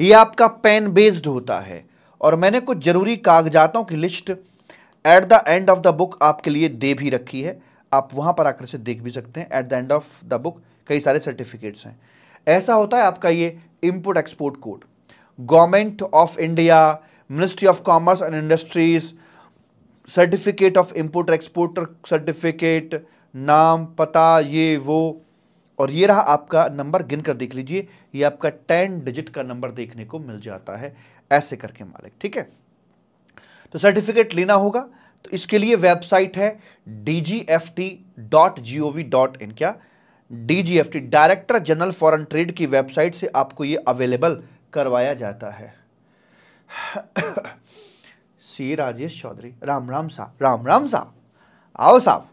ये आपका पेन बेस्ड होता है और मैंने कुछ ज़रूरी कागजातों की list at the end of the book आपके लिए दे भी रखी है आप वहां पर आकर से देख भी सकते हैं at the end of the book कई सारे सर्टिफिकेट्स हैं ऐसा होता है आपका ये import export code government of India ministry of commerce and industries certificate of import exporter certificate नाम पता ये वो और ये रहा आपका नंबर गिन कर देख लीजिए ये आपका टेन डिजिट का नंबर देखने को मिल जाता है ऐसे करके मालिक ठीक है तो सर्टिफिकेट लेना होगा तो इसके लिए वेबसाइट है D T dot dot in क्या D director general foreign trade की वेबसाइट से आपको ये अवेलेबल करवाया जाता है सी राजेश चौधरी राम राम साहब राम राम साहब आओ साहब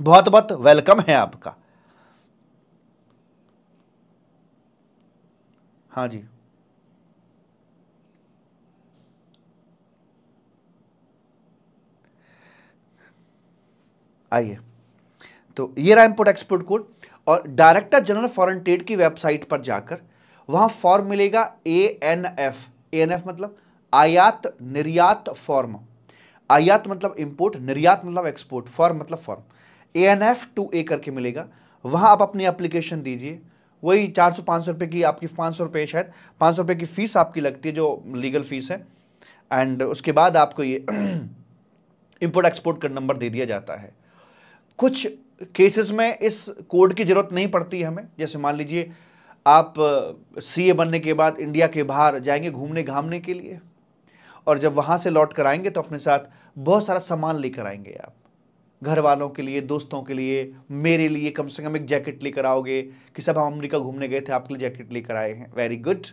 बहुत बहुत वेलकम है आपका हाँ जी आइए तो ये रहा इम्पोर्ट एक्सपोर्ट कोड और डायरेक्टर जनरल फॉरेन ट्रेड की वेबसाइट पर जाकर वहां फॉर्म मिलेगा A N F A N F मतलब आयात निर्यात फॉर्म आयात मतलब इंपोर्ट निर्यात मतलब एक्सपोर्ट फॉर्म मतलब form A N F two A करके मिलेगा वहां आप अपनी एप्लीकेशन दीजिए वही चार सौ पाँच सौ रुपये की आपकी पाँच सौ रुपये शायद पाँच सौ रुपये की फ़ीस आपकी लगती है जो लीगल फ़ीस है एंड उसके बाद आपको ये इम्पोर्ट एक्सपोर्ट का नंबर दे दिया जाता है कुछ केसेस में इस कोड की ज़रूरत नहीं पड़ती हमें जैसे मान लीजिए आप सीए बनने के बाद इंडिया के बाहर जाएंगे घूमने घामने के लिए और जब वहाँ से लौट कर आएंगे तो अपने साथ बहुत सारा सामान लेकर आएंगे आप घर वालों के लिए दोस्तों के लिए मेरे लिए कम से कम एक जैकेट लेकर आओगे कि सब हम अमरीका घूमने गए थे आपके लिए जैकेट लेकर आए हैं वेरी गुड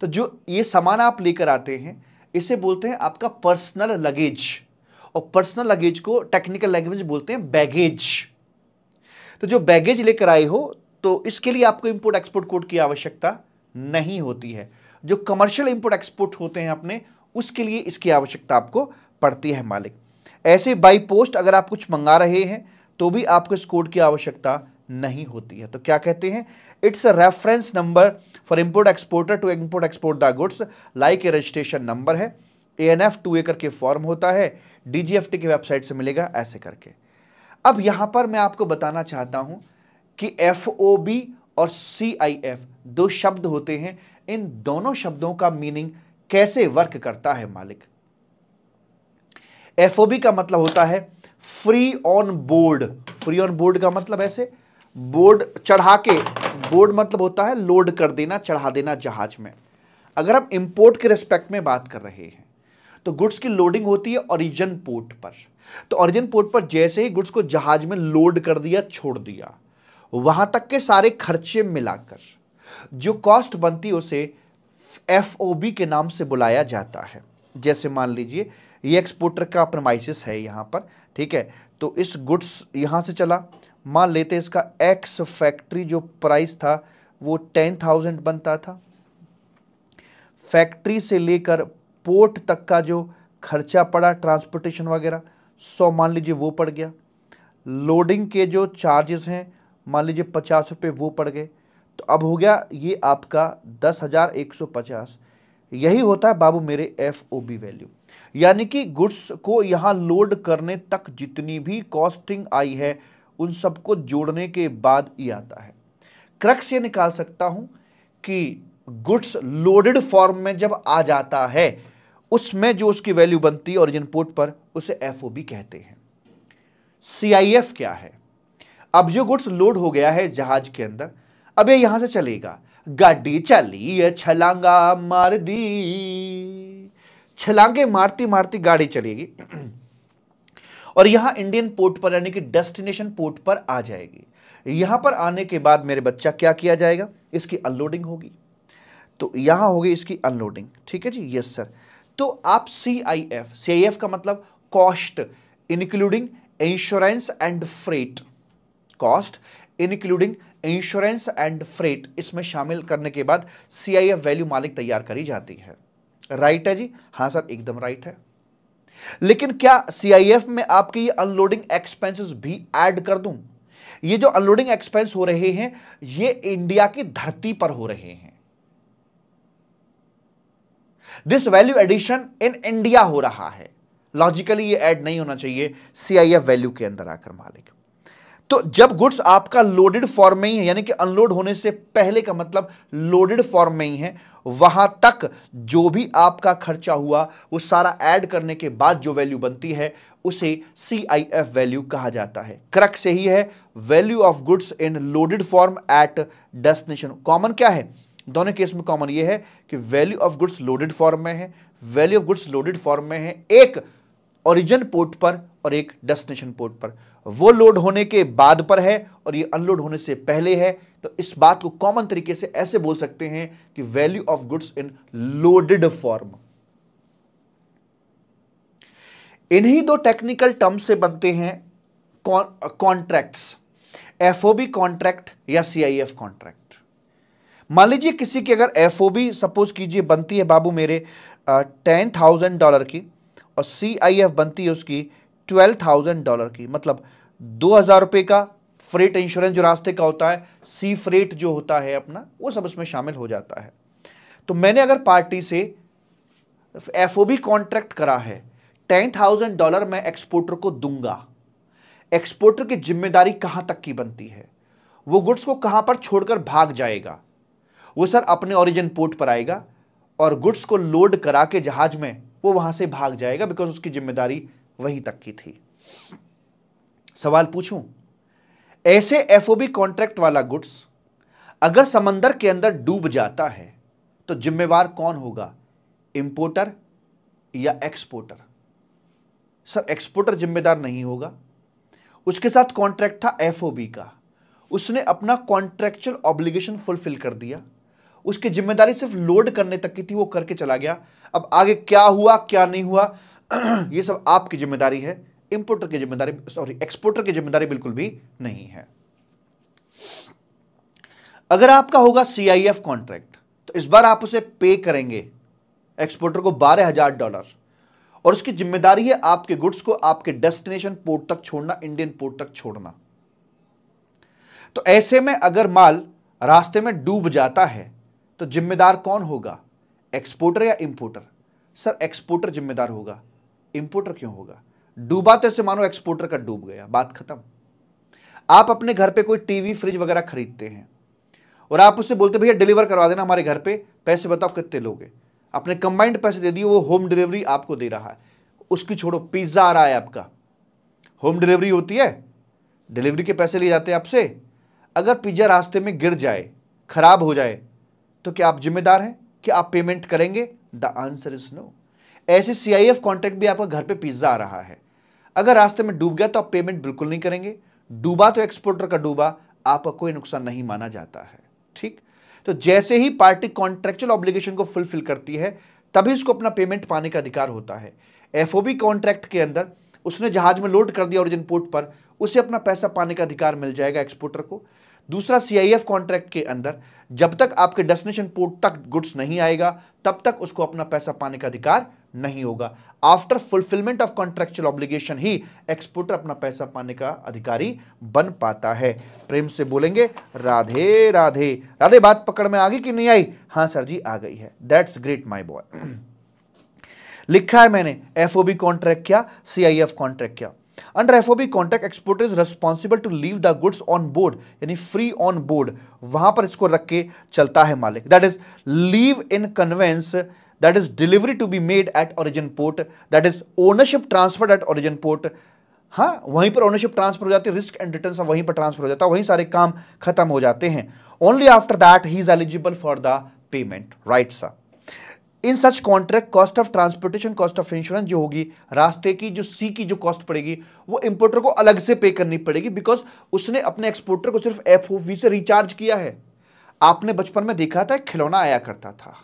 तो जो ये सामान आप लेकर आते हैं इसे बोलते हैं आपका पर्सनल लगेज और पर्सनल लगेज को टेक्निकल लैंग्वेज बोलते हैं बैगेज तो जो बैगेज लेकर आए हो तो इसके लिए आपको इंपोर्ट एक्सपोर्ट कोड की आवश्यकता नहीं होती है जो कमर्शियल इंपोर्ट एक्सपोर्ट होते हैं अपने उसके लिए इसकी आवश्यकता आपको पड़ती है मालिक ऐसे बाई पोस्ट अगर आप कुछ मंगा रहे हैं तो भी आपको इस कोड की आवश्यकता नहीं होती है तो क्या कहते हैं it's a reference number for import exporter to import export the goods like a registration number है A N F two A करके फॉर्म होता है डी जी एफ टी की वेबसाइट से मिलेगा ऐसे करके अब यहां पर मैं आपको बताना चाहता हूं कि एफ ओ बी और सी आई एफ दो शब्द होते हैं इन दोनों शब्दों का मीनिंग कैसे वर्क करता है मालिक एफओबी का मतलब होता है free on board free on board का मतलब ऐसे बोर्ड चढ़ा के बोर्ड मतलब होता है लोड कर देना चढ़ा देना जहाज में अगर हम इंपोर्ट के रिस्पेक्ट में बात कर रहे हैं तो गुड्स की लोडिंग होती है ओरिजिन पोर्ट पर तो ओरिजिन पोर्ट पर जैसे ही गुड्स को जहाज में लोड कर दिया छोड़ दिया वहां तक के सारे खर्चे मिलाकर जो कॉस्ट बनती उसे एफ के नाम से बुलाया जाता है जैसे मान लीजिए ये एक्सपोर्टर का प्रमाइसिस है यहाँ पर ठीक है तो इस गुड्स यहाँ से चला मान लेते इसका एक्स फैक्ट्री जो प्राइस था वो टेन थाउजेंड बनता था फैक्ट्री से लेकर पोर्ट तक का जो खर्चा पड़ा ट्रांसपोर्टेशन वगैरह सौ मान लीजिए वो पड़ गया लोडिंग के जो चार्जेस हैं मान लीजिए पचास रुपये वो पड़ गए तो अब हो गया ये आपका दस हज़ार एक सौ पचास यही होता है बाबू मेरे एफ ओ बी वैल्यू यानी कि गुड्स को यहाँ लोड करने तक जितनी भी कॉस्टिंग आई है उन सबको जोड़ने के बाद ये आता है क्रक्स ये निकाल सकता हूँ कि गुड्स लोडेड फॉर्म में जब आ जाता है उसमें जो उसकी वैल्यू बनती है ओरिजिन पोर्ट पर उसे एफ कहते हैं सी क्या है अब जो गुड्स लोड हो गया है जहाज के अंदर अब ये यहां से चलेगा गाड़ी चली छलांगा मार दी छलांगे मारती मारती गाड़ी चलेगी और यहां इंडियन पोर्ट पर यानी कि डेस्टिनेशन पोर्ट पर आ जाएगी यहां पर आने के बाद मेरे बच्चा क्या किया जाएगा इसकी अनलोडिंग होगी तो यहां होगी इसकी अनलोडिंग ठीक है जी यस सर तो आप सी I F C I F का मतलब cost including insurance and freight cost including insurance and freight इसमें शामिल करने के बाद सी आई एफ वैल्यू मालिक तैयार करी जाती है राइट है जी हाँ सर एकदम राइट है लेकिन क्या सीआईएफ में आपके ये अनलोडिंग एक्सपेंसेस भी ऐड कर दूं ये जो अनलोडिंग एक्सपेंस हो रहे हैं ये इंडिया की धरती पर हो रहे हैं this value addition in India हो रहा है लॉजिकली ये ऐड नहीं होना चाहिए सीआईएफ वैल्यू के अंदर आकर मालिक तो जब गुड्स आपका लोडेड फॉर्म में ही है यानी कि अनलोड होने से पहले का मतलब लोडेड फॉर्म में ही है वहां तक जो भी आपका खर्चा हुआ वो सारा ऐड करने के बाद जो वैल्यू बनती है उसे सी आई एफ वैल्यू कहा जाता है क्रक से ही है value of goods in loaded form at destination common क्या है दोनों केस में कॉमन ये है कि value of goods loaded form में है value of goods loaded form में है एक ओरिजिन पोर्ट पर और एक डेस्टिनेशन पोर्ट पर वो लोड होने के बाद पर है और ये अनलोड होने से पहले है तो इस बात को कॉमन तरीके से ऐसे बोल सकते हैं कि value of goods in loaded form इन्हीं दो टेक्निकल टर्म्स से बनते हैं कॉन्ट्रैक्ट्स एफओबी कॉन्ट्रैक्ट या सीआईएफ कॉन्ट्रैक्ट मान लीजिए किसी की अगर एफओबी सपोज कीजिए बनती है बाबू मेरे टेन थाउजेंड डॉलर की और सी आई एफ बनती है उसकी ट्वेल्व थाउजेंड डॉलर की मतलब दो हज़ार रुपए का फ्रेट इंश्योरेंस जो रास्ते का होता है सी फ्रेट जो होता है अपना वो सब उसमें शामिल हो जाता है तो मैंने अगर पार्टी से एफ ओ बी कॉन्ट्रैक्ट करा है टेन थाउजेंड डॉलर मैं एक्सपोर्टर को दूंगा एक्सपोर्टर की जिम्मेदारी कहां तक की बनती है वो गुड्स को कहां पर छोड़कर भाग जाएगा वो सर अपने ओरिजिन पोर्ट पर आएगा और गुड्स को लोड करा के जहाज में वो वहां से भाग जाएगा बिकॉज उसकी जिम्मेदारी वहीं तक की थी सवाल पूछूं ऐसे एफओबी कॉन्ट्रैक्ट वाला गुड्स अगर समंदर के अंदर डूब जाता है तो जिम्मेवार कौन होगा इंपोर्टर या एक्सपोर्टर सर एक्सपोर्टर जिम्मेदार नहीं होगा उसके साथ कॉन्ट्रैक्ट था एफओबी का उसने अपना कॉन्ट्रेक्चुअल ऑब्लिगेशन फुलफिल कर दिया उसकी जिम्मेदारी सिर्फ लोड करने तक की थी वो करके चला गया अब आगे क्या हुआ क्या नहीं हुआ ये सब आपकी जिम्मेदारी है इंपोर्टर की जिम्मेदारी सॉरी एक्सपोर्टर की जिम्मेदारी बिल्कुल भी नहीं है अगर आपका होगा सीआईएफ कॉन्ट्रैक्ट तो इस बार आप उसे पे करेंगे एक्सपोर्टर को बारह हजार डॉलर और उसकी जिम्मेदारी है आपके गुड्स को आपके डेस्टिनेशन पोर्ट तक छोड़ना इंडियन पोर्ट तक छोड़ना तो ऐसे में अगर माल रास्ते में डूब जाता है तो जिम्मेदार कौन होगा एक्सपोर्टर या इंपोर्टर सर एक्सपोर्टर जिम्मेदार होगा इंपोर्टर क्यों होगा डूबाते से मानो एक्सपोर्टर का डूब गया बात खत्म आप अपने घर पे कोई टीवी फ्रिज वगैरह खरीदते हैं और आप उससे बोलते भैया डिलीवर करवा देना हमारे घर पे पैसे बताओ कितने लोगे आपने कंबाइंड पैसे दे दिए वो होम डिलीवरी आपको दे रहा है उसकी छोड़ो पिज्ज़ा आ रहा है आपका होम डिलीवरी होती है डिलीवरी के पैसे लिए जाते हैं आपसे अगर पिज्ज़ा रास्ते में गिर जाए खराब हो जाए तो क्या आप जिम्मेदार हैं कि आप पेमेंट करेंगे द आंसर इज नो ऐसे सी आई एफ कॉन्ट्रैक्ट भी आपका घर पे पिज्ज़ा आ रहा है अगर रास्ते में डूब गया तो आप पेमेंट बिल्कुल नहीं करेंगे डूबा तो एक्सपोर्टर का डूबा आपका कोई नुकसान नहीं माना जाता है ठीक तो जैसे ही पार्टी कॉन्ट्रेक्चुअल ऑब्लिगेशन को फुलफिल करती है तभी उसको अपना पेमेंट पाने का अधिकार होता है एफओबी कॉन्ट्रैक्ट के अंदर उसने जहाज में लोड कर दिया ओरिजिन पोर्ट पर उसे अपना पैसा पाने का अधिकार मिल जाएगा एक्सपोर्टर को दूसरा सीआईएफ कॉन्ट्रैक्ट के अंदर जब तक आपके डेस्टिनेशन पोर्ट तक गुड्स नहीं आएगा तब तक उसको अपना पैसा पाने का अधिकार नहीं होगा after fulfilment of contractual obligation ही एक्सपोर्टर अपना पैसा पाने का अधिकारी बन पाता है प्रेम से बोलेंगे राधे राधे राधे बात पकड़ में आ गई कि नहीं आई हां सर जी आ गई है दैट्स ग्रेट माई बॉय लिखा है मैंने एफ कॉन्ट्रैक्ट क्या सी कॉन्ट्रैक्ट क्या under F contract exporter is responsible to leave the goods on board यानी फ्री ऑन बोर्ड वहां पर इसको रख के चलता है मालिक that is leave in conveyance that is delivery to be made at origin port that is ownership transfer at origin port हाँ वहीं पर ओनरशिप ट्रांसफर हो जाती है रिस्क एंड रिटर्न वहीं पर ट्रांसफर हो जाता है वहीं सारे काम खत्म हो जाते हैं only after that he is eligible for the payment right sir in such contract cost of transportation cost of insurance जो होगी रास्ते की जो सी की जो कॉस्ट पड़ेगी वो इंपोर्टर को अलग से पे करनी पड़ेगी बिकॉज उसने अपने एक्सपोर्टर को सिर्फ एफ से रिचार्ज किया है आपने बचपन में देखा था खिलौना आया करता था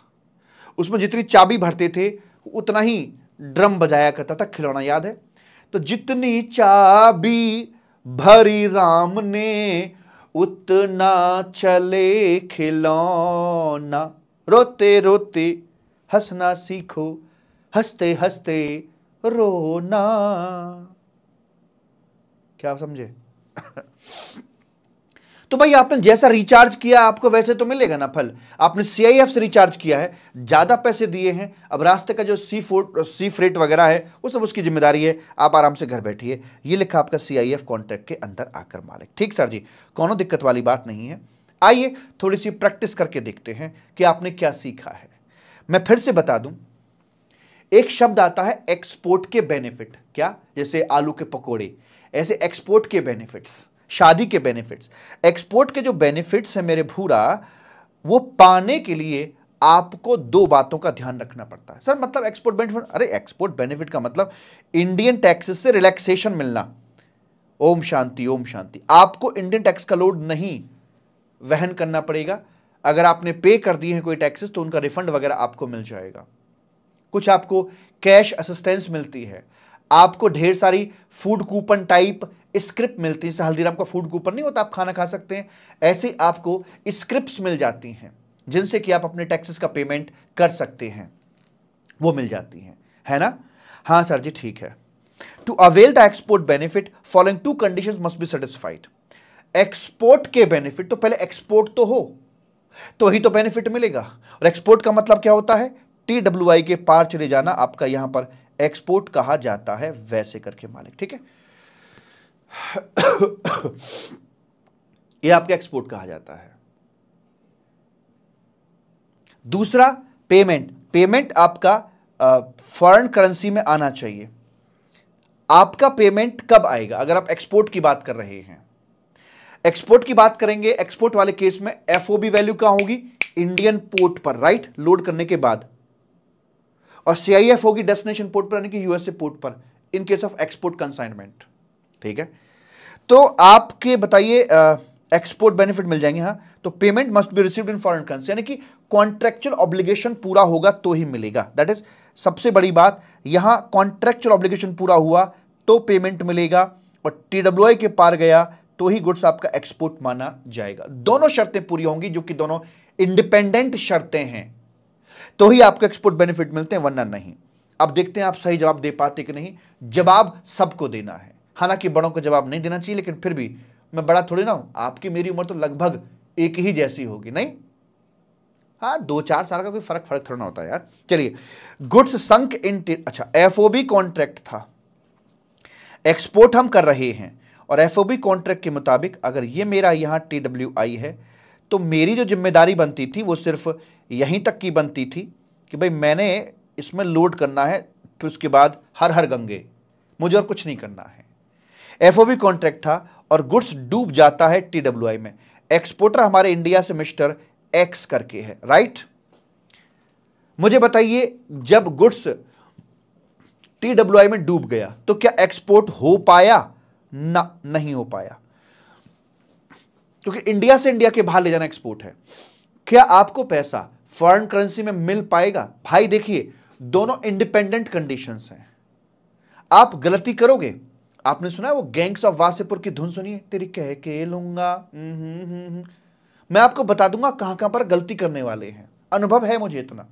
उसमें जितनी चाबी भरते थे उतना ही ड्रम बजाया करता था खिलौना याद है तो जितनी चाबी भरी राम ने उतना चले खिलौना रोते रोते हंसना सीखो हंसते हंसते रोना क्या आप समझे तो भाई आपने जैसा रिचार्ज किया आपको वैसे तो मिलेगा ना फल आपने सीआईएफ से रिचार्ज किया है ज़्यादा पैसे दिए हैं अब रास्ते का जो सी फूड सी फ्रेट वगैरह है वो सब उसकी जिम्मेदारी है आप आराम से घर बैठिए ये लिखा आपका सीआईएफ कॉन्ट्रैक्ट के अंदर आकर मालिक ठीक सर जी कोनो दिक्कत वाली बात नहीं है आइए थोड़ी सी प्रैक्टिस करके देखते हैं कि आपने क्या सीखा है मैं फिर से बता दूं एक शब्द आता है एक्सपोर्ट के बेनिफिट क्या जैसे आलू के पकोड़े ऐसे एक्सपोर्ट के बेनिफिट्स शादी के बेनिफिट्स एक्सपोर्ट के जो बेनिफिट्स हैं मेरे भूरा वो पाने के लिए आपको दो बातों का ध्यान रखना पड़ता है सर मतलब एक्सपोर्ट बेनिफिट अरे एक्सपोर्ट बेनिफिट का मतलब इंडियन टैक्सेस से रिलैक्सेशन मिलना ओम शांति ओम शांति आपको इंडियन टैक्स का लोड नहीं वहन करना पड़ेगा अगर आपने पे कर दिए हैं कोई टैक्सेस तो उनका रिफंड वगैरह आपको मिल जाएगा कुछ आपको कैश असिस्टेंस मिलती है आपको ढेर सारी फूड कूपन टाइप स्क्रिप्ट मिलती है हल्दीराम का फूड कूपन नहीं होता आप खाना खा सकते हैं ऐसे आपको स्क्रिप्ट मिल जाती हैं जिनसे कि आप अपने टैक्सेस का पेमेंट कर सकते हैं वो मिल जाती हैं है ना हाँ सर जी ठीक है to avail the export benefit following two condition must be satisfied export के बेनिफिट तो पहले एक्सपोर्ट तो हो तो वही तो बेनिफिट मिलेगा और एक्सपोर्ट का मतलब क्या होता है टी डब्ल्यू आई के पार चले जाना आपका यहां पर एक्सपोर्ट कहा जाता है वैसे करके मालिक ठीक है ये आपका एक्सपोर्ट कहा जाता है दूसरा पेमेंट पेमेंट आपका फॉरेन करेंसी में आना चाहिए आपका पेमेंट कब आएगा अगर आप एक्सपोर्ट की बात कर रहे हैं एक्सपोर्ट की बात करेंगे एक्सपोर्ट वाले केस में एफओबी वैल्यू क्या होगी इंडियन पोर्ट पर राइट लोड करने के बाद और सीआईएफ होगी डेस्टिनेशन पोर्ट पर यानी कि यूएसए पोर्ट पर in case of export consignment ठीक है तो आपके बताइए एक्सपोर्ट बेनिफिट मिल जाएंगे हाँ तो payment must be received in foreign currency यानी कि कॉन्ट्रेक्चुअल ऑब्लिगेशन पूरा होगा तो ही मिलेगा दैट इज सबसे बड़ी बात यहां कॉन्ट्रेक्चुअल ऑब्लिगेशन पूरा हुआ तो पेमेंट मिलेगा और टी के पार गया तो ही गुड्स आपका एक्सपोर्ट माना जाएगा दोनों शर्तें पूरी होंगी जो कि दोनों इंडिपेंडेंट शर्तें हैं तो ही आपको एक्सपोर्ट बेनिफिट मिलते हैं वरना नहीं अब देखते हैं आप सही जवाब दे पाते कि नहीं जवाब सबको देना है हालांकि बड़ों को जवाब नहीं देना चाहिए लेकिन फिर भी मैं बड़ा थोड़ी ना हूं आपकी मेरी उम्र तो लगभग एक ही जैसी होगी नहीं हाँ दो चार साल का कोई फर्क फर्क थोड़ा ना होता है यार चलिए गुड्स संक इन अच्छा एफओबी कॉन्ट्रैक्ट था एक्सपोर्ट हम कर रहे हैं और एफ कॉन्ट्रैक्ट के मुताबिक अगर ये मेरा यहाँ टी है तो मेरी जो जिम्मेदारी बनती थी वो सिर्फ यहीं तक की बनती थी कि भाई मैंने इसमें लोड करना है फिर उसके बाद हर हर गंगे मुझे और कुछ नहीं करना है एफ कॉन्ट्रैक्ट था और गुड्स डूब जाता है टी में एक्सपोर्टर हमारे इंडिया से मिस्टर एक्स करके है राइट मुझे बताइए जब गुड्स टी में डूब गया तो क्या एक्सपोर्ट हो पाया ना नहीं हो पाया क्योंकि इंडिया से इंडिया के बाहर ले जाना एक्सपोर्ट है क्या आपको पैसा फॉरेन करेंसी में मिल पाएगा भाई देखिए दोनों इंडिपेंडेंट कंडीशन हैं आप गलती करोगे आपने सुना है वो गैंग्स ऑफ वासेपुर की धुन सुनिए तेरी कह के लूंगा हम्म, हम्म, हम्म, मैं आपको बता दूंगा कहां कहां पर गलती करने वाले हैं अनुभव है मुझे इतना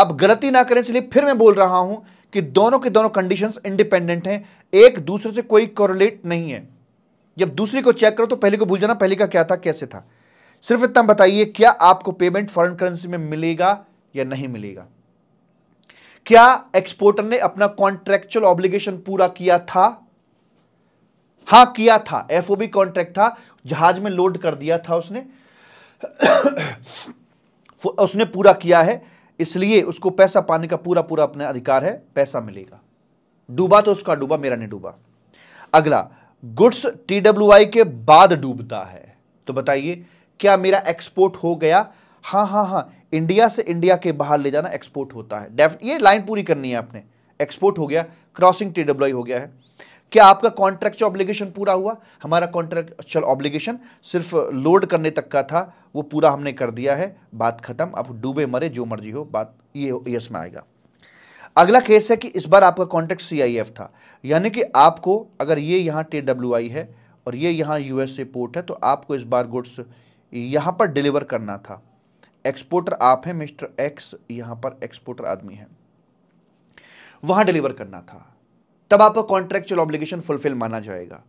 आप गलती ना करें चलिए फिर मैं बोल रहा हूं कि दोनों के दोनों कंडीशंस इंडिपेंडेंट हैं एक दूसरे से कोई कोरिलेट नहीं है जब दूसरी को चेक करो तो पहले को भूल जाना पहले का क्या था कैसे था सिर्फ इतना बताइए क्या आपको पेमेंट फॉरेन करेंसी में मिलेगा या नहीं मिलेगा क्या एक्सपोर्टर ने अपना कॉन्ट्रेक्चुअल ऑब्लिगेशन पूरा किया था हां किया था एफओबी कॉन्ट्रैक्ट था जहाज में लोड कर दिया था उसने उसने पूरा किया है इसलिए उसको पैसा पाने का पूरा पूरा अपना अधिकार है पैसा मिलेगा डूबा तो उसका डूबा मेरा नहीं डूबा अगला गुड्स टी के बाद डूबता है तो बताइए क्या मेरा एक्सपोर्ट हो गया हां हां हां इंडिया से इंडिया के बाहर ले जाना एक्सपोर्ट होता है डेफ ये लाइन पूरी करनी है आपने एक्सपोर्ट हो गया क्रॉसिंग टी हो गया है क्या आपका कॉन्ट्रेक्चुअल ऑब्लिगेशन पूरा हुआ हमारा कॉन्ट्रेक्चुअल ऑब्लिगेशन सिर्फ लोड करने तक का था वो पूरा हमने कर दिया है बात खत्म अब डूबे मरे जो मर्जी हो बात ये यस में आएगा अगला केस है कि इस बार आपका कॉन्ट्रैक्ट सीआईएफ था यानी कि आपको अगर ये यहाँ आई है और ये यहाँ यूएसए पोर्ट है तो आपको इस बार गुड्स यहाँ पर डिलीवर करना था एक्सपोर्टर आप हैं मिस्टर एक्स यहाँ पर एक्सपोर्टर आदमी है वहाँ डिलीवर करना था तब आपका कॉन्ट्रेक्चुअल ऑब्लिगेशन फुलफिल माना जाएगा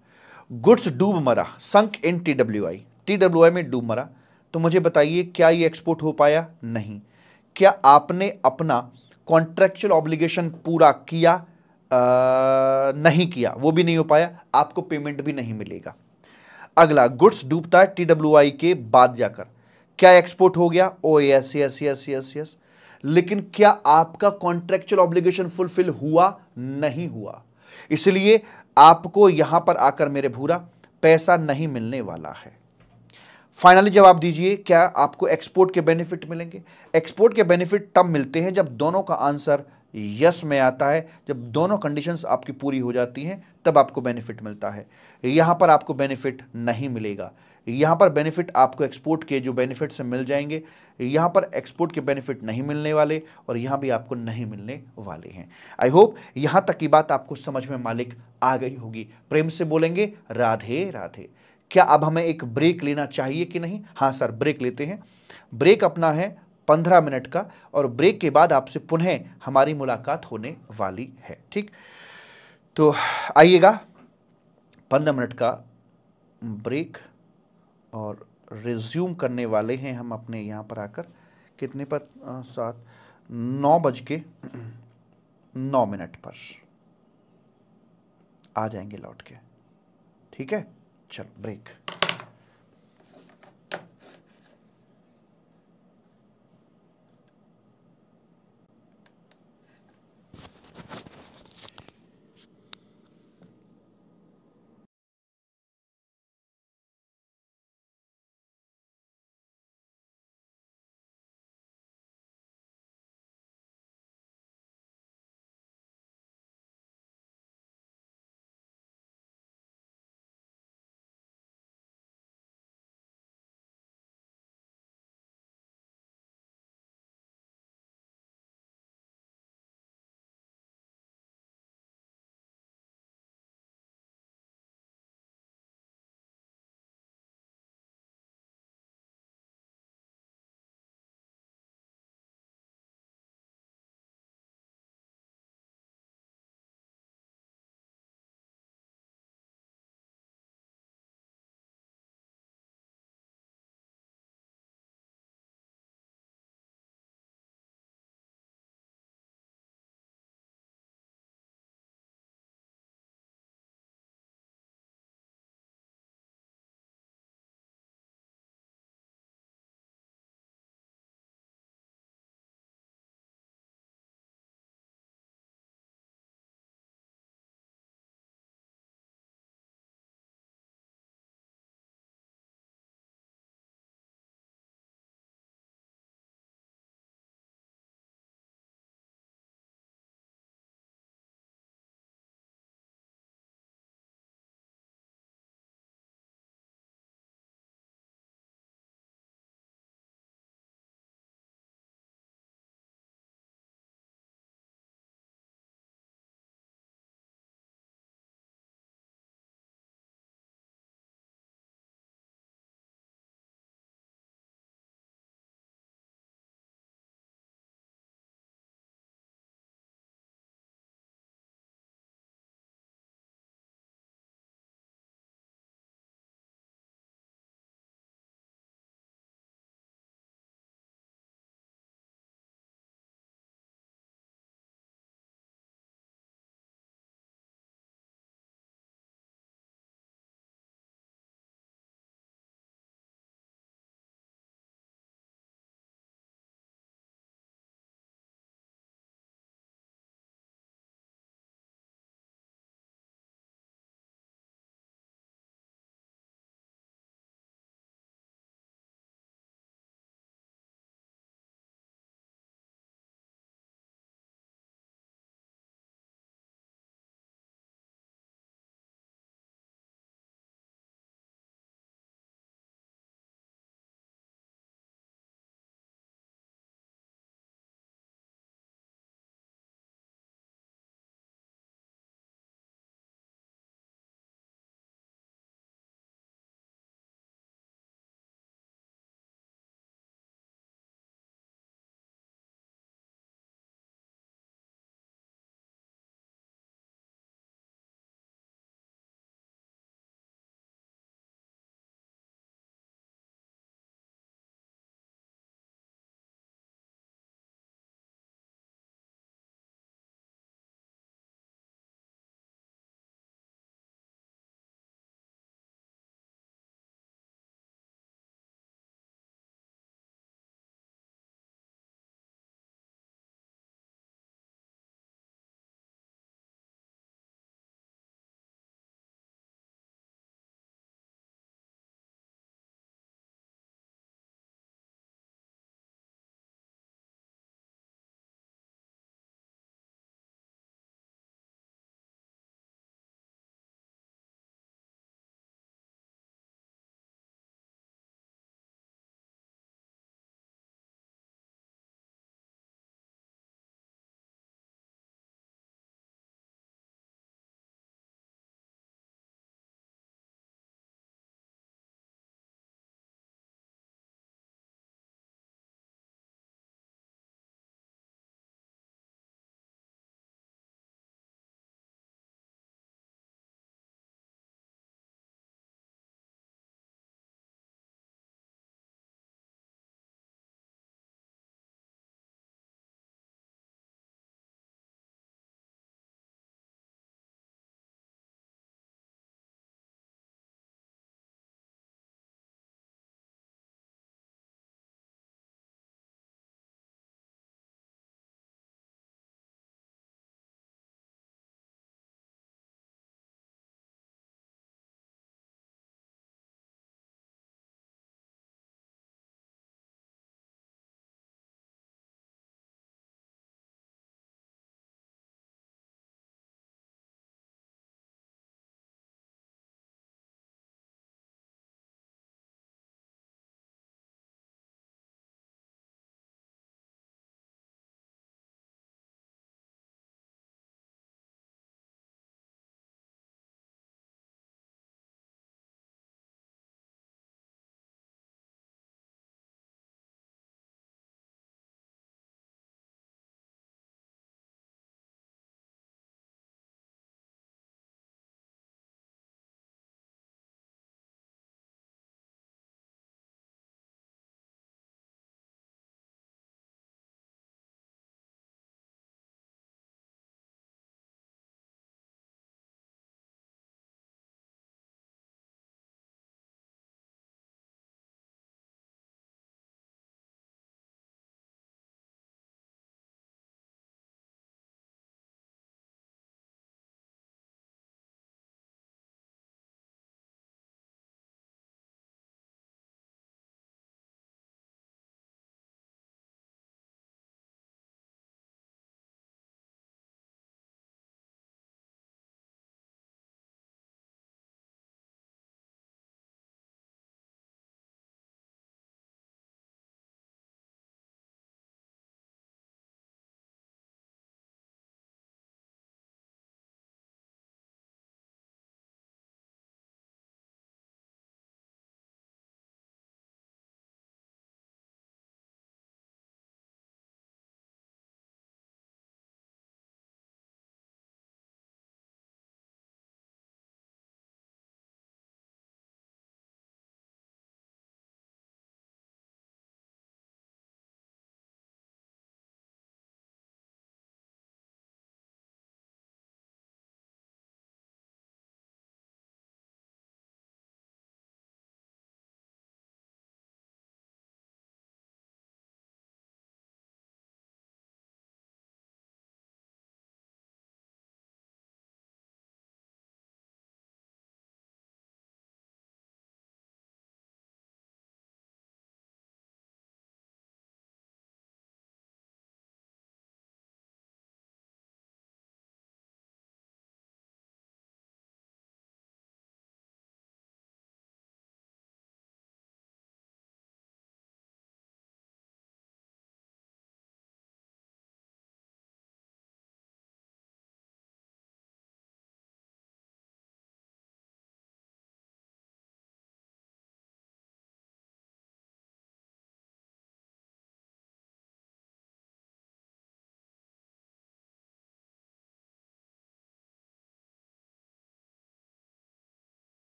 गुड्स डूब मरा sunk in T W I T W I में डूब मरा तो मुझे बताइए क्या ये एक्सपोर्ट हो पाया नहीं क्या आपने अपना कॉन्ट्रेक्चुअल ऑब्लिगेशन पूरा किया आ, नहीं किया वो भी नहीं हो पाया आपको पेमेंट भी नहीं मिलेगा अगला गुड्स डूबता है टी डब्ल्यू आई के बाद जाकर क्या एक्सपोर्ट हो गया oh yes yes yes yes yes लेकिन क्या आपका कॉन्ट्रेक्चुअल ऑब्लिगेशन फुलफिल हुआ नहीं हुआ इसलिए आपको यहां पर आकर मेरे भूरा पैसा नहीं मिलने वाला है फाइनली जवाब दीजिए क्या आपको एक्सपोर्ट के बेनिफिट मिलेंगे एक्सपोर्ट के बेनिफिट तब मिलते हैं जब दोनों का आंसर यस में आता है जब दोनों कंडीशंस आपकी पूरी हो जाती हैं तब आपको बेनिफिट मिलता है यहां पर आपको बेनिफिट नहीं मिलेगा यहाँ पर बेनिफिट आपको एक्सपोर्ट के जो बेनिफिट्स हैं मिल जाएंगे यहाँ पर एक्सपोर्ट के बेनिफिट नहीं मिलने वाले और यहाँ भी आपको नहीं मिलने वाले हैं आई होप यहाँ तक की बात आपको समझ में मालिक आ गई होगी प्रेम से बोलेंगे राधे राधे क्या अब हमें एक ब्रेक लेना चाहिए कि नहीं हाँ सर ब्रेक लेते हैं ब्रेक अपना है पंद्रह मिनट का और ब्रेक के बाद आपसे पुनः हमारी मुलाकात होने वाली है ठीक तो आइएगा पंद्रह मिनट का ब्रेक और रिज्यूम करने वाले हैं हम अपने यहाँ पर आकर कितने पर सात नौ बज के नौ मिनट पर आ जाएंगे लौट के ठीक है चलो ब्रेक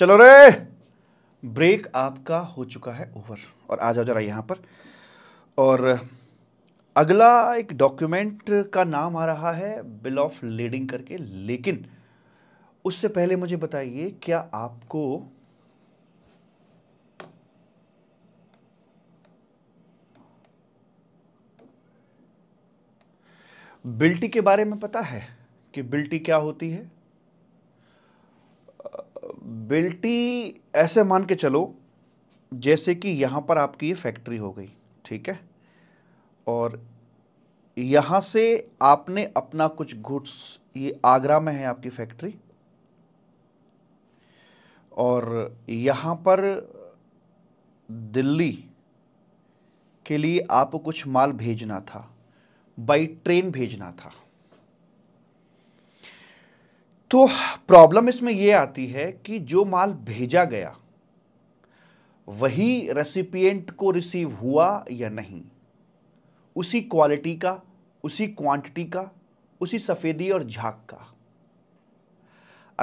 चलो रे ब्रेक आपका हो चुका है ओवर और आ जाओ जरा यहाँ पर और अगला एक डॉक्यूमेंट का नाम आ रहा है बिल ऑफ लीडिंग करके लेकिन उससे पहले मुझे बताइए क्या आपको बिल्टी के बारे में पता है कि बिल्टी क्या होती है बिल्टी ऐसे मान के चलो जैसे कि यहाँ पर आपकी ये फैक्ट्री हो गई ठीक है और यहाँ से आपने अपना कुछ गुड्स ये आगरा में है आपकी फैक्ट्री और यहाँ पर दिल्ली के लिए आपको कुछ माल भेजना था बाई ट्रेन भेजना था तो प्रॉब्लम इसमें यह आती है कि जो माल भेजा गया वही रेसिपिएंट को रिसीव हुआ या नहीं उसी क्वालिटी का उसी क्वांटिटी का उसी सफ़ेदी और झाक का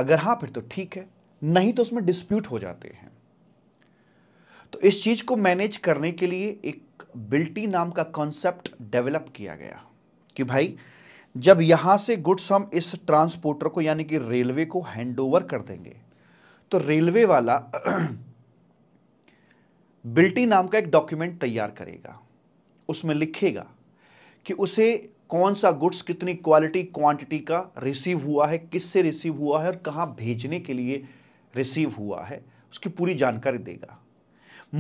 अगर हां फिर तो ठीक है नहीं तो उसमें डिस्प्यूट हो जाते हैं तो इस चीज़ को मैनेज करने के लिए एक बिल्टी नाम का कॉन्सेप्ट डेवलप किया गया कि भाई जब यहां से गुड्स हम इस ट्रांसपोर्टर को यानी कि रेलवे को हैंडओवर कर देंगे तो रेलवे वाला बिल्टी नाम का एक डॉक्यूमेंट तैयार करेगा उसमें लिखेगा कि उसे कौन सा गुड्स कितनी क्वालिटी क्वांटिटी का रिसीव हुआ है किससे रिसीव हुआ है और कहाँ भेजने के लिए रिसीव हुआ है उसकी पूरी जानकारी देगा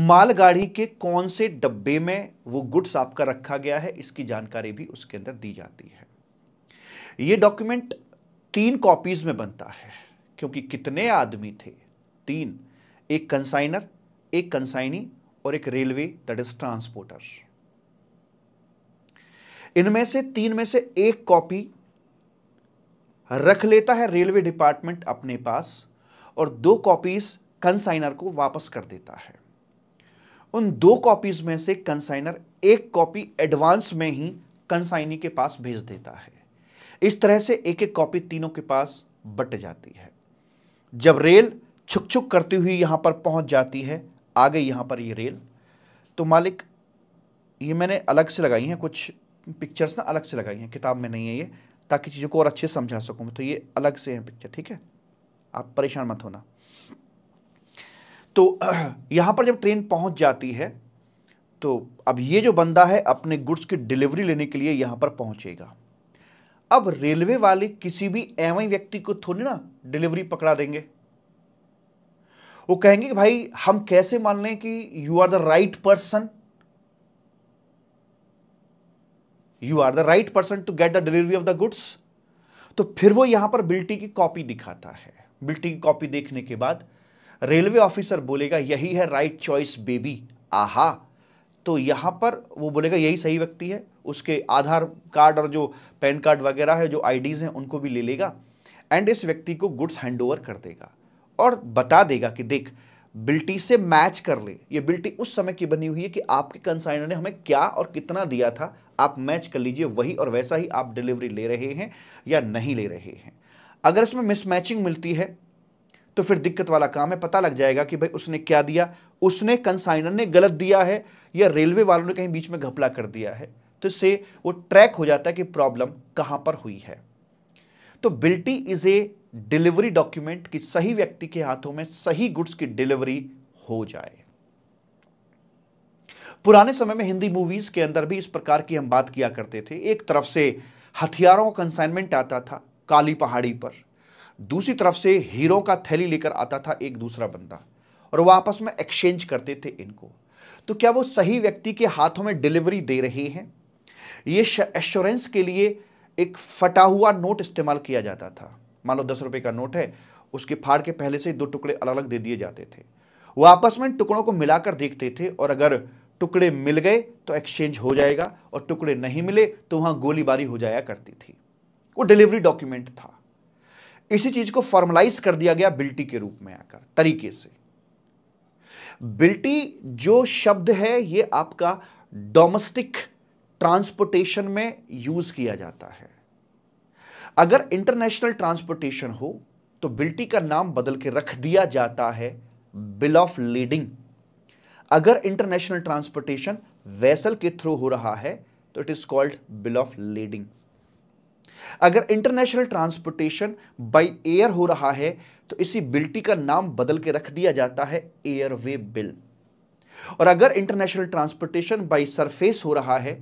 मालगाड़ी के कौन से डब्बे में वो गुड्स आपका रखा गया है इसकी जानकारी भी उसके अंदर दी जाती है ये डॉक्यूमेंट तीन कॉपीज में बनता है क्योंकि कितने आदमी थे तीन एक कंसाइनर एक कंसाइनी और एक रेलवे दट इज ट्रांसपोर्टर इनमें से तीन में से एक कॉपी रख लेता है रेलवे डिपार्टमेंट अपने पास और दो कॉपीज कंसाइनर को वापस कर देता है उन दो कॉपीज में से कंसाइनर एक कॉपी एडवांस में ही कंसाइनी के पास भेज देता है इस तरह से एक एक कॉपी तीनों के पास बट जाती है जब रेल छुक छुक करती हुई यहां पर पहुंच जाती है आगे यहां पर ये रेल तो मालिक ये मैंने अलग से लगाई हैं कुछ पिक्चर्स ना अलग से लगाई हैं किताब में नहीं है ये ताकि चीज़ों को और अच्छे समझा सकूँ तो ये अलग से है पिक्चर ठीक है आप परेशान मत होना तो यहाँ पर जब ट्रेन पहुंच जाती है तो अब ये जो बंदा है अपने गुड्स की डिलीवरी लेने के लिए यहां पर पहुंचेगा अब रेलवे वाले किसी भी एवं व्यक्ति को थोड़ी ना डिलीवरी पकड़ा देंगे वो कहेंगे कि भाई हम कैसे मान लें कि you are the right person you are the right person to get the delivery of the goods तो फिर वो यहां पर बिल्टी की कॉपी दिखाता है बिल्टी की कॉपी देखने के बाद रेलवे ऑफिसर बोलेगा यही है राइट चॉइस बेबी आहा तो यहाँ पर वो बोलेगा यही सही व्यक्ति है उसके आधार कार्ड और जो पैन कार्ड वगैरह है जो आईडीज़ हैं उनको भी ले लेगा एंड इस व्यक्ति को गुड्स हैंड ओवर कर देगा और बता देगा कि देख बिल्टी से मैच कर ले ये बिल्टी उस समय की बनी हुई है कि आपके कंसाइनर ने हमें क्या और कितना दिया था आप मैच कर लीजिए वही और वैसा ही आप डिलीवरी ले रहे हैं या नहीं ले रहे हैं अगर इसमें मिसमैचिंग मिलती है तो फिर दिक्कत वाला काम है पता लग जाएगा कि भाई उसने क्या दिया उसने कंसाइनर ने गलत दिया है या रेलवे वालों ने कहीं बीच में घपला कर दिया है तो इससे वो ट्रैक हो जाता है कि प्रॉब्लम कहां पर हुई है तो बिल्टी इज ए डिलीवरी डॉक्यूमेंट कि सही व्यक्ति के हाथों में सही गुड्स की डिलीवरी हो जाए पुराने समय में हिंदी मूवीज के अंदर भी इस प्रकार की हम बात किया करते थे एक तरफ से हथियारों का कंसाइनमेंट आता था काली पहाड़ी पर दूसरी तरफ से हीरो का थैली लेकर आता था एक दूसरा बंदा और वो आपस में एक्सचेंज करते थे इनको तो क्या वो सही व्यक्ति के हाथों में डिलीवरी दे रहे हैं ये एश्योरेंस के लिए एक फटा हुआ नोट इस्तेमाल किया जाता था मान लो दस रुपए का नोट है उसके फाड़ के पहले से दो टुकड़े अलग अलग दे दिए जाते थे वो आपस में टुकड़ों को मिलाकर देखते थे और अगर टुकड़े मिल गए तो एक्सचेंज हो जाएगा और टुकड़े नहीं मिले तो वहां गोलीबारी हो जाया करती थी वो डिलीवरी डॉक्यूमेंट था इसी चीज को फॉर्मलाइज कर दिया गया बिल्टी के रूप में आकर तरीके से बिल्टी जो शब्द है ये आपका डोमेस्टिक ट्रांसपोर्टेशन में यूज किया जाता है अगर इंटरनेशनल ट्रांसपोर्टेशन हो तो बिल्टी का नाम बदल के रख दिया जाता है बिल ऑफ लीडिंग अगर इंटरनेशनल ट्रांसपोर्टेशन वेसल के थ्रू हो रहा है तो it is called bill of lading अगर इंटरनेशनल ट्रांसपोर्टेशन बाय एयर हो रहा है तो इसी बिल्टी का नाम बदल के रख दिया जाता है एयरवे बिल और अगर इंटरनेशनल ट्रांसपोर्टेशन बाय सरफेस हो रहा है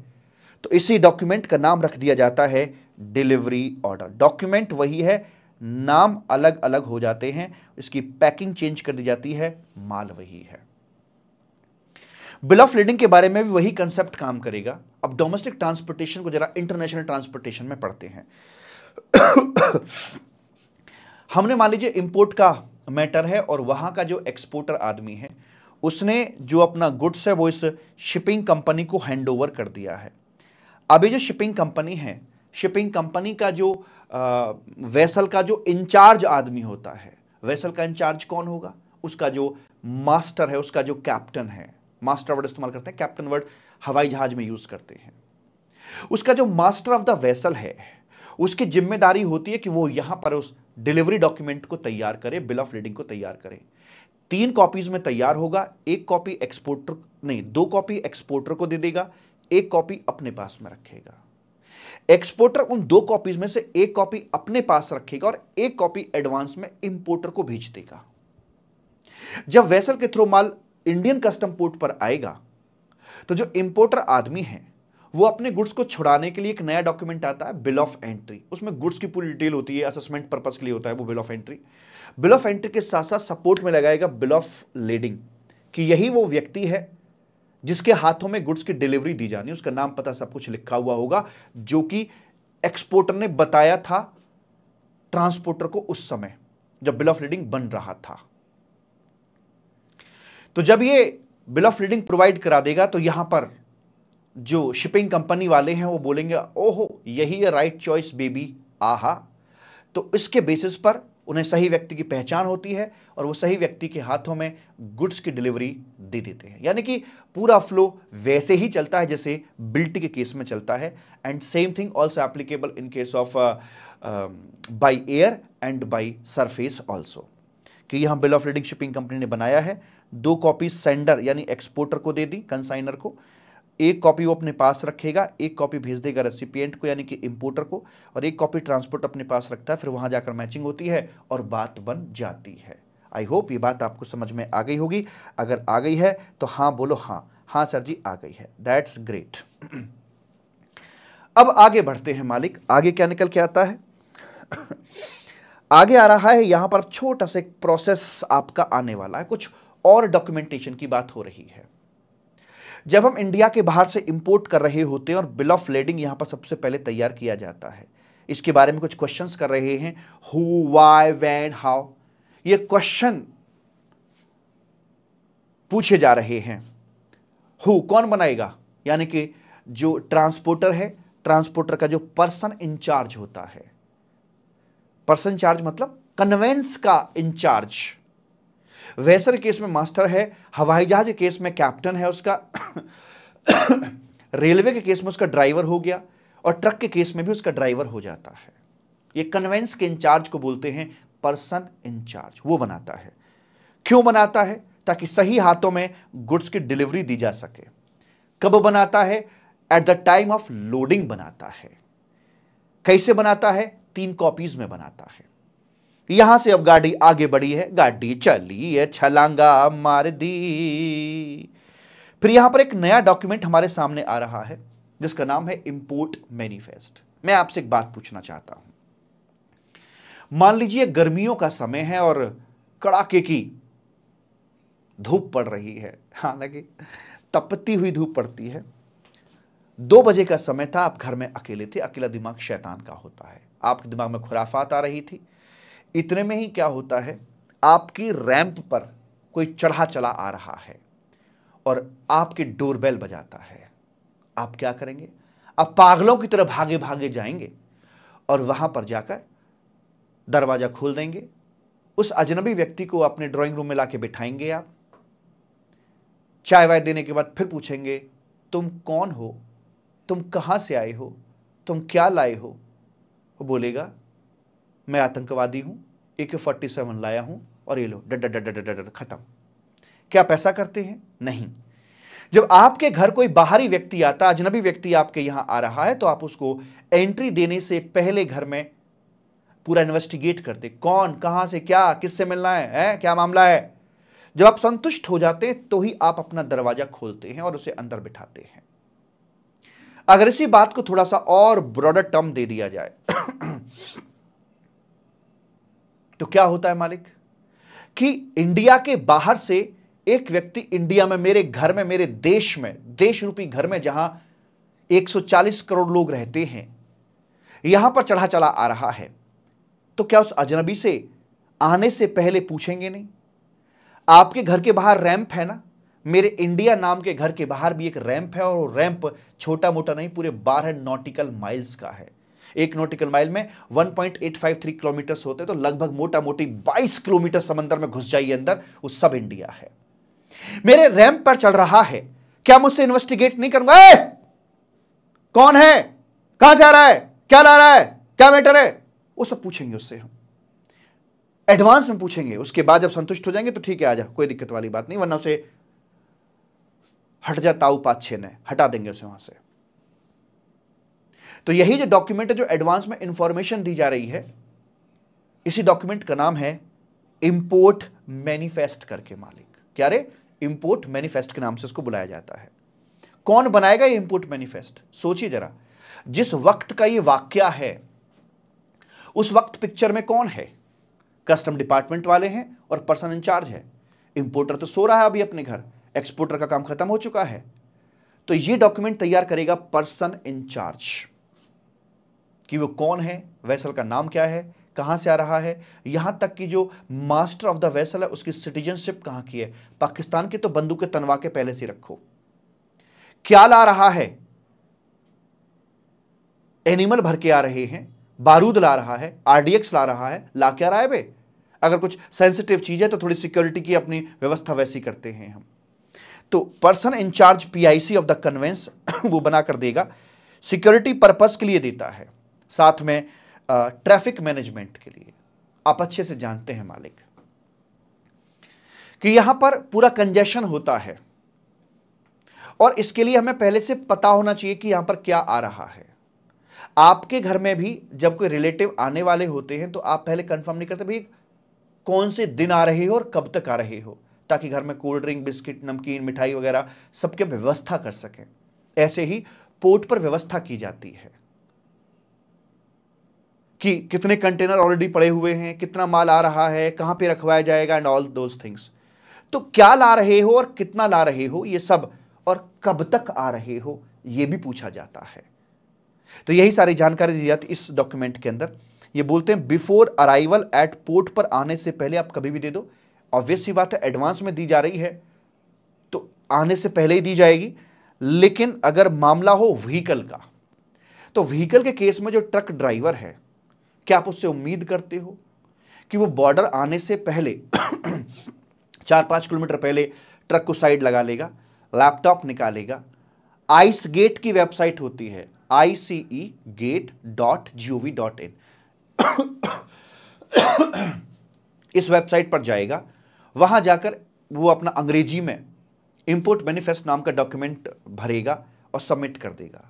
तो इसी डॉक्यूमेंट का नाम रख दिया जाता है डिलीवरी ऑर्डर डॉक्यूमेंट वही है नाम अलग अलग हो जाते हैं इसकी पैकिंग चेंज कर दी जाती है माल वही है बिल ऑफ लेडिंग के बारे में भी वही कंसेप्ट काम करेगा अब डोमेस्टिक ट्रांसपोर्टेशन को जरा इंटरनेशनल ट्रांसपोर्टेशन में पढ़ते हैं हमने मान लीजिए इंपोर्ट का मैटर है और वहां का जो एक्सपोर्टर आदमी है उसने जो अपना गुड्स है वो इस शिपिंग कंपनी को हैंडओवर कर दिया है अभी जो शिपिंग कंपनी है शिपिंग कंपनी का जो वेसल का जो इंचार्ज आदमी होता है वेसल का इंचार्ज कौन होगा उसका जो मास्टर है उसका जो कैप्टन है मास्टर वर्ड इस्तेमाल करते हैं कैप्टन वर्ड हवाई जहाज में यूज करते हैं उसका जो मास्टर ऑफ द वेसल है उसकी जिम्मेदारी होती है कि वो यहां पर उस डिलीवरी डॉक्यूमेंट को तैयार करे बिल ऑफ रीडिंग को तैयार करे तीन कॉपीज में तैयार होगा एक कॉपी एक्सपोर्टर नहीं दो कॉपी एक्सपोर्टर को दे देगा एक कॉपी अपने पास में रखेगा एक्सपोर्टर उन दो कॉपीज में से एक कॉपी अपने पास रखेगा और एक कॉपी एडवांस में इंपोर्टर को भेज देगा जब वेसल के थ्रू माल इंडियन कस्टम पोर्ट पर आएगा तो जो इंपोर्टर आदमी है वो अपने गुड्स को छुड़ाने के लिए एक नया डॉक्यूमेंट आता है बिल ऑफ एंट्री उसमें गुड्स की पूरी डिटेल होती है असेसमेंट पर्पज के लिए होता है वो bill of entry bill of entry के साथ साथ सपोर्ट में लगाएगा बिल ऑफ लेडिंग कि यही वो व्यक्ति है जिसके हाथों में गुड्स की डिलीवरी दी जानी उसका नाम पता सब कुछ लिखा हुआ होगा जो कि एक्सपोर्टर ने बताया था ट्रांसपोर्टर को उस समय जब बिल ऑफ लीडिंग बन रहा था तो जब ये बिल ऑफ रीडिंग प्रोवाइड करा देगा तो यहाँ पर जो शिपिंग कंपनी वाले हैं वो बोलेंगे ओहो यही है राइट चॉइस बेबी आहा तो इसके बेसिस पर उन्हें सही व्यक्ति की पहचान होती है और वो सही व्यक्ति के हाथों में गुड्स की डिलीवरी दे देते हैं यानी कि पूरा फ्लो वैसे ही चलता है जैसे बिल्ट के केस में चलता है and same thing also applicable in case of by air and by surface also कि यहाँ bill of lading shipping company ने बनाया है दो कॉपी सेंडर यानी एक्सपोर्टर को दे दी कंसाइनर को एक कॉपी वो अपने पास रखेगा एक कॉपी भेज देगा रेसिपिएंट को यानी कि इम्पोर्टर को और एक कॉपी ट्रांसपोर्ट अपने पास रखता है फिर वहाँ जाकर मैचिंग होती है और बात बन जाती है आई होप ये बात आपको समझ में आ गई होगी अगर आ गई है तो हाँ बोलो हाँ हाँ सर जी आ गई है दैट्स ग्रेट अब आगे बढ़ते हैं मालिक आगे क्या निकल के आता है आगे आ रहा है यहां पर छोटा सा एक प्रोसेस आपका आने वाला है कुछ और डॉक्यूमेंटेशन की बात हो रही है जब हम इंडिया के बाहर से इंपोर्ट कर रहे होते हैं और बिल ऑफ लेडिंग यहां पर सबसे पहले तैयार किया जाता है इसके बारे में कुछ क्वेश्चंस कर रहे हैं हु वाई वैन हाउ ये क्वेश्चन पूछे जा रहे हैं हु कौन बनाएगा यानी कि जो ट्रांसपोर्टर है ट्रांसपोर्टर का जो पर्सन इंचार्ज होता है पर्सन चार्ज मतलब कन्वेंस का इंचार्ज वेसर केस में मास्टर है हवाई जहाज केस में कैप्टन है उसका रेलवे के केस में उसका ड्राइवर हो गया और ट्रक के केस में भी उसका ड्राइवर हो जाता है ये कन्वेंस के इंचार्ज को बोलते हैं पर्सन इंचार्ज वो बनाता है क्यों बनाता है ताकि सही हाथों में गुड्स की डिलीवरी दी जा सके कब बनाता है at the time of loading बनाता है कैसे बनाता है तीन कॉपीज में बनाता है यहां से अब गाड़ी आगे बढ़ी है गाड़ी चली है छलांगा मार दी फिर यहां पर एक नया डॉक्यूमेंट हमारे सामने आ रहा है जिसका नाम है इंपोर्ट मैनिफेस्ट मैं आपसे एक बात पूछना चाहता हूं मान लीजिए गर्मियों का समय है और कड़ाके की धूप पड़ रही है हालांकि तपती हुई धूप पड़ती है दो बजे का समय था आप घर में अकेले थे अकेला दिमाग शैतान का होता है आपके दिमाग में खुराफात आ रही थी इतने में ही क्या होता है आपकी रैंप पर कोई चढ़ा चला आ रहा है और आपके डोरबेल बजाता है आप क्या करेंगे आप पागलों की तरह भागे भागे जाएंगे और वहां पर जाकर दरवाज़ा खोल देंगे उस अजनबी व्यक्ति को अपने ड्राइंग रूम में लाके बिठाएंगे आप चाय वाय देने के बाद फिर पूछेंगे तुम कौन हो तुम कहां से आए हो तुम क्या लाए हो वो बोलेगा मैं आतंकवादी हूँ ए के फोर्टी सेवन लाया हूँ और ये लो डर खत्म क्या पैसा करते हैं नहीं जब आपके घर कोई बाहरी व्यक्ति आता अजनबी व्यक्ति आपके यहां आ रहा है तो आप उसको एंट्री देने से पहले घर में पूरा इन्वेस्टिगेट करते कौन कहां से क्या किससे मिलना है, है क्या मामला है जब आप संतुष्ट हो जाते हैं तो ही आप अपना दरवाजा खोलते हैं और उसे अंदर बिठाते हैं अगर इसी बात को थोड़ा सा और ब्रॉडर टर्म दे दिया जाए तो क्या होता है मालिक कि इंडिया के बाहर से एक व्यक्ति इंडिया में मेरे घर में मेरे देश में देश रूपी घर में जहां 140 करोड़ लोग रहते हैं यहां पर चढ़ा चला आ रहा है तो क्या उस अजनबी से आने से पहले पूछेंगे नहीं आपके घर के बाहर रैंप है ना मेरे इंडिया नाम के घर के बाहर भी एक रैंप है और रैंप छोटा मोटा नहीं पूरे बारह नॉटिकल माइल्स का है एक नॉटिकल माइल में 1.853 किलोमीटर होते हैं तो लगभग मोटा मोटी 22 किलोमीटर समंदर में घुस जाइए अंदर वो सब इंडिया है मेरे रैंप पर चल रहा है क्या मुझसे इन्वेस्टिगेट नहीं करूंगा ए! कौन है कहां से आ रहा है क्या ला रहा है क्या मैटर है वो सब पूछेंगे उससे हम एडवांस में पूछेंगे उसके बाद जब संतुष्ट हो जाएंगे तो ठीक है आ जा कोई दिक्कत वाली बात नहीं वरना उसे हट जा ताऊ ने हटा देंगे उसे वहां से तो यही जो डॉक्यूमेंट है जो एडवांस में इंफॉर्मेशन दी जा रही है इसी डॉक्यूमेंट का नाम है इंपोर्ट मैनिफेस्ट करके मालिक क्या रे इंपोर्ट मैनिफेस्ट के नाम से इसको बुलाया जाता है कौन बनाएगा ये इंपोर्ट मैनिफेस्ट सोचिए जरा जिस वक्त का ये वाक्य है उस वक्त पिक्चर में कौन है कस्टम डिपार्टमेंट वाले हैं और पर्सन इंचार्ज है इंपोर्टर तो सो रहा है अभी अपने घर एक्सपोर्टर का काम खत्म हो चुका है तो ये डॉक्यूमेंट तैयार करेगा पर्सन इन चार्ज कि वो कौन है वैसल का नाम क्या है कहां से आ रहा है यहां तक कि जो मास्टर ऑफ द वैसल है उसकी सिटीजनशिप कहां की है पाकिस्तान की तो बंदूक के तनवा के पहले से रखो क्या ला रहा है एनिमल भर के आ रहे हैं बारूद ला रहा है आरडीएक्स ला रहा है ला क्या रहा है बे अगर कुछ सेंसिटिव चीज़ है तो थोड़ी सिक्योरिटी की अपनी व्यवस्था वैसी करते हैं हम तो person incharge PIC of the conveyance वो बना कर देगा सिक्योरिटी पर्पस के लिए देता है साथ में ट्रैफिक मैनेजमेंट के लिए आप अच्छे से जानते हैं मालिक कि यहां पर पूरा कंजेशन होता है और इसके लिए हमें पहले से पता होना चाहिए कि यहां पर क्या आ रहा है आपके घर में भी जब कोई रिलेटिव आने वाले होते हैं तो आप पहले कंफर्म नहीं करते भाई कौन से दिन आ रहे हो और कब तक आ रहे हो ताकि घर में कोल्ड ड्रिंक बिस्किट नमकीन मिठाई वगैरह सबके व्यवस्था कर सकें ऐसे ही पोर्ट पर व्यवस्था की जाती है कि कितने कंटेनर ऑलरेडी पड़े हुए हैं कितना माल आ रहा है कहां पे रखवाया जाएगा एंड ऑल दोज थिंग्स तो क्या ला रहे हो और कितना ला रहे हो ये सब और कब तक आ रहे हो ये भी पूछा जाता है तो यही सारी जानकारी दी जाती इस डॉक्यूमेंट के अंदर ये बोलते हैं बिफोर अराइवल एट पोर्ट पर आने से पहले आप कभी भी दे दो ऑब्वियस ही बात है एडवांस में दी जा रही है तो आने से पहले ही दी जाएगी लेकिन अगर मामला हो व्हीकल का तो व्हीकल के केस में जो ट्रक ड्राइवर है क्या आप उससे उम्मीद करते हो कि वो बॉर्डर आने से पहले चार पाँच किलोमीटर पहले ट्रक को साइड लगा लेगा लैपटॉप निकालेगा आइस गेट की वेबसाइट होती है I C E gate dot G O V dot in इस वेबसाइट पर जाएगा वहां जाकर वो अपना अंग्रेजी में इम्पोर्ट मैनिफेस्ट नाम का डॉक्यूमेंट भरेगा और सबमिट कर देगा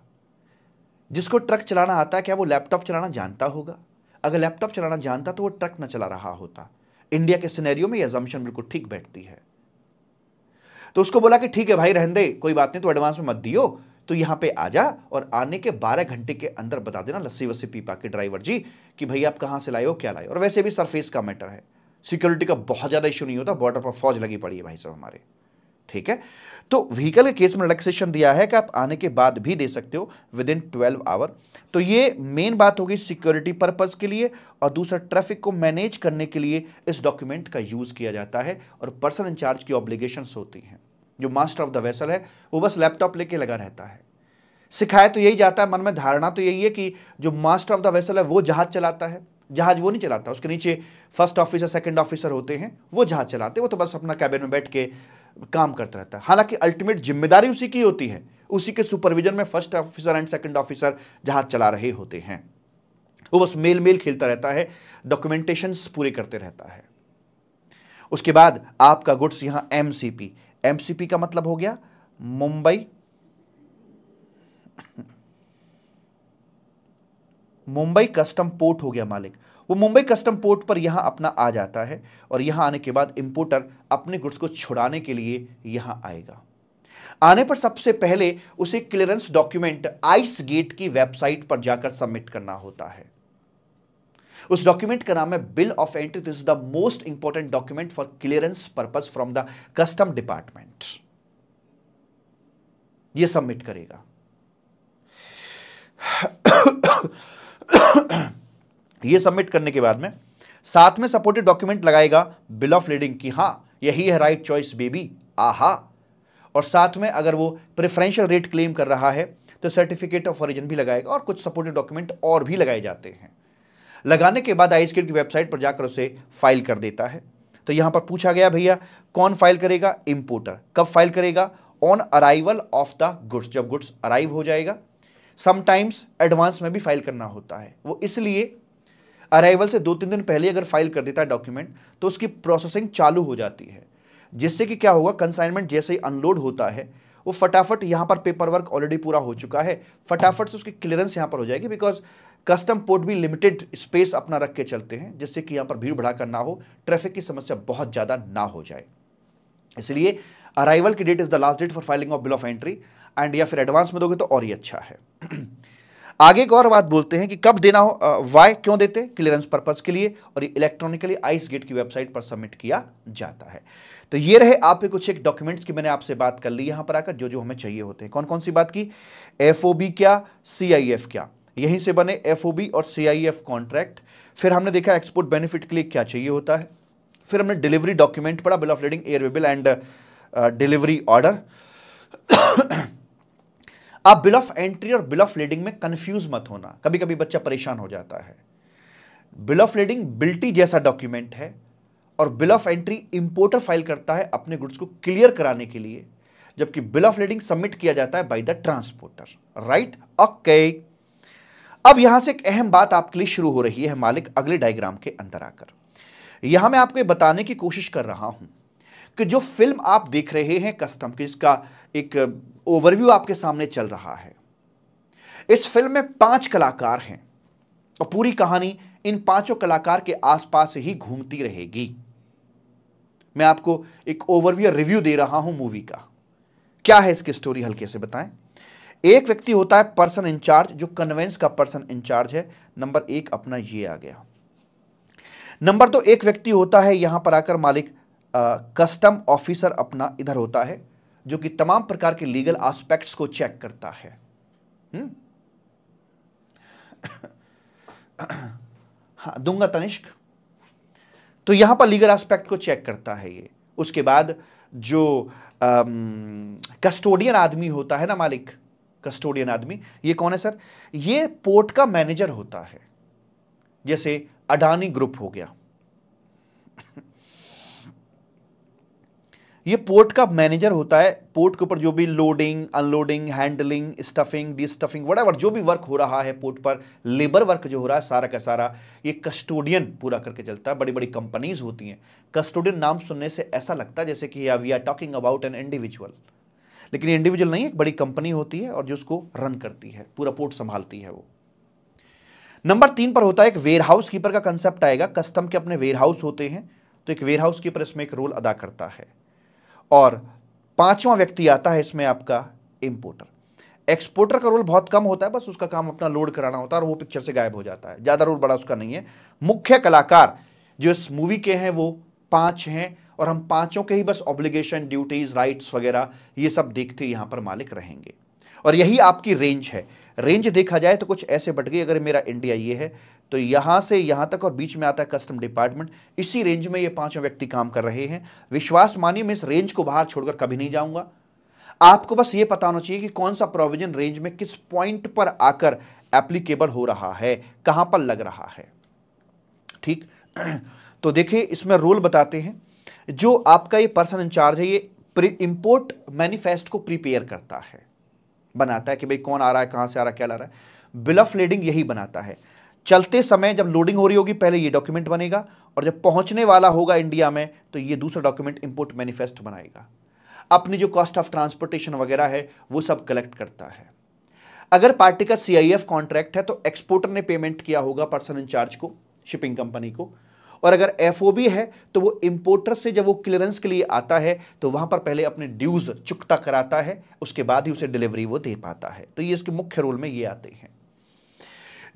जिसको ट्रक चलाना आता है क्या वो लैपटॉप चलाना जानता होगा अगर लैपटॉप चलाना जानता तो वो ट्रक ना चला रहा होता इंडिया के सिनेरियो में ये एजम्पन बिल्कुल ठीक बैठती है तो उसको बोला कि ठीक है भाई रहन दे कोई बात नहीं तो एडवांस में मत दियो तो यहां पे आ जा और आने के 12 घंटे के अंदर बता देना लस्सी वस्सी पीपा के ड्राइवर जी कि भाई आप कहां से लाए हो क्या लाए और वैसे भी सरफेस का मैटर है सिक्योरिटी का बहुत ज़्यादा इशू नहीं होता बॉर्डर पर फौज लगी पड़ी है भाई साहब हमारे ठीक है तो व्हीकल के केस में रिलैक्सेशन दिया है कि आप आने के बाद भी दे सकते हो विद इन ट्वेल्व आवर तो ये मेन बात होगी सिक्योरिटी पर्पज़ के लिए और दूसरा ट्रैफिक को मैनेज करने के लिए इस डॉक्यूमेंट का यूज़ किया जाता है और पर्सन इंचार्ज की ऑब्लिगेशन होती हैं जो मास्टर ऑफ द वेसल है वो बस लैपटॉप लेके लगा रहता है सिखाया तो यही जाता है मन में धारणा तो यही है कि जो मास्टर ऑफ द वेसल है वो जहाज़ चलाता है जहाज वो नहीं चलाता उसके नीचे फर्स्ट ऑफिसर सेकंड ऑफिसर होते हैं वो जहाज चलाते वो तो बस अपना कैबिन में बैठ के काम करता रहता है हालांकि अल्टीमेट जिम्मेदारी उसी की होती है उसी के सुपरविजन में first officer and second officer जहाज चला रहे होते हैं वो बस मेल मेल खेलता रहता है डॉक्यूमेंटेशन पूरे करते रहता है उसके बाद आपका गुड्स यहां एमसीपी एमसीपी का मतलब हो गया मुंबई मुंबई कस्टम पोर्ट हो गया मालिक वो मुंबई कस्टम पोर्ट पर यहाँ अपना आ जाता है और यहाँ आने के बाद इम्पोर्टर अपने गुड्स को छुड़ाने के लिए यहाँ आएगा आने पर सबसे पहले उसे क्लियरेंस डॉक्यूमेंट आइस गेट की वेबसाइट पर जाकर सबमिट करना होता है उस डॉक्यूमेंट का नाम है bill of entry this is the most important document for clearance purpose from the custom department यह सबमिट करेगा ये सबमिट करने के बाद में साथ में सपोर्टेड डॉक्यूमेंट लगाएगा बिल ऑफ लीडिंग की हाँ यही है राइट चॉइस बेबी आहा और साथ में अगर वो प्रेफरेंशियल रेट क्लेम कर रहा है तो सर्टिफिकेट ऑफ ऑरिजिन भी लगाएगा और कुछ सपोर्टेड डॉक्यूमेंट और भी लगाए जाते हैं लगाने के बाद आई की वेबसाइट पर जाकर उसे फाइल कर देता है तो यहां पर पूछा गया भैया कौन फाइल करेगा इंपोर्टर कब फाइल करेगा on arrival of the goods जब गुड्स अराइव हो जाएगा समटाइम्स एडवांस में भी फाइल करना होता है वो इसलिए अराइवल से दो तीन दिन पहले अगर फाइल कर देता है डॉक्यूमेंट तो उसकी प्रोसेसिंग चालू हो जाती है जिससे कि क्या होगा कंसाइनमेंट जैसे ही अनलोड होता है वो फटाफट यहाँ पर पेपर वर्क ऑलरेडी पूरा हो चुका है फटाफट से उसकी क्लियरेंस यहाँ पर हो जाएगी बिकॉज कस्टम पोर्ट भी लिमिटेड स्पेस अपना रख के चलते हैं जिससे कि यहाँ पर भीड़ भड़ाकर ना हो ट्रैफिक की समस्या बहुत ज़्यादा ना हो जाए इसलिए अराइवल की date is the last date for filing of bill of entry and या फिर एडवांस में दोगे तो और ही अच्छा है आगे एक और बात बोलते हैं कि कब देना हो वाई क्यों देते क्लियरेंस पर्पज के लिए और ये इलेक्ट्रॉनिकली आइस गेट की वेबसाइट पर सबमिट किया जाता है तो ये रहे आप पे कुछ एक डॉक्यूमेंट्स की मैंने आपसे बात कर ली यहां पर आकर जो जो हमें चाहिए होते हैं कौन कौन सी बात की एफ क्या सी क्या यहीं से बने एफ और सी कॉन्ट्रैक्ट फिर हमने देखा एक्सपोर्ट बेनिफिट के लिए क्या चाहिए होता है फिर हमने डिलीवरी डॉक्यूमेंट पढ़ा bill of lading airway bill and delivery order आप बिल ऑफ एंट्री और बिल ऑफ लीडिंग में कंफ्यूज मत होना कभी कभी बच्चा परेशान हो जाता है बिल ऑफ लीडिंग बिल्टी जैसा डॉक्यूमेंट है और bill of entry importer file करता है अपने गुड्स को क्लियर कराने के लिए जबकि बिल ऑफ लीडिंग सबमिट किया जाता है by the transporter right okay अब यहां से एक अहम बात आपके लिए शुरू हो रही है मालिक अगले डायग्राम के अंदर आकर यहां मैं आपको बताने की कोशिश कर रहा हूं कि जो फिल्म आप देख रहे हैं कस्टम की जिसका एक ओवरव्यू आपके सामने चल रहा है इस फिल्म में पांच कलाकार हैं और पूरी कहानी इन पांचों कलाकार के आसपास ही घूमती रहेगी मैं आपको एक ओवरव्यू रिव्यू दे रहा हूं मूवी का क्या है इसकी स्टोरी हल्के से बताएं एक व्यक्ति होता है पर्सन इंचार्ज जो कन्वेंस का पर्सन इंचार्ज है नंबर एक अपना ये आ गया नंबर दो तो एक व्यक्ति होता है यहां पर आकर मालिक आ, कस्टम ऑफिसर अपना इधर होता है जो कि तमाम प्रकार के लीगल एस्पेक्ट्स को चेक करता है हम्म? हाँ, दूंगा तनिष्क तो यहां पर लीगल आस्पेक्ट को चेक करता है ये उसके बाद जो कस्टोडियन आदमी होता है ना मालिक कस्टोडियन आदमी ये कौन है सर ये पोर्ट का मैनेजर होता है जैसे अडानी ग्रुप हो गया ये पोर्ट का मैनेजर होता है पोर्ट के ऊपर जो भी loading unloading handling stuffing destuffing what जो भी वर्क हो रहा है पोर्ट पर लेबर वर्क जो हो रहा है सारा का सारा ये कस्टोडियन पूरा करके चलता है बड़ी बड़ी कंपनीज होती हैं कस्टोडियन नाम सुनने से ऐसा लगता है जैसे कि we are talking about an individual लेकिन इंडिविजुअल नहीं एक बड़ी कंपनी होती है और जो उसको रन करती है पूरा पोर्ट संभालती है वो नंबर तीन पर होता है एक वेयर हाउस कीपर का कंसेप्ट आएगा कस्टम के अपने वेयर हाउस होते हैं तो एक वेयर हाउस कीपर इसमें एक रोल अदा करता है और पांचवा व्यक्ति आता है इसमें आपका इंपोर्टर एक्सपोर्टर का रोल बहुत कम होता है बस उसका काम अपना लोड कराना होता है और वो पिक्चर से गायब हो जाता है ज़्यादा रोल बड़ा उसका नहीं है मुख्य कलाकार जो इस मूवी के हैं वो पांच हैं और हम पांचों के ही बस ऑब्लिगेशन ड्यूटीज़ राइट्स वगैरह ये सब देखते यहां पर मालिक रहेंगे और यही आपकी रेंज है रेंज देखा जाए तो कुछ ऐसे बट गई अगर मेरा इंडिया ये है तो यहां से यहां तक और बीच में आता है कस्टम डिपार्टमेंट इसी रेंज में ये पांचों व्यक्ति काम कर रहे हैं विश्वास मानिए मैं इस रेंज को बाहर छोड़कर कभी नहीं जाऊंगा आपको बस ये पता होना चाहिए कि कौन सा प्रोविजन रेंज में किस पॉइंट पर आकर एप्लीकेबल हो रहा है कहां पर लग रहा है ठीक तो देखिए इसमें रोल बताते हैं जो आपका ये पर्सन इंचार्ज है ये इंपोर्ट मैनिफेस्ट को प्रिपेयर करता है बनाता है कि भाई कौन आ रहा है कहां से आ रहा है क्या ला रहा है बिल ऑफ लेडिंग यही बनाता है चलते समय जब लोडिंग हो रही होगी पहले ये डॉक्यूमेंट बनेगा और जब पहुंचने वाला होगा इंडिया में तो ये दूसरा डॉक्यूमेंट इंपोर्ट मैनिफेस्ट बनाएगा अपनी जो कॉस्ट ऑफ ट्रांसपोर्टेशन वगैरह है वो सब कलेक्ट करता है अगर पार्टी का सी कॉन्ट्रैक्ट है तो एक्सपोर्टर ने पेमेंट किया होगा पर्सन इंचार्ज को शिपिंग कंपनी को और अगर एफ है तो वो इम्पोर्टर से जब वो क्लियरेंस के लिए आता है तो वहां पर पहले अपने ड्यूज़ चुकता कराता है उसके बाद ही उसे डिलीवरी वो दे पाता है तो ये इसके मुख्य रोल में ये आते हैं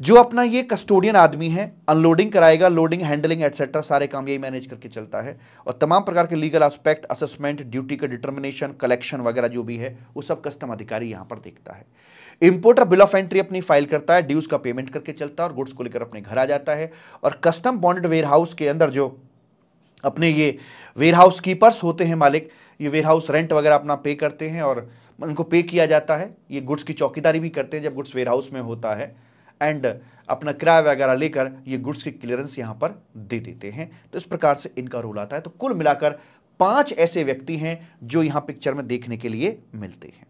जो अपना ये कस्टोडियन आदमी है अनलोडिंग कराएगा लोडिंग हैंडलिंग एटसेट्रा सारे काम यही मैनेज करके चलता है और तमाम प्रकार के लीगल आस्पेक्ट असेसमेंट ड्यूटी का डिटर्मिनेशन कलेक्शन वगैरह जो भी है वो सब कस्टम अधिकारी यहाँ पर देखता है इंपोर्टर बिल ऑफ एंट्री अपनी फाइल करता है ड्यूज का पेमेंट करके चलता है और गुड्स को लेकर अपने घर आ जाता है और कस्टम बॉन्डेड वेयर हाउस के अंदर जो अपने ये वेयर हाउस कीपर्स होते हैं मालिक ये वेयर हाउस रेंट वगैरह अपना पे करते हैं और उनको पे किया जाता है ये गुड्स की चौकीदारी भी करते हैं जब गुड्स वेयर हाउस में होता है एंड अपना किराया वगैरह लेकर ये गुड्स की क्लियरेंस यहाँ पर दे देते हैं तो इस प्रकार से इनका रोल आता है तो कुल मिलाकर पांच ऐसे व्यक्ति हैं जो यहाँ पिक्चर में देखने के लिए मिलते हैं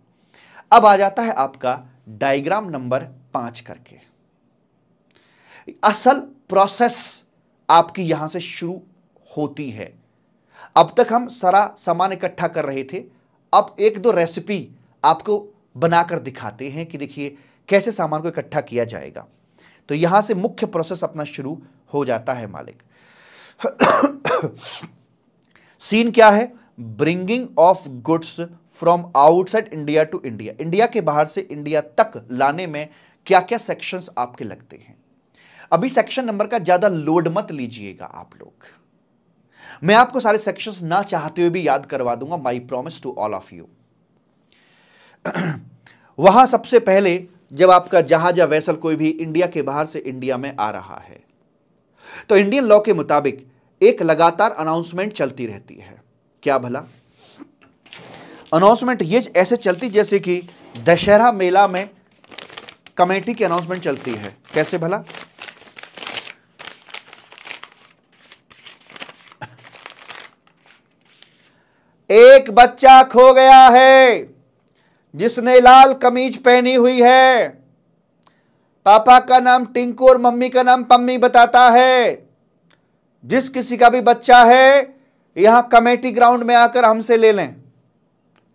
अब आ जाता है आपका डायग्राम नंबर पांच करके असल प्रोसेस आपकी यहां से शुरू होती है अब तक हम सारा सामान इकट्ठा कर रहे थे अब एक दो रेसिपी आपको बनाकर दिखाते हैं कि देखिए कैसे सामान को इकट्ठा किया जाएगा तो यहां से मुख्य प्रोसेस अपना शुरू हो जाता है मालिक सीन क्या है bringing of goods from outside India to India India के बाहर से इंडिया तक लाने में क्या क्या सेक्शंस आपके लगते हैं अभी सेक्शन नंबर का ज़्यादा लोड मत लीजिएगा आप लोग मैं आपको सारे सेक्शंस ना चाहते हुए भी याद करवा दूंगा my promise to all of you वहां सबसे पहले जब आपका जहाज या वैसल कोई भी इंडिया के बाहर से इंडिया में आ रहा है तो इंडियन लॉ के मुताबिक एक लगातार अनाउंसमेंट चलती रहती है क्या भला अनाउंसमेंट ये ऐसे चलती जैसे कि दशहरा मेला में कमेटी की अनाउंसमेंट चलती है कैसे भला एक बच्चा खो गया है जिसने लाल कमीज पहनी हुई है पापा का नाम टिंकू और मम्मी का नाम पम्मी बताता है जिस किसी का भी बच्चा है यहां कमेटी ग्राउंड में आकर हमसे ले लें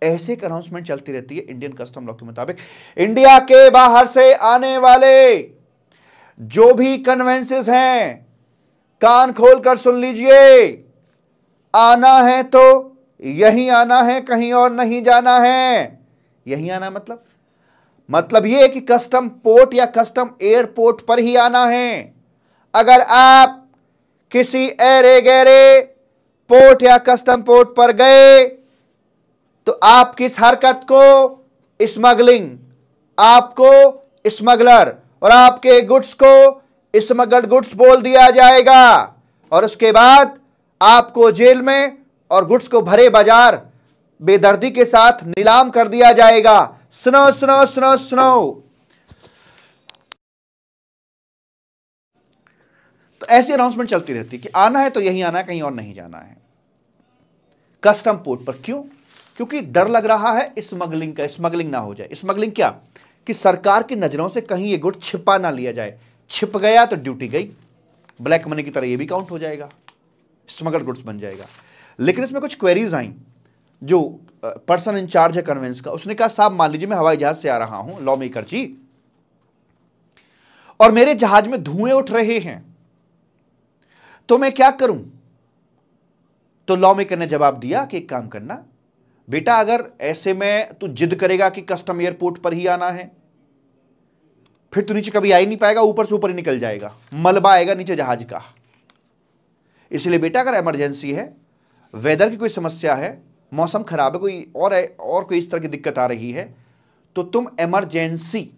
ऐसे एक अनाउंसमेंट चलती रहती है इंडियन कस्टम लॉ के मुताबिक इंडिया के बाहर से आने वाले जो भी कन्वेंसेस हैं कान खोल कर सुन लीजिए आना है तो यहीं आना है कहीं और नहीं जाना है यही आना मतलब मतलब यह कि कस्टम पोर्ट या कस्टम एयरपोर्ट पर ही आना है अगर आप किसी एरे गहरे पोर्ट या कस्टम पोर्ट पर गए तो आप किस हरकत को स्मगलिंग आपको स्मगलर और आपके गुड्स को स्मगल्ड गुड्स बोल दिया जाएगा और उसके बाद आपको जेल में और गुड्स को भरे बाजार बेदर्दी के साथ नीलाम कर दिया जाएगा सुनो सुनो सुनो सुनो तो ऐसी अनाउंसमेंट चलती रहती कि आना है तो यही आना है कहीं और नहीं जाना है कस्टम पोर्ट पर क्यों क्योंकि डर लग रहा है स्मगलिंग का स्मगलिंग ना हो जाए स्मगलिंग क्या कि सरकार की नजरों से कहीं ये गुड़ छिपा ना लिया जाए छिप गया तो ड्यूटी गई ब्लैक मनी की तरह ये भी काउंट हो जाएगा स्मगल गुड्स बन जाएगा लेकिन इसमें कुछ क्वेरीज आई जो पर्सन इंचार्ज है कन्वेंस का उसने कहा साहब मान लीजिए मैं हवाई जहाज से आ रहा हूं लॉ मेकर जी और मेरे जहाज में धुएं उठ रहे हैं तो मैं क्या करूं तो लॉ मेकर ने जवाब दिया कि एक काम करना बेटा अगर ऐसे में तू जिद करेगा कि कस्टम एयरपोर्ट पर ही आना है फिर तू नीचे कभी आ ही नहीं पाएगा ऊपर से ऊपर ही निकल जाएगा मलबा आएगा नीचे जहाज का इसलिए बेटा अगर इमरजेंसी है वेदर की कोई समस्या है मौसम ख़राब है कोई और है और कोई इस तरह की दिक्कत आ रही है तो तुम एमरजेंसी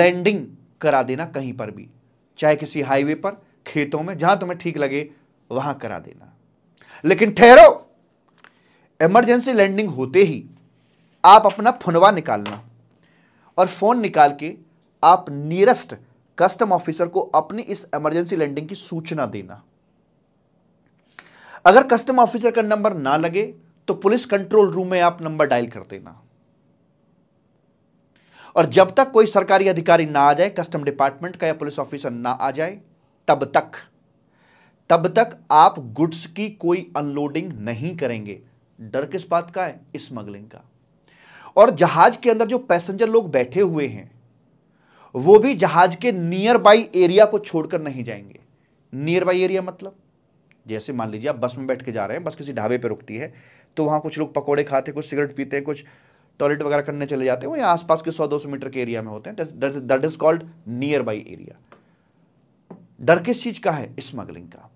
लैंडिंग करा देना कहीं पर भी चाहे किसी हाईवे पर खेतों में जहां तुम्हें ठीक लगे वहां करा देना लेकिन ठहरो इमरजेंसी लैंडिंग होते ही आप अपना फुनवा निकालना और फोन निकाल के आप नियरेस्ट कस्टम ऑफिसर को अपनी इस इमरजेंसी लैंडिंग की सूचना देना अगर कस्टम ऑफिसर का नंबर ना लगे तो पुलिस कंट्रोल रूम में आप नंबर डायल कर देना और जब तक कोई सरकारी अधिकारी ना आ जाए कस्टम डिपार्टमेंट का या पुलिस ऑफिसर ना आ जाए तब तक तब तक आप गुड्स की कोई अनलोडिंग नहीं करेंगे डर किस बात का है स्मगलिंग का और जहाज के अंदर जो पैसेंजर लोग बैठे हुए हैं वो भी जहाज के नियर बाई एरिया को छोड़कर नहीं जाएंगे नियर बाई एरिया मतलब जैसे मान लीजिए आप बस में बैठ के जा रहे हैं बस किसी ढाबे पर रुकती है तो वहाँ कुछ लोग पकौड़े खाते कुछ सिगरेट पीते हैं कुछ टॉयलेट वगैरह करने चले जाते हैं वो यहाँ आस के सौ दो सौ मीटर के एरिया में होते हैं that is called nearby area डर किस चीज़ का है स्मगलिंग का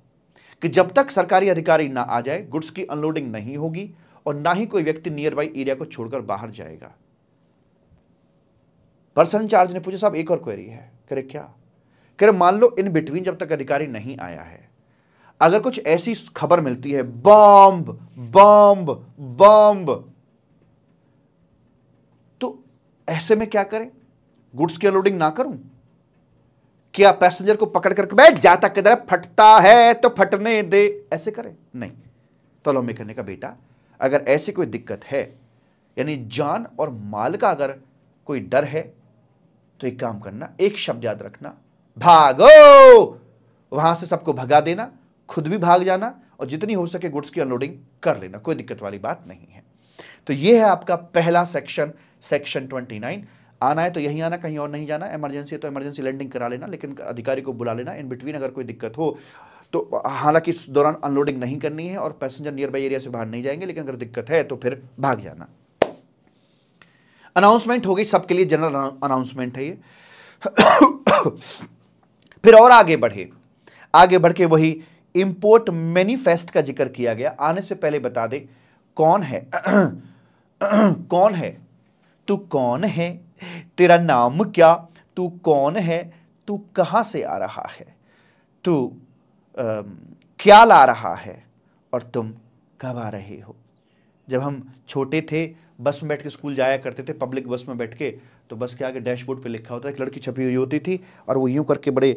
कि जब तक सरकारी अधिकारी ना आ जाए गुड्स की अनलोडिंग नहीं होगी और ना ही कोई व्यक्ति नियर बाई एरिया को छोड़कर बाहर जाएगा पर्सन चार्ज ने पूछा साहब एक और क्वेरी है करे क्या करे मान लो इन बिटवीन जब तक अधिकारी नहीं आया है अगर कुछ ऐसी खबर मिलती है बॉम्ब बॉम्ब बॉम्ब तो ऐसे में क्या करें गुड्स की अनलोडिंग ना करूं क्या पैसेंजर को पकड़ करके बैठ जाता किधर फटता है तो फटने दे ऐसे करें नहीं तो लो मेकर ने का बेटा अगर ऐसी कोई दिक्कत है यानी जान और माल का अगर कोई डर है तो एक काम करना एक शब्द याद रखना भागो वहां से सबको भगा देना खुद भी भाग जाना और जितनी हो सके गुड्स की अनलोडिंग कर लेना कोई दिक्कत वाली बात नहीं है तो ये है आपका पहला सेक्शन सेक्शन 29 आना है तो यहीं आना कहीं और नहीं जाना इमरजेंसी है तो इमरजेंसी लैंडिंग करा लेना लेकिन अधिकारी को बुला लेना इन बिटवीन अगर कोई दिक्कत हो तो हालांकि इस दौरान अनलोडिंग नहीं करनी है और पैसेंजर नियर बाई एरिया से बाहर नहीं जाएंगे लेकिन अगर दिक्कत है तो फिर भाग जाना अनाउंसमेंट होगी सबके लिए जनरल अनाउंसमेंट है ये फिर और आगे बढ़े आगे बढ़ के वही इंपोर्ट मैनिफेस्ट का जिक्र किया गया आने से पहले बता दे कौन है कौन है तू कौन है तेरा नाम क्या तू कौन है तू कहां से आ रहा है तू आ, क्या ला रहा है और तुम कब आ रहे हो जब हम छोटे थे बस में बैठ के स्कूल जाया करते थे पब्लिक बस में बैठ के तो बस के आगे डैशबोर्ड पे लिखा होता है एक लड़की छपी हुई होती थी और वो यूं करके बड़े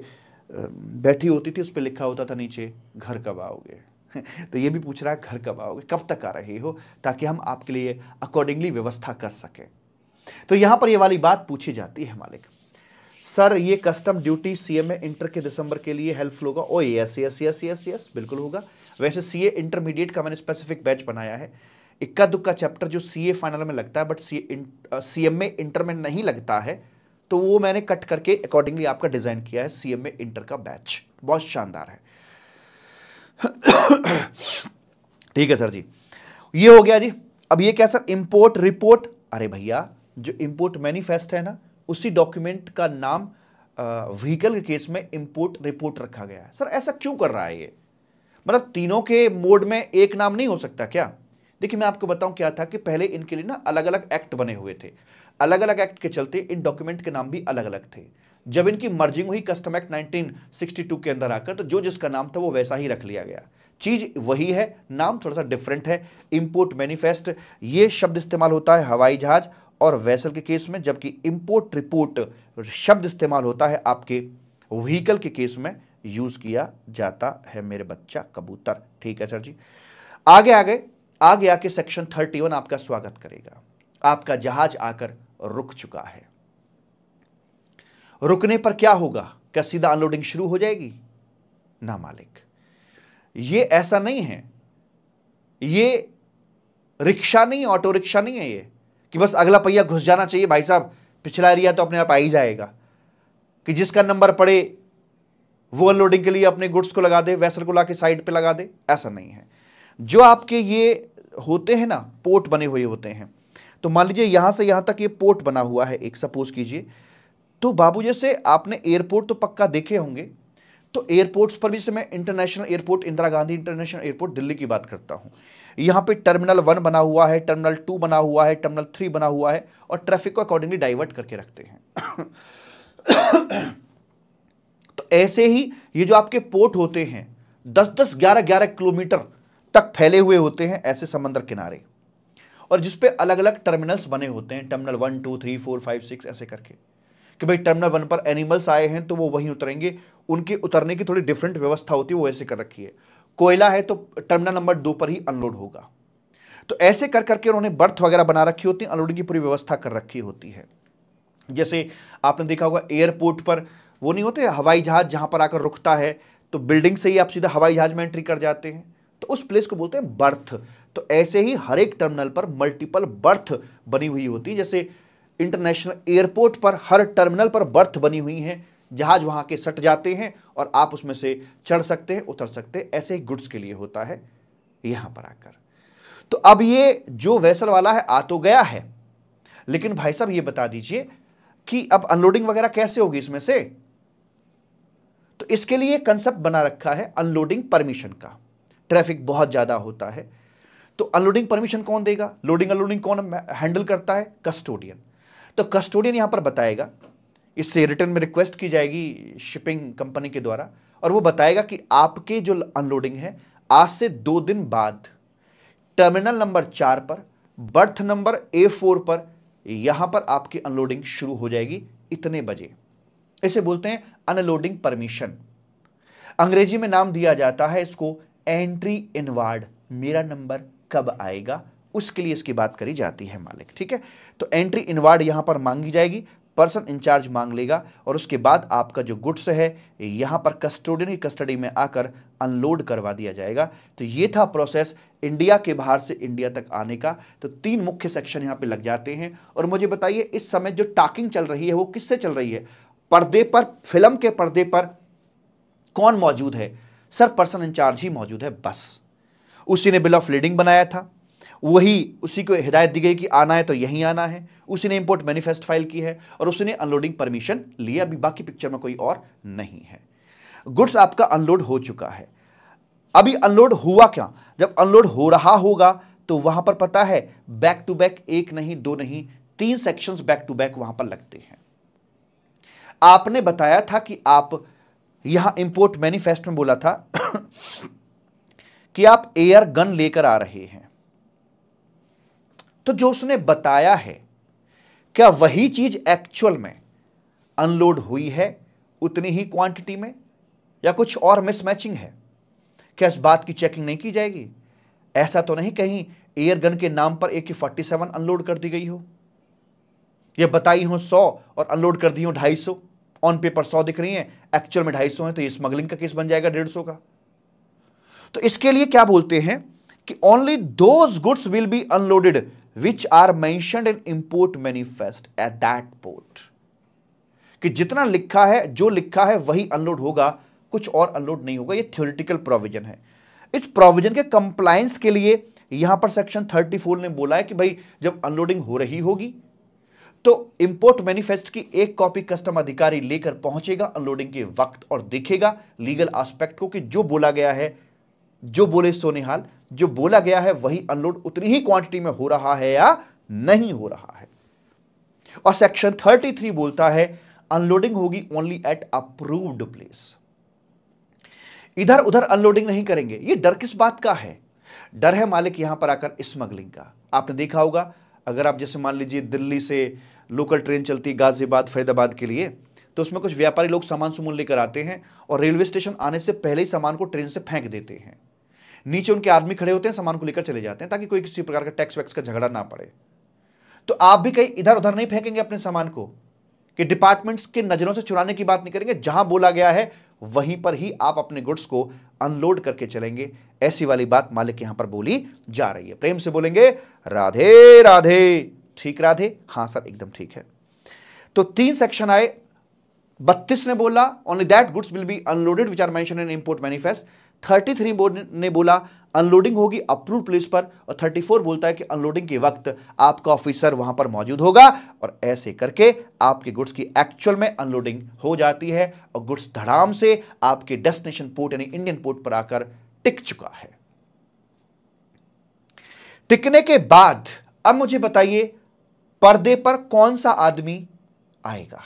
बैठी होती थी उस पर लिखा होता था नीचे घर कब आओगे तो ये भी पूछ रहा है घर कब आओगे कब तक आ रहे हो ताकि हम आपके लिए अकॉर्डिंगली व्यवस्था कर सकें तो यहां पर ये वाली बात पूछी जाती है मालिक सर ये कस्टम ड्यूटी सीएमए इंटर के दिसंबर के लिए हेल्पफुल होगा oh yes yes yes yes yes बिल्कुल होगा वैसे सीए इंटरमीडिएट का मैंने स्पेसिफिक बैच बनाया है इक्का दुक्का चैप्टर जो सीए फाइनल में लगता है बट सी सीएमए इंटर में नहीं लगता है तो वो मैंने कट करके अकॉर्डिंगली आपका डिज़ाइन किया है सी में इंटर का बैच बहुत शानदार है ठीक है सर जी ये हो गया जी अब ये क्या सर इंपोर्ट रिपोर्ट अरे भैया जो इम्पोर्ट मैनिफेस्ट है ना उसी डॉक्यूमेंट का नाम व्हीकल के केस में इंपोर्ट रिपोर्ट रखा गया है सर ऐसा क्यों कर रहा है ये मतलब तीनों के मोड में एक नाम नहीं हो सकता क्या देखिए मैं आपको बताऊं क्या था कि पहले इनके लिए ना अलग अलग एक्ट बने हुए थे अलग अलग एक्ट के चलते इन डॉक्यूमेंट के नाम भी अलग अलग थे जब इनकी मर्जिंग हुई कस्टम एक्ट 1962 के अंदर आकर तो जो जिसका नाम था वो वैसा ही रख लिया गया चीज वही है नाम थोड़ा सा डिफरेंट है इंपोर्ट मैनिफेस्ट ये शब्द इस्तेमाल होता है हवाई जहाज और वैसल के केस में जबकि इंपोर्ट रिपोर्ट शब्द इस्तेमाल होता है आपके व्हीकल के केस में यूज किया जाता है मेरे बच्चा कबूतर ठीक है सर जी आगे आगे आगे आके सेक्शन 31 आपका स्वागत करेगा आपका जहाज आकर रुक चुका है रुकने पर क्या होगा क्या सीधा अनलोडिंग शुरू हो जाएगी ना मालिक ये ऐसा नहीं है ये रिक्शा नहीं ऑटो रिक्शा नहीं है ये कि बस अगला पहिया घुस जाना चाहिए भाई साहब पिछला एरिया तो अपने आप आ ही जाएगा कि जिसका नंबर पड़े वो अनलोडिंग के लिए अपने गुड्स को लगा दे वैसल को ला के साइड पे लगा दे ऐसा नहीं है जो आपके ये होते हैं ना पोर्ट बने हुए होते हैं तो मान लीजिए यहां से यहां तक ये पोर्ट बना हुआ है एक सपोज कीजिए तो बाबू जैसे आपने एयरपोर्ट तो पक्का देखे होंगे तो एयरपोर्ट्स पर भी मैं international airport Indira Gandhi international airport Delhi की बात करता हूं यहां पे टर्मिनल वन बना हुआ है टर्मिनल टू बना हुआ है टर्मिनल थ्री बना हुआ है और ट्रैफिक को अकॉर्डिंगली डाइवर्ट करके रखते हैं तो ऐसे ही ये जो आपके पोर्ट होते हैं दस दस ग्यारह ग्यारह किलोमीटर तक फैले हुए होते हैं ऐसे समंदर किनारे और जिसपे अलग अलग टर्मिनल्स बने होते हैं terminal one two three four five six ऐसे करके कि भाई टर्मिनल वन पर एनिमल्स आए हैं तो वो वहीं उतरेंगे उनके उतरने की थोड़ी डिफरेंट व्यवस्था होती है वो ऐसे कर रखी है कोयला है तो टर्मिनल नंबर दो पर ही अनलोड होगा तो ऐसे कर करके उन्होंने बर्थ वगैरह बना रखी होती है अनलोडिंग की पूरी व्यवस्था कर रखी होती है जैसे आपने देखा होगा एयरपोर्ट पर वो नहीं होते हवाई जहाज़ जहाँ पर आकर रुकता है तो बिल्डिंग से ही आप सीधा हवाई जहाज़ में एंट्री कर जाते हैं तो उस प्लेस को बोलते हैं बर्थ तो ऐसे ही हर एक टर्मिनल पर मल्टीपल बर्थ बनी हुई होती है जैसे इंटरनेशनल एयरपोर्ट पर हर टर्मिनल पर बर्थ बनी हुई हैं जहाज वहां के सट जाते हैं और आप उसमें से चढ़ सकते हैं उतर सकते हैं ऐसे ही गुड्स के लिए होता है यहां पर आकर तो अब ये जो वैसल वाला है आ तो गया है लेकिन भाई साहब ये बता दीजिए कि अब अनलोडिंग वगैरह कैसे होगी इसमें से तो इसके लिए कंसेप्ट बना रखा है अनलोडिंग परमिशन का ट्रैफिक बहुत ज़्यादा होता है तो अनलोडिंग परमिशन कौन देगा लोडिंग अनलोडिंग कौन हैंडल करता है कस्टोडियन तो कस्टोडियन यहां पर बताएगा इससे रिटर्न में रिक्वेस्ट की जाएगी शिपिंग कंपनी के द्वारा और वो बताएगा कि आपके जो अनलोडिंग है आज से दो दिन बाद टर्मिनल नंबर चार पर बर्थ नंबर ए फोर पर यहां पर आपकी अनलोडिंग शुरू हो जाएगी इतने बजे इसे बोलते हैं अनलोडिंग परमिशन अंग्रेजी में नाम दिया जाता है इसको एंट्री इनवार्ड मेरा नंबर कब आएगा उसके लिए इसकी बात करी जाती है मालिक ठीक है तो एंट्री इनवार्ड यहां पर मांगी जाएगी पर्सन इंचार्ज मांग लेगा और उसके बाद आपका जो गुड्स है यहां पर कस्टोडियन की कस्टडी में आकर अनलोड करवा दिया जाएगा तो ये था प्रोसेस इंडिया के बाहर से इंडिया तक आने का तो तीन मुख्य सेक्शन यहां पे लग जाते हैं और मुझे बताइए इस समय जो टाकिंग चल रही है वो किससे चल रही है पर्दे पर फिल्म के पर्दे पर कौन मौजूद है सर पर्सन इंचार्ज ही मौजूद है बस उसी ने बिल ऑफ लीडिंग बनाया था वही उसी को हिदायत दी गई कि आना है तो यहीं आना है उसी ने इंपोर्ट मैनिफेस्ट फाइल की है और उसी ने अनलोडिंग परमिशन लिया अभी बाकी पिक्चर में कोई और नहीं है गुड्स आपका अनलोड हो चुका है अभी अनलोड हुआ क्या जब अनलोड हो रहा होगा तो वहां पर पता है बैक टू बैक एक नहीं दो नहीं तीन सेक्शंस बैक टू बैक वहां पर लगते हैं आपने बताया था कि आप यहां इंपोर्ट मैनिफेस्ट में बोला था कि आप एयर गन लेकर आ रहे हैं तो जो उसने बताया है क्या वही चीज एक्चुअल में अनलोड हुई है उतनी ही क्वांटिटी में या कुछ और मिसमैचिंग है क्या इस बात की चेकिंग नहीं की जाएगी ऐसा तो नहीं कहीं एयर गन के नाम पर ए फोर्टी सेवन अनलोड कर दी गई हो यह बताई हो सौ और अनलोड कर दी हो ढाई सौ ऑन पेपर सौ दिख रही है एक्चुअल में ढाई सौ है तो ये स्मगलिंग का केस बन जाएगा डेढ़ सौ का तो इसके लिए क्या बोलते हैं कि only those goods will be unloaded which are mentioned in import manifest at that port कि जितना लिखा है जो लिखा है वही अनलोड होगा कुछ और अनलोड नहीं होगा ये थ्योरिटिकल प्रोविजन है इस प्रोविजन के कंप्लायंस के लिए यहां पर सेक्शन 34 ने बोला है कि भाई जब अनलोडिंग हो रही होगी तो इंपोर्ट मैनिफेस्ट की एक कॉपी कस्टम अधिकारी लेकर पहुंचेगा अनलोडिंग के वक्त और देखेगा लीगल एस्पेक्ट को कि जो बोला गया है जो बोले सोनेहाल जो बोला गया है वही अनलोड उतनी ही क्वांटिटी में हो रहा है या नहीं हो रहा है और सेक्शन 33 बोलता है अनलोडिंग होगी ओनली एट अप्रूव्ड प्लेस इधर उधर अनलोडिंग नहीं करेंगे ये डर किस बात का है डर है मालिक यहां पर आकर स्मगलिंग का आपने देखा होगा अगर आप जैसे मान लीजिए दिल्ली से लोकल ट्रेन चलती है गाजियाबाद फरीदाबाद के लिए तो उसमें कुछ व्यापारी लोग सामान सुमून लेकर आते हैं और रेलवे स्टेशन आने से पहले ही सामान को ट्रेन से फेंक देते हैं नीचे उनके आदमी खड़े होते हैं सामान को लेकर चले जाते हैं ताकि कोई किसी प्रकार का टैक्स वैक्स का झगड़ा ना पड़े तो आप भी कहीं इधर उधर नहीं फेंकेंगे अपने सामान को कि डिपार्टमेंट्स के नज़रों से चुराने की बात नहीं करेंगे जहां बोला गया है वहीं पर ही आप अपने गुड्स को अनलोड करके चलेंगे ऐसी वाली बात मालिक यहां पर बोली जा रही है प्रेम से बोलेंगे राधे राधे ठीक राधे हां सर एकदम ठीक है तो तीन सेक्शन आए बत्तीस ने बोला only that goods will be unloaded which are mention in manifest 33 ने बोला अनलोडिंग होगी अप्रूव प्लेस पर और 34 बोलता है कि अनलोडिंग के वक्त आपका ऑफिसर वहां पर मौजूद होगा और ऐसे करके आपके गुड्स की एक्चुअल में अनलोडिंग हो जाती है और गुड्स धड़ाम से आपके डेस्टिनेशन पोर्ट यानी इंडियन पोर्ट पर आकर टिक चुका है टिकने के बाद अब मुझे बताइए पर्दे पर कौन सा आदमी आएगा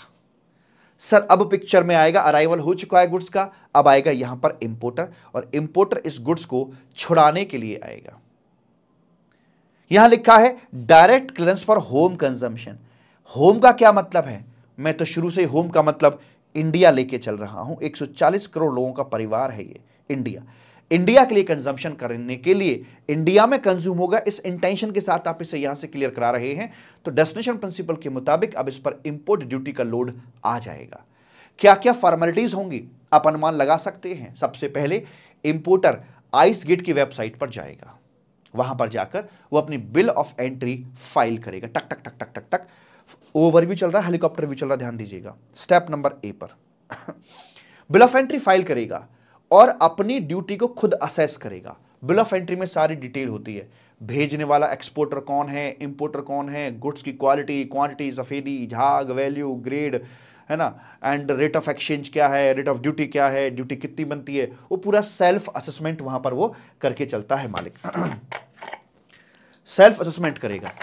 सर अब पिक्चर में आएगा अराइवल हो चुका है गुड्स का अब आएगा यहां पर इंपोर्टर और इंपोर्टर इस गुड्स को छुड़ाने के लिए आएगा यहां लिखा है direct clearance for home consumption home का क्या मतलब है मैं तो शुरू से होम का मतलब इंडिया लेके चल रहा हूं 140 करोड़ लोगों का परिवार है ये इंडिया इंडिया के लिए कंजम्पशन करने के लिए इंडिया में कंज्यूम होगा इस इंटेंशन के साथ आप इसे यहां से क्लियर करा रहे हैं तो डेस्टिनेशन प्रिंसिपल के मुताबिक अब इस पर इंपोर्ट ड्यूटी का लोड आ जाएगा क्या क्या फॉर्मेलिटीज होंगी आप अनुमान लगा सकते हैं सबसे पहले इंपोर्टर आइस गेट की वेबसाइट पर जाएगा वहां पर जाकर वो अपनी बिल ऑफ एंट्री फाइल करेगा टक टक टक टक टक टक ओवरव्यू चल रहा है हेलीकॉप्टर भी चल रहा है ध्यान दीजिएगा स्टेप नंबर ए पर बिल ऑफ एंट्री फाइल करेगा और अपनी ड्यूटी को खुद असेस करेगा बिल ऑफ एंट्री में सारी डिटेल होती है भेजने वाला एक्सपोर्टर कौन है इंपोर्टर कौन है गुड्स की क्वालिटी क्वांटिटी सफ़ेदी झाग वैल्यू ग्रेड है ना एंड रेट ऑफ एक्सचेंज क्या है रेट ऑफ ड्यूटी क्या है ड्यूटी कितनी बनती है वो पूरा सेल्फ असेसमेंट वहां पर वो करके चलता है मालिक सेल्फ असेसमेंट करेगा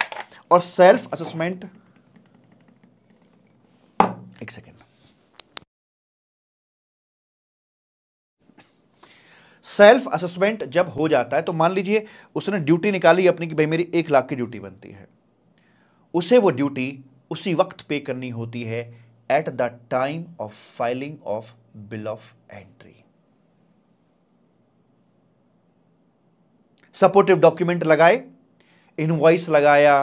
और सेल्फ असेसमेंट एक सेकेंड सेल्फ असेसमेंट जब हो जाता है तो मान लीजिए उसने ड्यूटी निकाली अपनी कि भाई मेरी एक लाख की ड्यूटी बनती है उसे वो ड्यूटी उसी वक्त पे करनी होती है at the time of filing of bill of entry supportive document लगाए इनवाइस लगाया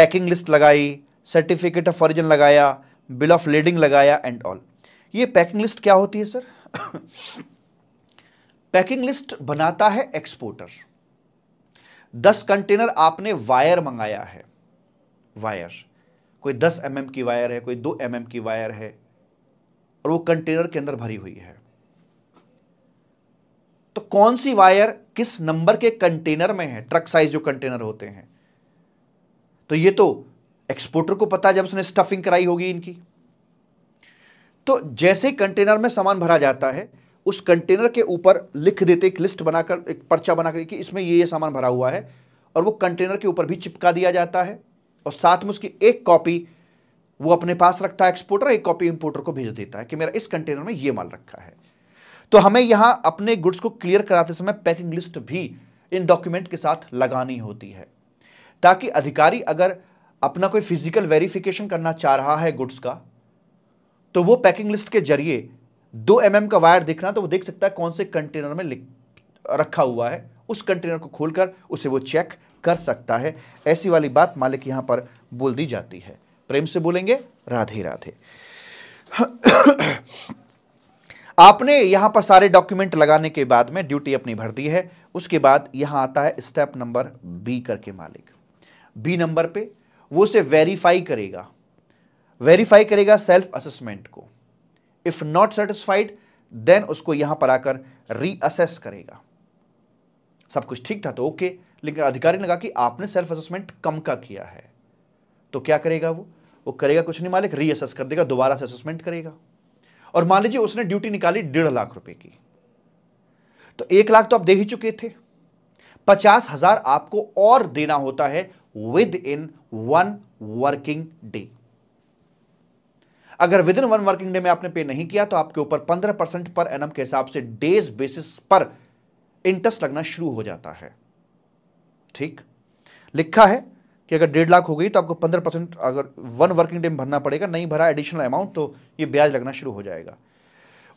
पैकिंग लिस्ट लगाई सर्टिफिकेट ऑफ ऑरिजिन लगाया बिल ऑफ लेडिंग लगाया एंड ऑल ये पैकिंग लिस्ट क्या होती है सर पैकिंग लिस्ट बनाता है एक्सपोर्टर दस कंटेनर आपने वायर मंगाया है वायर कोई दस एम mm की वायर है कोई दो एम mm की वायर है और वो कंटेनर के अंदर भरी हुई है तो कौन सी वायर किस नंबर के कंटेनर में है ट्रक साइज जो कंटेनर होते हैं तो ये तो एक्सपोर्टर को पता जब उसने स्टफिंग कराई होगी इनकी तो जैसे कंटेनर में सामान भरा जाता है उस कंटेनर के ऊपर लिख देते एक लिस्ट बनाकर एक पर्चा बनाकर कि इसमें ये ये सामान भरा हुआ है और वो कंटेनर के ऊपर भी चिपका दिया जाता है और साथ में उसकी एक कॉपी वो अपने पास रखता है एक्सपोर्टर एक कॉपी इंपोर्टर को भेज देता है कि मेरा इस कंटेनर में ये माल रखा है तो हमें यहां अपने गुड्स को क्लियर कराते समय पैकिंग लिस्ट भी इन डॉक्यूमेंट के साथ लगानी होती है ताकि अधिकारी अगर अपना कोई फिजिकल वेरिफिकेशन करना चाह रहा है गुड्स का तो वो पैकिंग लिस्ट के जरिए दो एम mm का वायर दिख रहा तो वो देख सकता है कौन से कंटेनर में रखा हुआ है उस कंटेनर को खोलकर उसे वो चेक कर सकता है ऐसी वाली बात मालिक यहां पर बोल दी जाती है प्रेम से बोलेंगे राधे राधे आपने यहां पर सारे डॉक्यूमेंट लगाने के बाद में ड्यूटी अपनी भर दी है उसके बाद यहां आता है स्टेप नंबर बी करके मालिक बी नंबर पे वो उसे वेरीफाई करेगा वेरीफाई करेगा सेल्फ असेसमेंट को इफ नॉट सेटिस्फाइड देन उसको यहां पर आकर रीअसेस करेगा सब कुछ ठीक था तो ओके लेकिन अधिकारी ने कहा कि आपने सेल्फ असेसमेंट कम का किया है तो क्या करेगा वो वो करेगा कुछ नहीं मालिक रीअसेस कर देगा दोबारा से असेसमेंट करेगा और मान लीजिए उसने ड्यूटी निकाली डेढ़ लाख रुपए की तो एक लाख तो आप दे ही चुके थे पचास हजार आपको और देना होता है within one working day अगर within one working day में आपने पे नहीं किया तो आपके ऊपर पंद्रह परसेंट पर एनम के हिसाब से डेज बेसिस पर इंटरेस्ट लगना शुरू हो जाता है ठीक लिखा है कि अगर डेढ़ लाख हो गई तो आपको पंद्रह परसेंट अगर वन वर्किंग डे में भरना पड़ेगा नहीं भरा एडिशनल अमाउंट तो ये ब्याज लगना शुरू हो जाएगा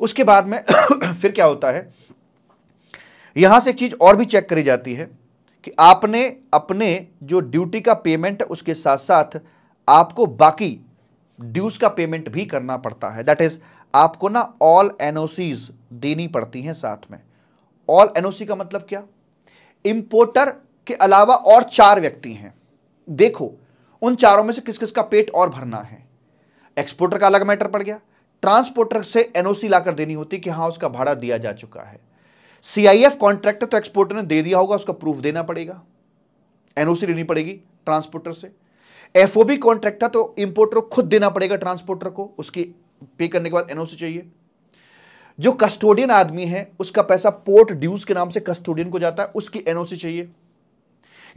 उसके बाद में फिर क्या होता है यहां से एक चीज़ और भी चेक करी जाती है कि आपने अपने जो ड्यूटी का पेमेंट है उसके साथ साथ आपको बाकी ड्यूज का पेमेंट भी करना पड़ता है दैट इज आपको ना ऑल एनओसीज देनी पड़ती हैं साथ में ऑल एनओसी का मतलब क्या इंपोर्टर के अलावा और चार व्यक्ति हैं देखो उन चारों में से किस किस का पेट और भरना है एक्सपोर्टर का अलग मैटर पड़ गया ट्रांसपोर्टर से एनओसी लाकर देनी होती कि हाँ उसका भाड़ा दिया जा चुका है सीआईएफ कॉन्ट्रैक्टर तो एक्सपोर्टर ने दे दिया होगा उसका प्रूफ देना पड़ेगा एनओसी लेनी पड़ेगी ट्रांसपोर्टर से ओबी कॉन्ट्रैक्ट था तो इंपोर्टर को खुद देना पड़ेगा ट्रांसपोर्टर को उसकी पे करने के बाद एनओसी चाहिए जो कस्टोडियन आदमी है उसका पैसा पोर्ट ड्यूज के नाम से कस्टोडियन को जाता है उसकी एनओसी चाहिए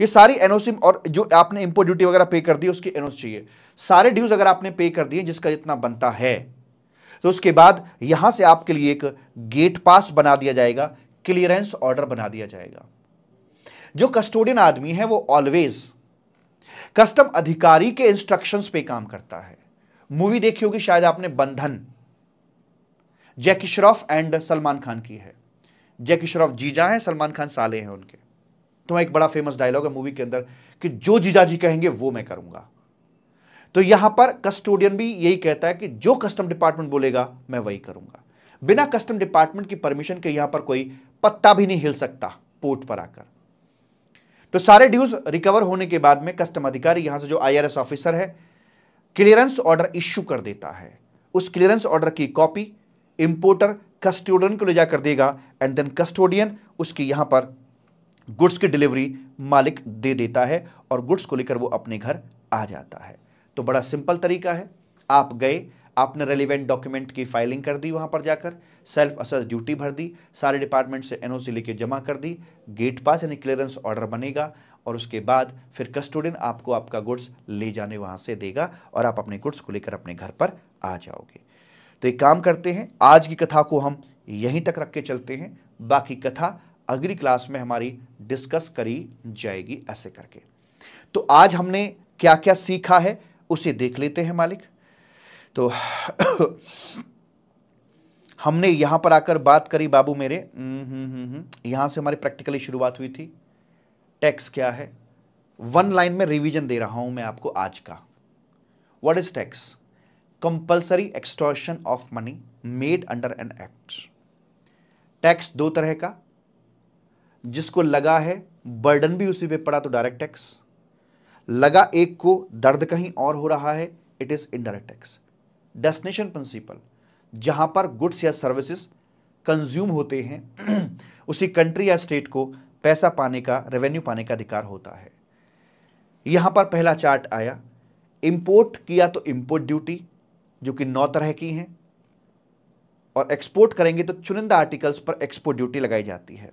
ये सारी एनओसी और जो आपने इंपोर्ट ड्यूटी वगैरह पे कर दी उसकी एनओसी चाहिए सारे ड्यूज अगर आपने पे कर दिए जिसका जितना बनता है तो उसके बाद यहां से आपके लिए एक गेट पास बना दिया जाएगा क्लियरेंस ऑर्डर बना दिया जाएगा जो कस्टोडियन आदमी है वो ऑलवेज कस्टम अधिकारी के इंस्ट्रक्शंस पे काम करता है मूवी देखी होगी शायद आपने बंधन जैकी श्रॉफ एंड सलमान खान की है जैकी श्रॉफ जीजा हैं सलमान खान साले हैं उनके तो एक बड़ा फेमस डायलॉग है मूवी के अंदर कि जो जीजा जी कहेंगे वो मैं करूंगा तो यहां पर कस्टोडियन भी यही कहता है कि जो कस्टम डिपार्टमेंट बोलेगा मैं वही करूंगा बिना कस्टम डिपार्टमेंट की परमिशन के यहां पर कोई पत्ता भी नहीं हिल सकता पोर्ट पर आकर तो सारे ड्यूज रिकवर होने के बाद में कस्टम अधिकारी यहां से जो आईआरएस ऑफिसर है क्लियरेंस ऑर्डर इश्यू कर देता है उस क्लियरेंस ऑर्डर की कॉपी इंपोर्टर कस्टोडियन को ले जाकर देगा एंड देन कस्टोडियन उसकी यहां पर गुड्स की डिलीवरी मालिक दे देता है और गुड्स को लेकर वो अपने घर आ जाता है तो बड़ा सिंपल तरीका है आप गए आपने रेलिवेंट डॉक्यूमेंट की फाइलिंग कर दी वहां पर जाकर सेल्फ असर ड्यूटी भर दी सारे डिपार्टमेंट से एनओसी लेके जमा कर दी गेट पास यानी क्लियरेंस ऑर्डर बनेगा और उसके बाद फिर कस्टोडियन आपको आपका गुड्स ले जाने वहाँ से देगा और आप अपने गुड्स को लेकर अपने घर पर आ जाओगे तो एक काम करते हैं आज की कथा को हम यहीं तक रख के चलते हैं बाकी कथा अगली क्लास में हमारी डिस्कस करी जाएगी ऐसे करके तो आज हमने क्या क्या सीखा है उसे देख लेते हैं मालिक तो हमने यहाँ पर आकर बात करी बाबू मेरे हम्म, हम्म, हम्म, यहाँ से हमारी प्रैक्टिकली शुरुआत हुई थी टैक्स क्या है वन लाइन में रिवीजन दे रहा हूँ मैं आपको आज का what is tax compulsory extortion of money made under an act tax दो तरह का जिसको लगा है बर्डन भी उसी पे पड़ा तो डायरेक्ट टैक्स लगा एक को दर्द कहीं और हो रहा है it is indirect tax destination principle जहां पर गुड्स या सर्विसेज कंज्यूम होते हैं उसी कंट्री या स्टेट को पैसा पाने का रेवेन्यू पाने का अधिकार होता है यहां पर पहला चार्ट आया इंपोर्ट किया तो इंपोर्ट ड्यूटी जो कि नौ तरह की हैं और एक्सपोर्ट करेंगे तो चुनिंदा आर्टिकल्स पर एक्सपोर्ट ड्यूटी लगाई जाती है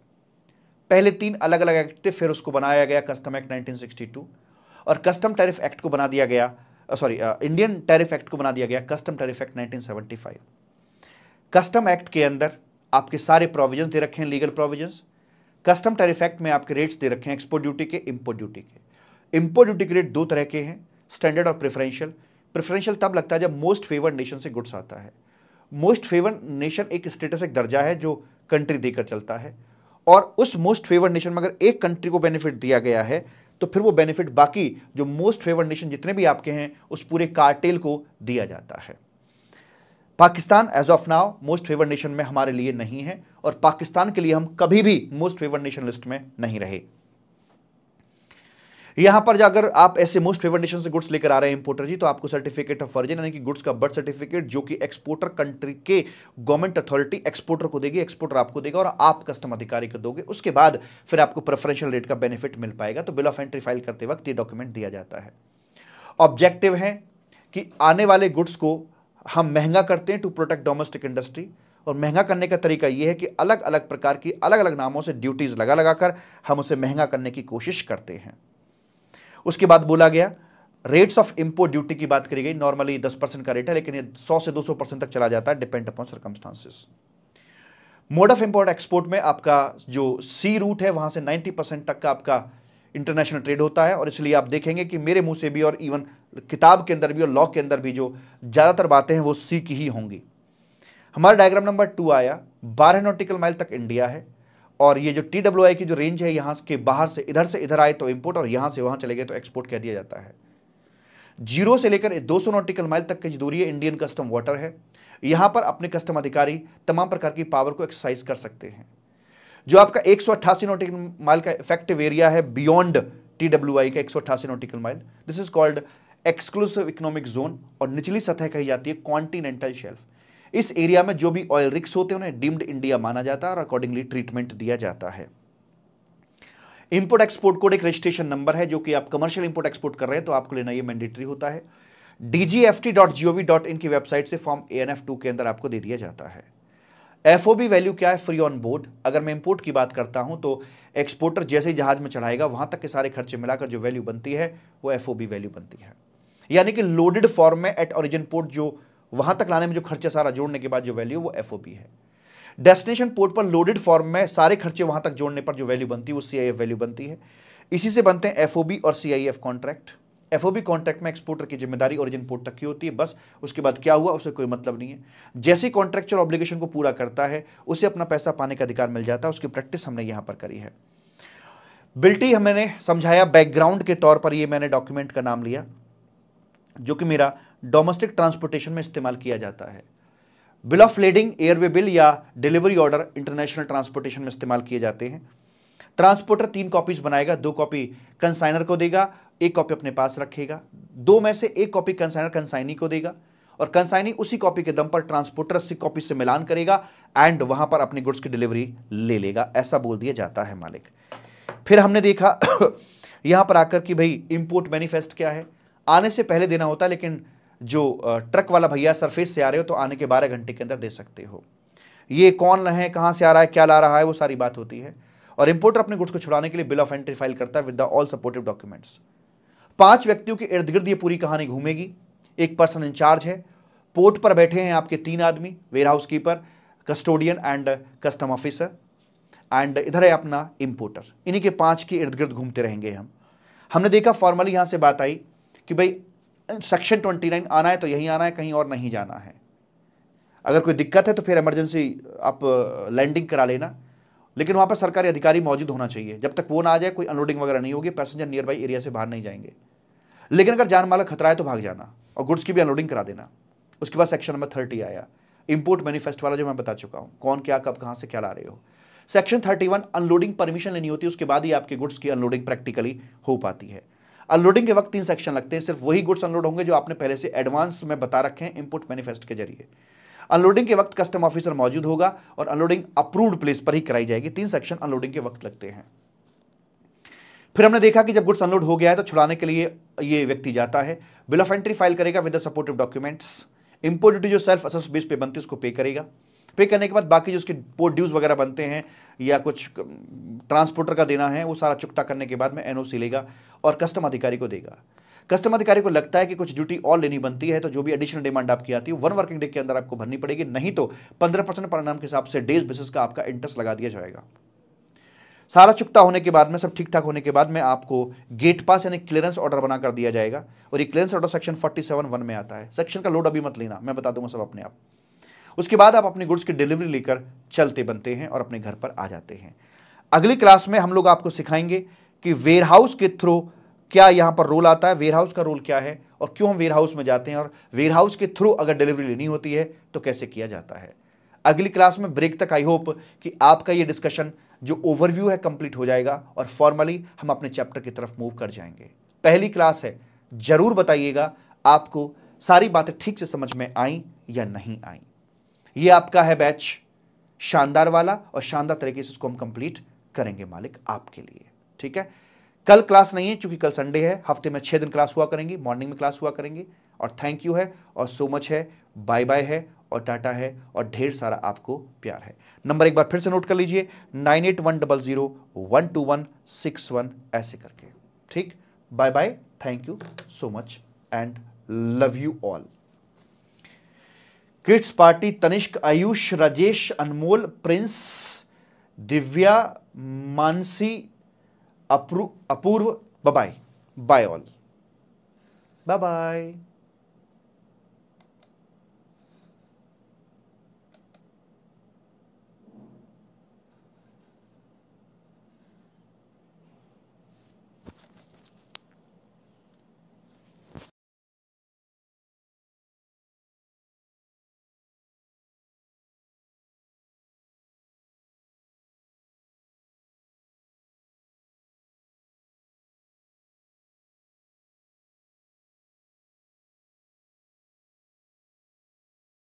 पहले तीन अलग अलग एक्ट थे फिर उसको बनाया गया कस्टम एक्ट 1962 और कस्टम टैरिफ एक्ट को बना दिया गया सॉरी इंडियन टैरिफ एक्ट को बना दिया गया custom tariff act 1975 custom act के अंदर आपके सारे प्रोविजंस दे रखे हैं legal provisions custom tariff act में आपके रेट्स दे रखे हैं एक्सपोर्ट ड्यूटी के इम्पोर्ट ड्यूटी के इम्पोर्ट ड्यूटी के रेट दो तरह के हैं स्टैंडर्ड और प्रेफरेंशियल प्रेफरेंशियल तब लगता है जब मोस्ट फेवर्ड नेशन से गुड्स आता है मोस्ट फेवर्ड नेशन एक स्टेटस एक दर्जा है जो कंट्री देकर चलता है और उस मोस्ट फेवर्ड नेशन में अगर एक कंट्री को बेनिफिट दिया गया है तो फिर वो बेनिफिट बाकी जो मोस्ट फेवर्ड नेशन जितने भी आपके हैं उस पूरे कार्टेल को दिया जाता है Pakistan as of now most favour nation में हमारे लिए नहीं है और पाकिस्तान के लिए हम कभी भी मोस्ट फेवर नेशन लिस्ट में नहीं रहे यहां पर अगर आप ऐसे मोस्ट फेवर नेशन से गुड्स लेकर आ रहे हैं इंपोर्टर जी तो आपको सर्टिफिकेट ऑफ वर्जन यानी कि गुड्स का बर्थ सर्टिफिकेट जो कि एक्सपोर्टर कंट्री के गवर्नमेंट अथॉरिटी एक्सपोर्टर को देगी एक्सपोर्टर आपको देगा और आप कस्टम अधिकारी को दोगे उसके बाद फिर आपको प्रेफरेंशियल रेट का बेनिफिट मिल पाएगा तो बिल ऑफ एंट्री फाइल करते वक्त ये डॉक्यूमेंट दिया जाता है ऑब्जेक्टिव है कि आने वाले गुड्स को हम महंगा करते हैं टू प्रोटेक्ट डोमेस्टिक इंडस्ट्री और महंगा करने का तरीका यह है कि अलग अलग प्रकार की अलग अलग नामों से ड्यूटीज़ लगा लगा कर हम उसे महंगा करने की कोशिश करते हैं उसके बाद बोला गया रेट्स ऑफ इंपोर्ट ड्यूटी की बात करी गई नॉर्मली दस परसेंट का रेट है लेकिन ये सौ से दो सौ परसेंट तक चला जाता है depend upon circumstances mode of import export में आपका जो सी रूट है वहां से नाइन्टी परसेंट तक का आपका इंटरनेशनल ट्रेड होता है और इसलिए आप देखेंगे कि मेरे मुंह से भी और इवन किताब के अंदर भी और लॉ के अंदर भी जो ज़्यादातर बातें हैं वो सी की ही होंगी हमारा डायग्राम नंबर टू आया बारह नोटिकल माइल तक इंडिया है और ये जो टी डब्ल्यू आई की जो रेंज है यहां के बाहर से इधर से इधर आए तो इंपोर्ट और यहां से वहां चले गए तो एक्सपोर्ट कह दिया जाता है जीरो से लेकर दो सौ नोटिकल माइल तक की दूरी है इंडियन कस्टम वाटर है यहां पर अपने कस्टम अधिकारी तमाम प्रकार की पावर को एक्सरसाइज कर सकते हैं जो आपका एक नॉटिकल माइल का इफेक्टिव एरिया है बियॉन्ड टी का एक nautical mile this is called exclusive economic zone और निचली सतह कही जाती है कॉन्टिनेंटल शेल्फ इस एरिया में जो भी ऑयल रिक्स होते हैं उन्हें डीम्ड इंडिया माना जाता है और अकॉर्डिंगली ट्रीटमेंट दिया जाता है इंपोर्ट एक्सपोर्ट कोड एक रजिस्ट्रेशन नंबर है जो कि आप कमर्शियल इंपोर्ट एक्सपोर्ट कर रहे हैं तो आपको लेना ये मैंडेटरी होता है डीजीएफटी डॉट डॉट इन की वेबसाइट से form A N F two के अंदर आपको दे दिया जाता है एफ वैल्यू क्या है फ्री ऑन बोर्ड अगर मैं इंपोर्ट की बात करता हूं तो एक्सपोर्टर जैसे ही जहाज में चढ़ाएगा वहां तक के सारे खर्चे मिलाकर जो वैल्यू बनती है वो एफ वैल्यू बनती है यानी कि लोडेड फॉर्म में एट ऑरिजिन पोर्ट जो वहां तक लाने में जो खर्चा सारा जोड़ने के बाद जो वैल्यू वो एफ है डेस्टिनेशन पोर्ट पर लोडेड फॉर्म में सारे खर्चे वहां तक जोड़ने पर जो वैल्यू बनती है वो सी वैल्यू बनती है इसी से बनते हैं एफ और सी कॉन्ट्रैक्ट एफओबी कॉन्ट्रैक्ट में एक्सपोर्टर की जिम्मेदारी ओरिजिन पोर्ट तक की होती है बस उसके बाद क्या हुआ उसे कोई मतलब नहीं है जैसे कॉन्ट्रेक्चुअल ऑब्लिगेशन को पूरा करता है उसे अपना पैसा पाने का अधिकार मिल जाता है उसकी प्रैक्टिस हमने यहां पर करी है बिल्टी हमने समझाया बैकग्राउंड के तौर पर यह मैंने डॉक्यूमेंट का नाम लिया जो कि मेरा डोमेस्टिक ट्रांसपोर्टेशन में इस्तेमाल किया जाता है bill of lading airway bill या डिलीवरी ऑर्डर इंटरनेशनल ट्रांसपोर्टेशन में इस्तेमाल किए जाते हैं ट्रांसपोर्टर तीन कॉपीज बनाएगा दो कॉपी कंसाइनर को देगा एक कॉपी अपने पास रखेगा दो में से एक कॉपी कंसाइनर कंसाइनी को देगा और कंसाइनी उसी कॉपी के दम पर ट्रांसपोर्टर से कॉपी से मिलान करेगा एंड वहां पर अपने गुड्स की डिलीवरी ले लेगा ऐसा बोल दिया जाता है मालिक फिर हमने देखा यहां पर आकर कि भाई इंपोर्ट मैनिफेस्ट क्या है आने से पहले देना होता है लेकिन जो ट्रक वाला भैया सरफेस से आ रहे हो तो आने के बारह घंटे के अंदर दे सकते हो ये कौन है कहाँ से आ रहा है क्या ला रहा है वो सारी बात होती है और इंपोर्टर अपने गुड्स को छुड़ाने के लिए बिल ऑफ एंट्री फाइल करता है with the all supportive documents पांच व्यक्तियों के इर्द गिर्द ये पूरी कहानी घूमेगी एक पर्सन इंचार्ज है पोर्ट पर बैठे हैं आपके तीन आदमी warehouse keeper custodian and custom officer and इधर है अपना इम्पोर्टर इन्हीं के पांच के इर्द गिर्द घूमते रहेंगे हम हमने देखा फॉर्मली यहाँ से बात आई कि भाई सेक्शन ट्वेंटी नाइन आना है तो यहीं आना है कहीं और नहीं जाना है अगर कोई दिक्कत है तो फिर इमरजेंसी आप लैंडिंग करा लेना लेकिन वहाँ पर सरकारी अधिकारी मौजूद होना चाहिए जब तक वो ना आ जाए कोई अनलोडिंग वगैरह नहीं होगी पैसेंजर नियर बाई एरिया से बाहर नहीं जाएंगे लेकिन अगर जान माला खतरा है तो भाग जाना और गुड्स की भी अनलोडिंग करा देना उसके बाद सेक्शन नंबर थर्टी आया इम्पोर्ट मैनिफेस्ट वाला जो मैं बता चुका हूँ कौन क्या कब कहाँ से क्या ला रहे हो section thirty one unloading permission लेनी होती है उसके बाद ही आपके गुड्स की अनलोडिंग प्रैक्टिकली हो पाती है अनलोडिंग के वक्त तीन सेक्शन लगते हैं सिर्फ वही गुड्स अनलोड होंगे जो आपने पहले से एडवांस में बता रखे हैं इम्पोर्ट मैनिफेस्ट के जरिए अनलोडिंग के वक्त कस्टम ऑफिसर मौजूद होगा और अनलोडिंग अप्रूव्ड प्लेस पर ही कराई जाएगी तीन सेक्शन अनलोडिंग के वक्त लगते हैं फिर हमने देखा कि जब गुड्स अनलोड हो गया है तो छुड़ाने के लिए ये व्यक्ति जाता है बिल ऑफ एंट्री फाइल करेगा with supportive documents import duty जो सेल्फ असेस बेस पे बनती है उसको पे करेगा पे करने के बाद बाकी जो उसके पोर्ट ड्यूज वगैरह बनते हैं या कुछ ट्रांसपोर्टर um, का देना है वो सारा चुकता करने के बाद में एनओसी लेगा और कस्टम अधिकारी को देगा कस्टम अधिकारी को लगता है कि कुछ ड्यूटी और लेनी बनती है तो जो भी एडिशनल डिमांड आपकी आती है वन वर्किंग डे के अंदर आपको भरनी पड़ेगी नहीं तो पंद्रह परसेंट परिणाम के हिसाब से डेज बेसिस का आपका इंटरेस्ट लगा दिया जाएगा सारा चुकता होने के बाद में सब ठीक ठाक होने के बाद में आपको गेट पास यानी क्लियरेंस ऑर्डर बनाकर दिया जाएगा और ये clearance order section forty one में आता है सेक्शन का लोड अभी मत लेना मैं बता दूंगा सब अपने आप उसके बाद आप अपने गुड्स की डिलीवरी लेकर चलते बनते हैं और अपने घर पर आ जाते हैं अगली क्लास में हम लोग आपको सिखाएंगे कि वेयरहाउस के थ्रू क्या यहाँ पर रोल आता है वेयर हाउस का रोल क्या है और क्यों हम वेयर हाउस में जाते हैं और वेयर हाउस के थ्रू अगर डिलीवरी लेनी होती है तो कैसे किया जाता है अगली क्लास में ब्रेक तक आई होप कि आपका ये डिस्कशन जो ओवरव्यू है कंप्लीट हो जाएगा और फॉर्मली हम अपने चैप्टर की तरफ मूव कर जाएंगे पहली क्लास है ज़रूर बताइएगा आपको सारी बातें ठीक से समझ में आई या नहीं आई ये आपका है बैच शानदार वाला और शानदार तरीके से इसको हम कंप्लीट करेंगे मालिक आपके लिए ठीक है कल क्लास नहीं है चूंकि कल संडे है हफ्ते में छह दिन क्लास हुआ करेंगे मॉर्निंग में क्लास हुआ करेंगे और थैंक यू है और सो मच है बाय बाय है और टाटा है और ढेर सारा आपको प्यार है नंबर एक बार फिर से नोट कर लीजिए nine eight one double zero one two one six one ऐसे करके ठीक bye bye thank you so much and love you all kids party Tanishk Ayush Rajesh Anmol Prince Divya Mansi Apoorv bye bye all bye bye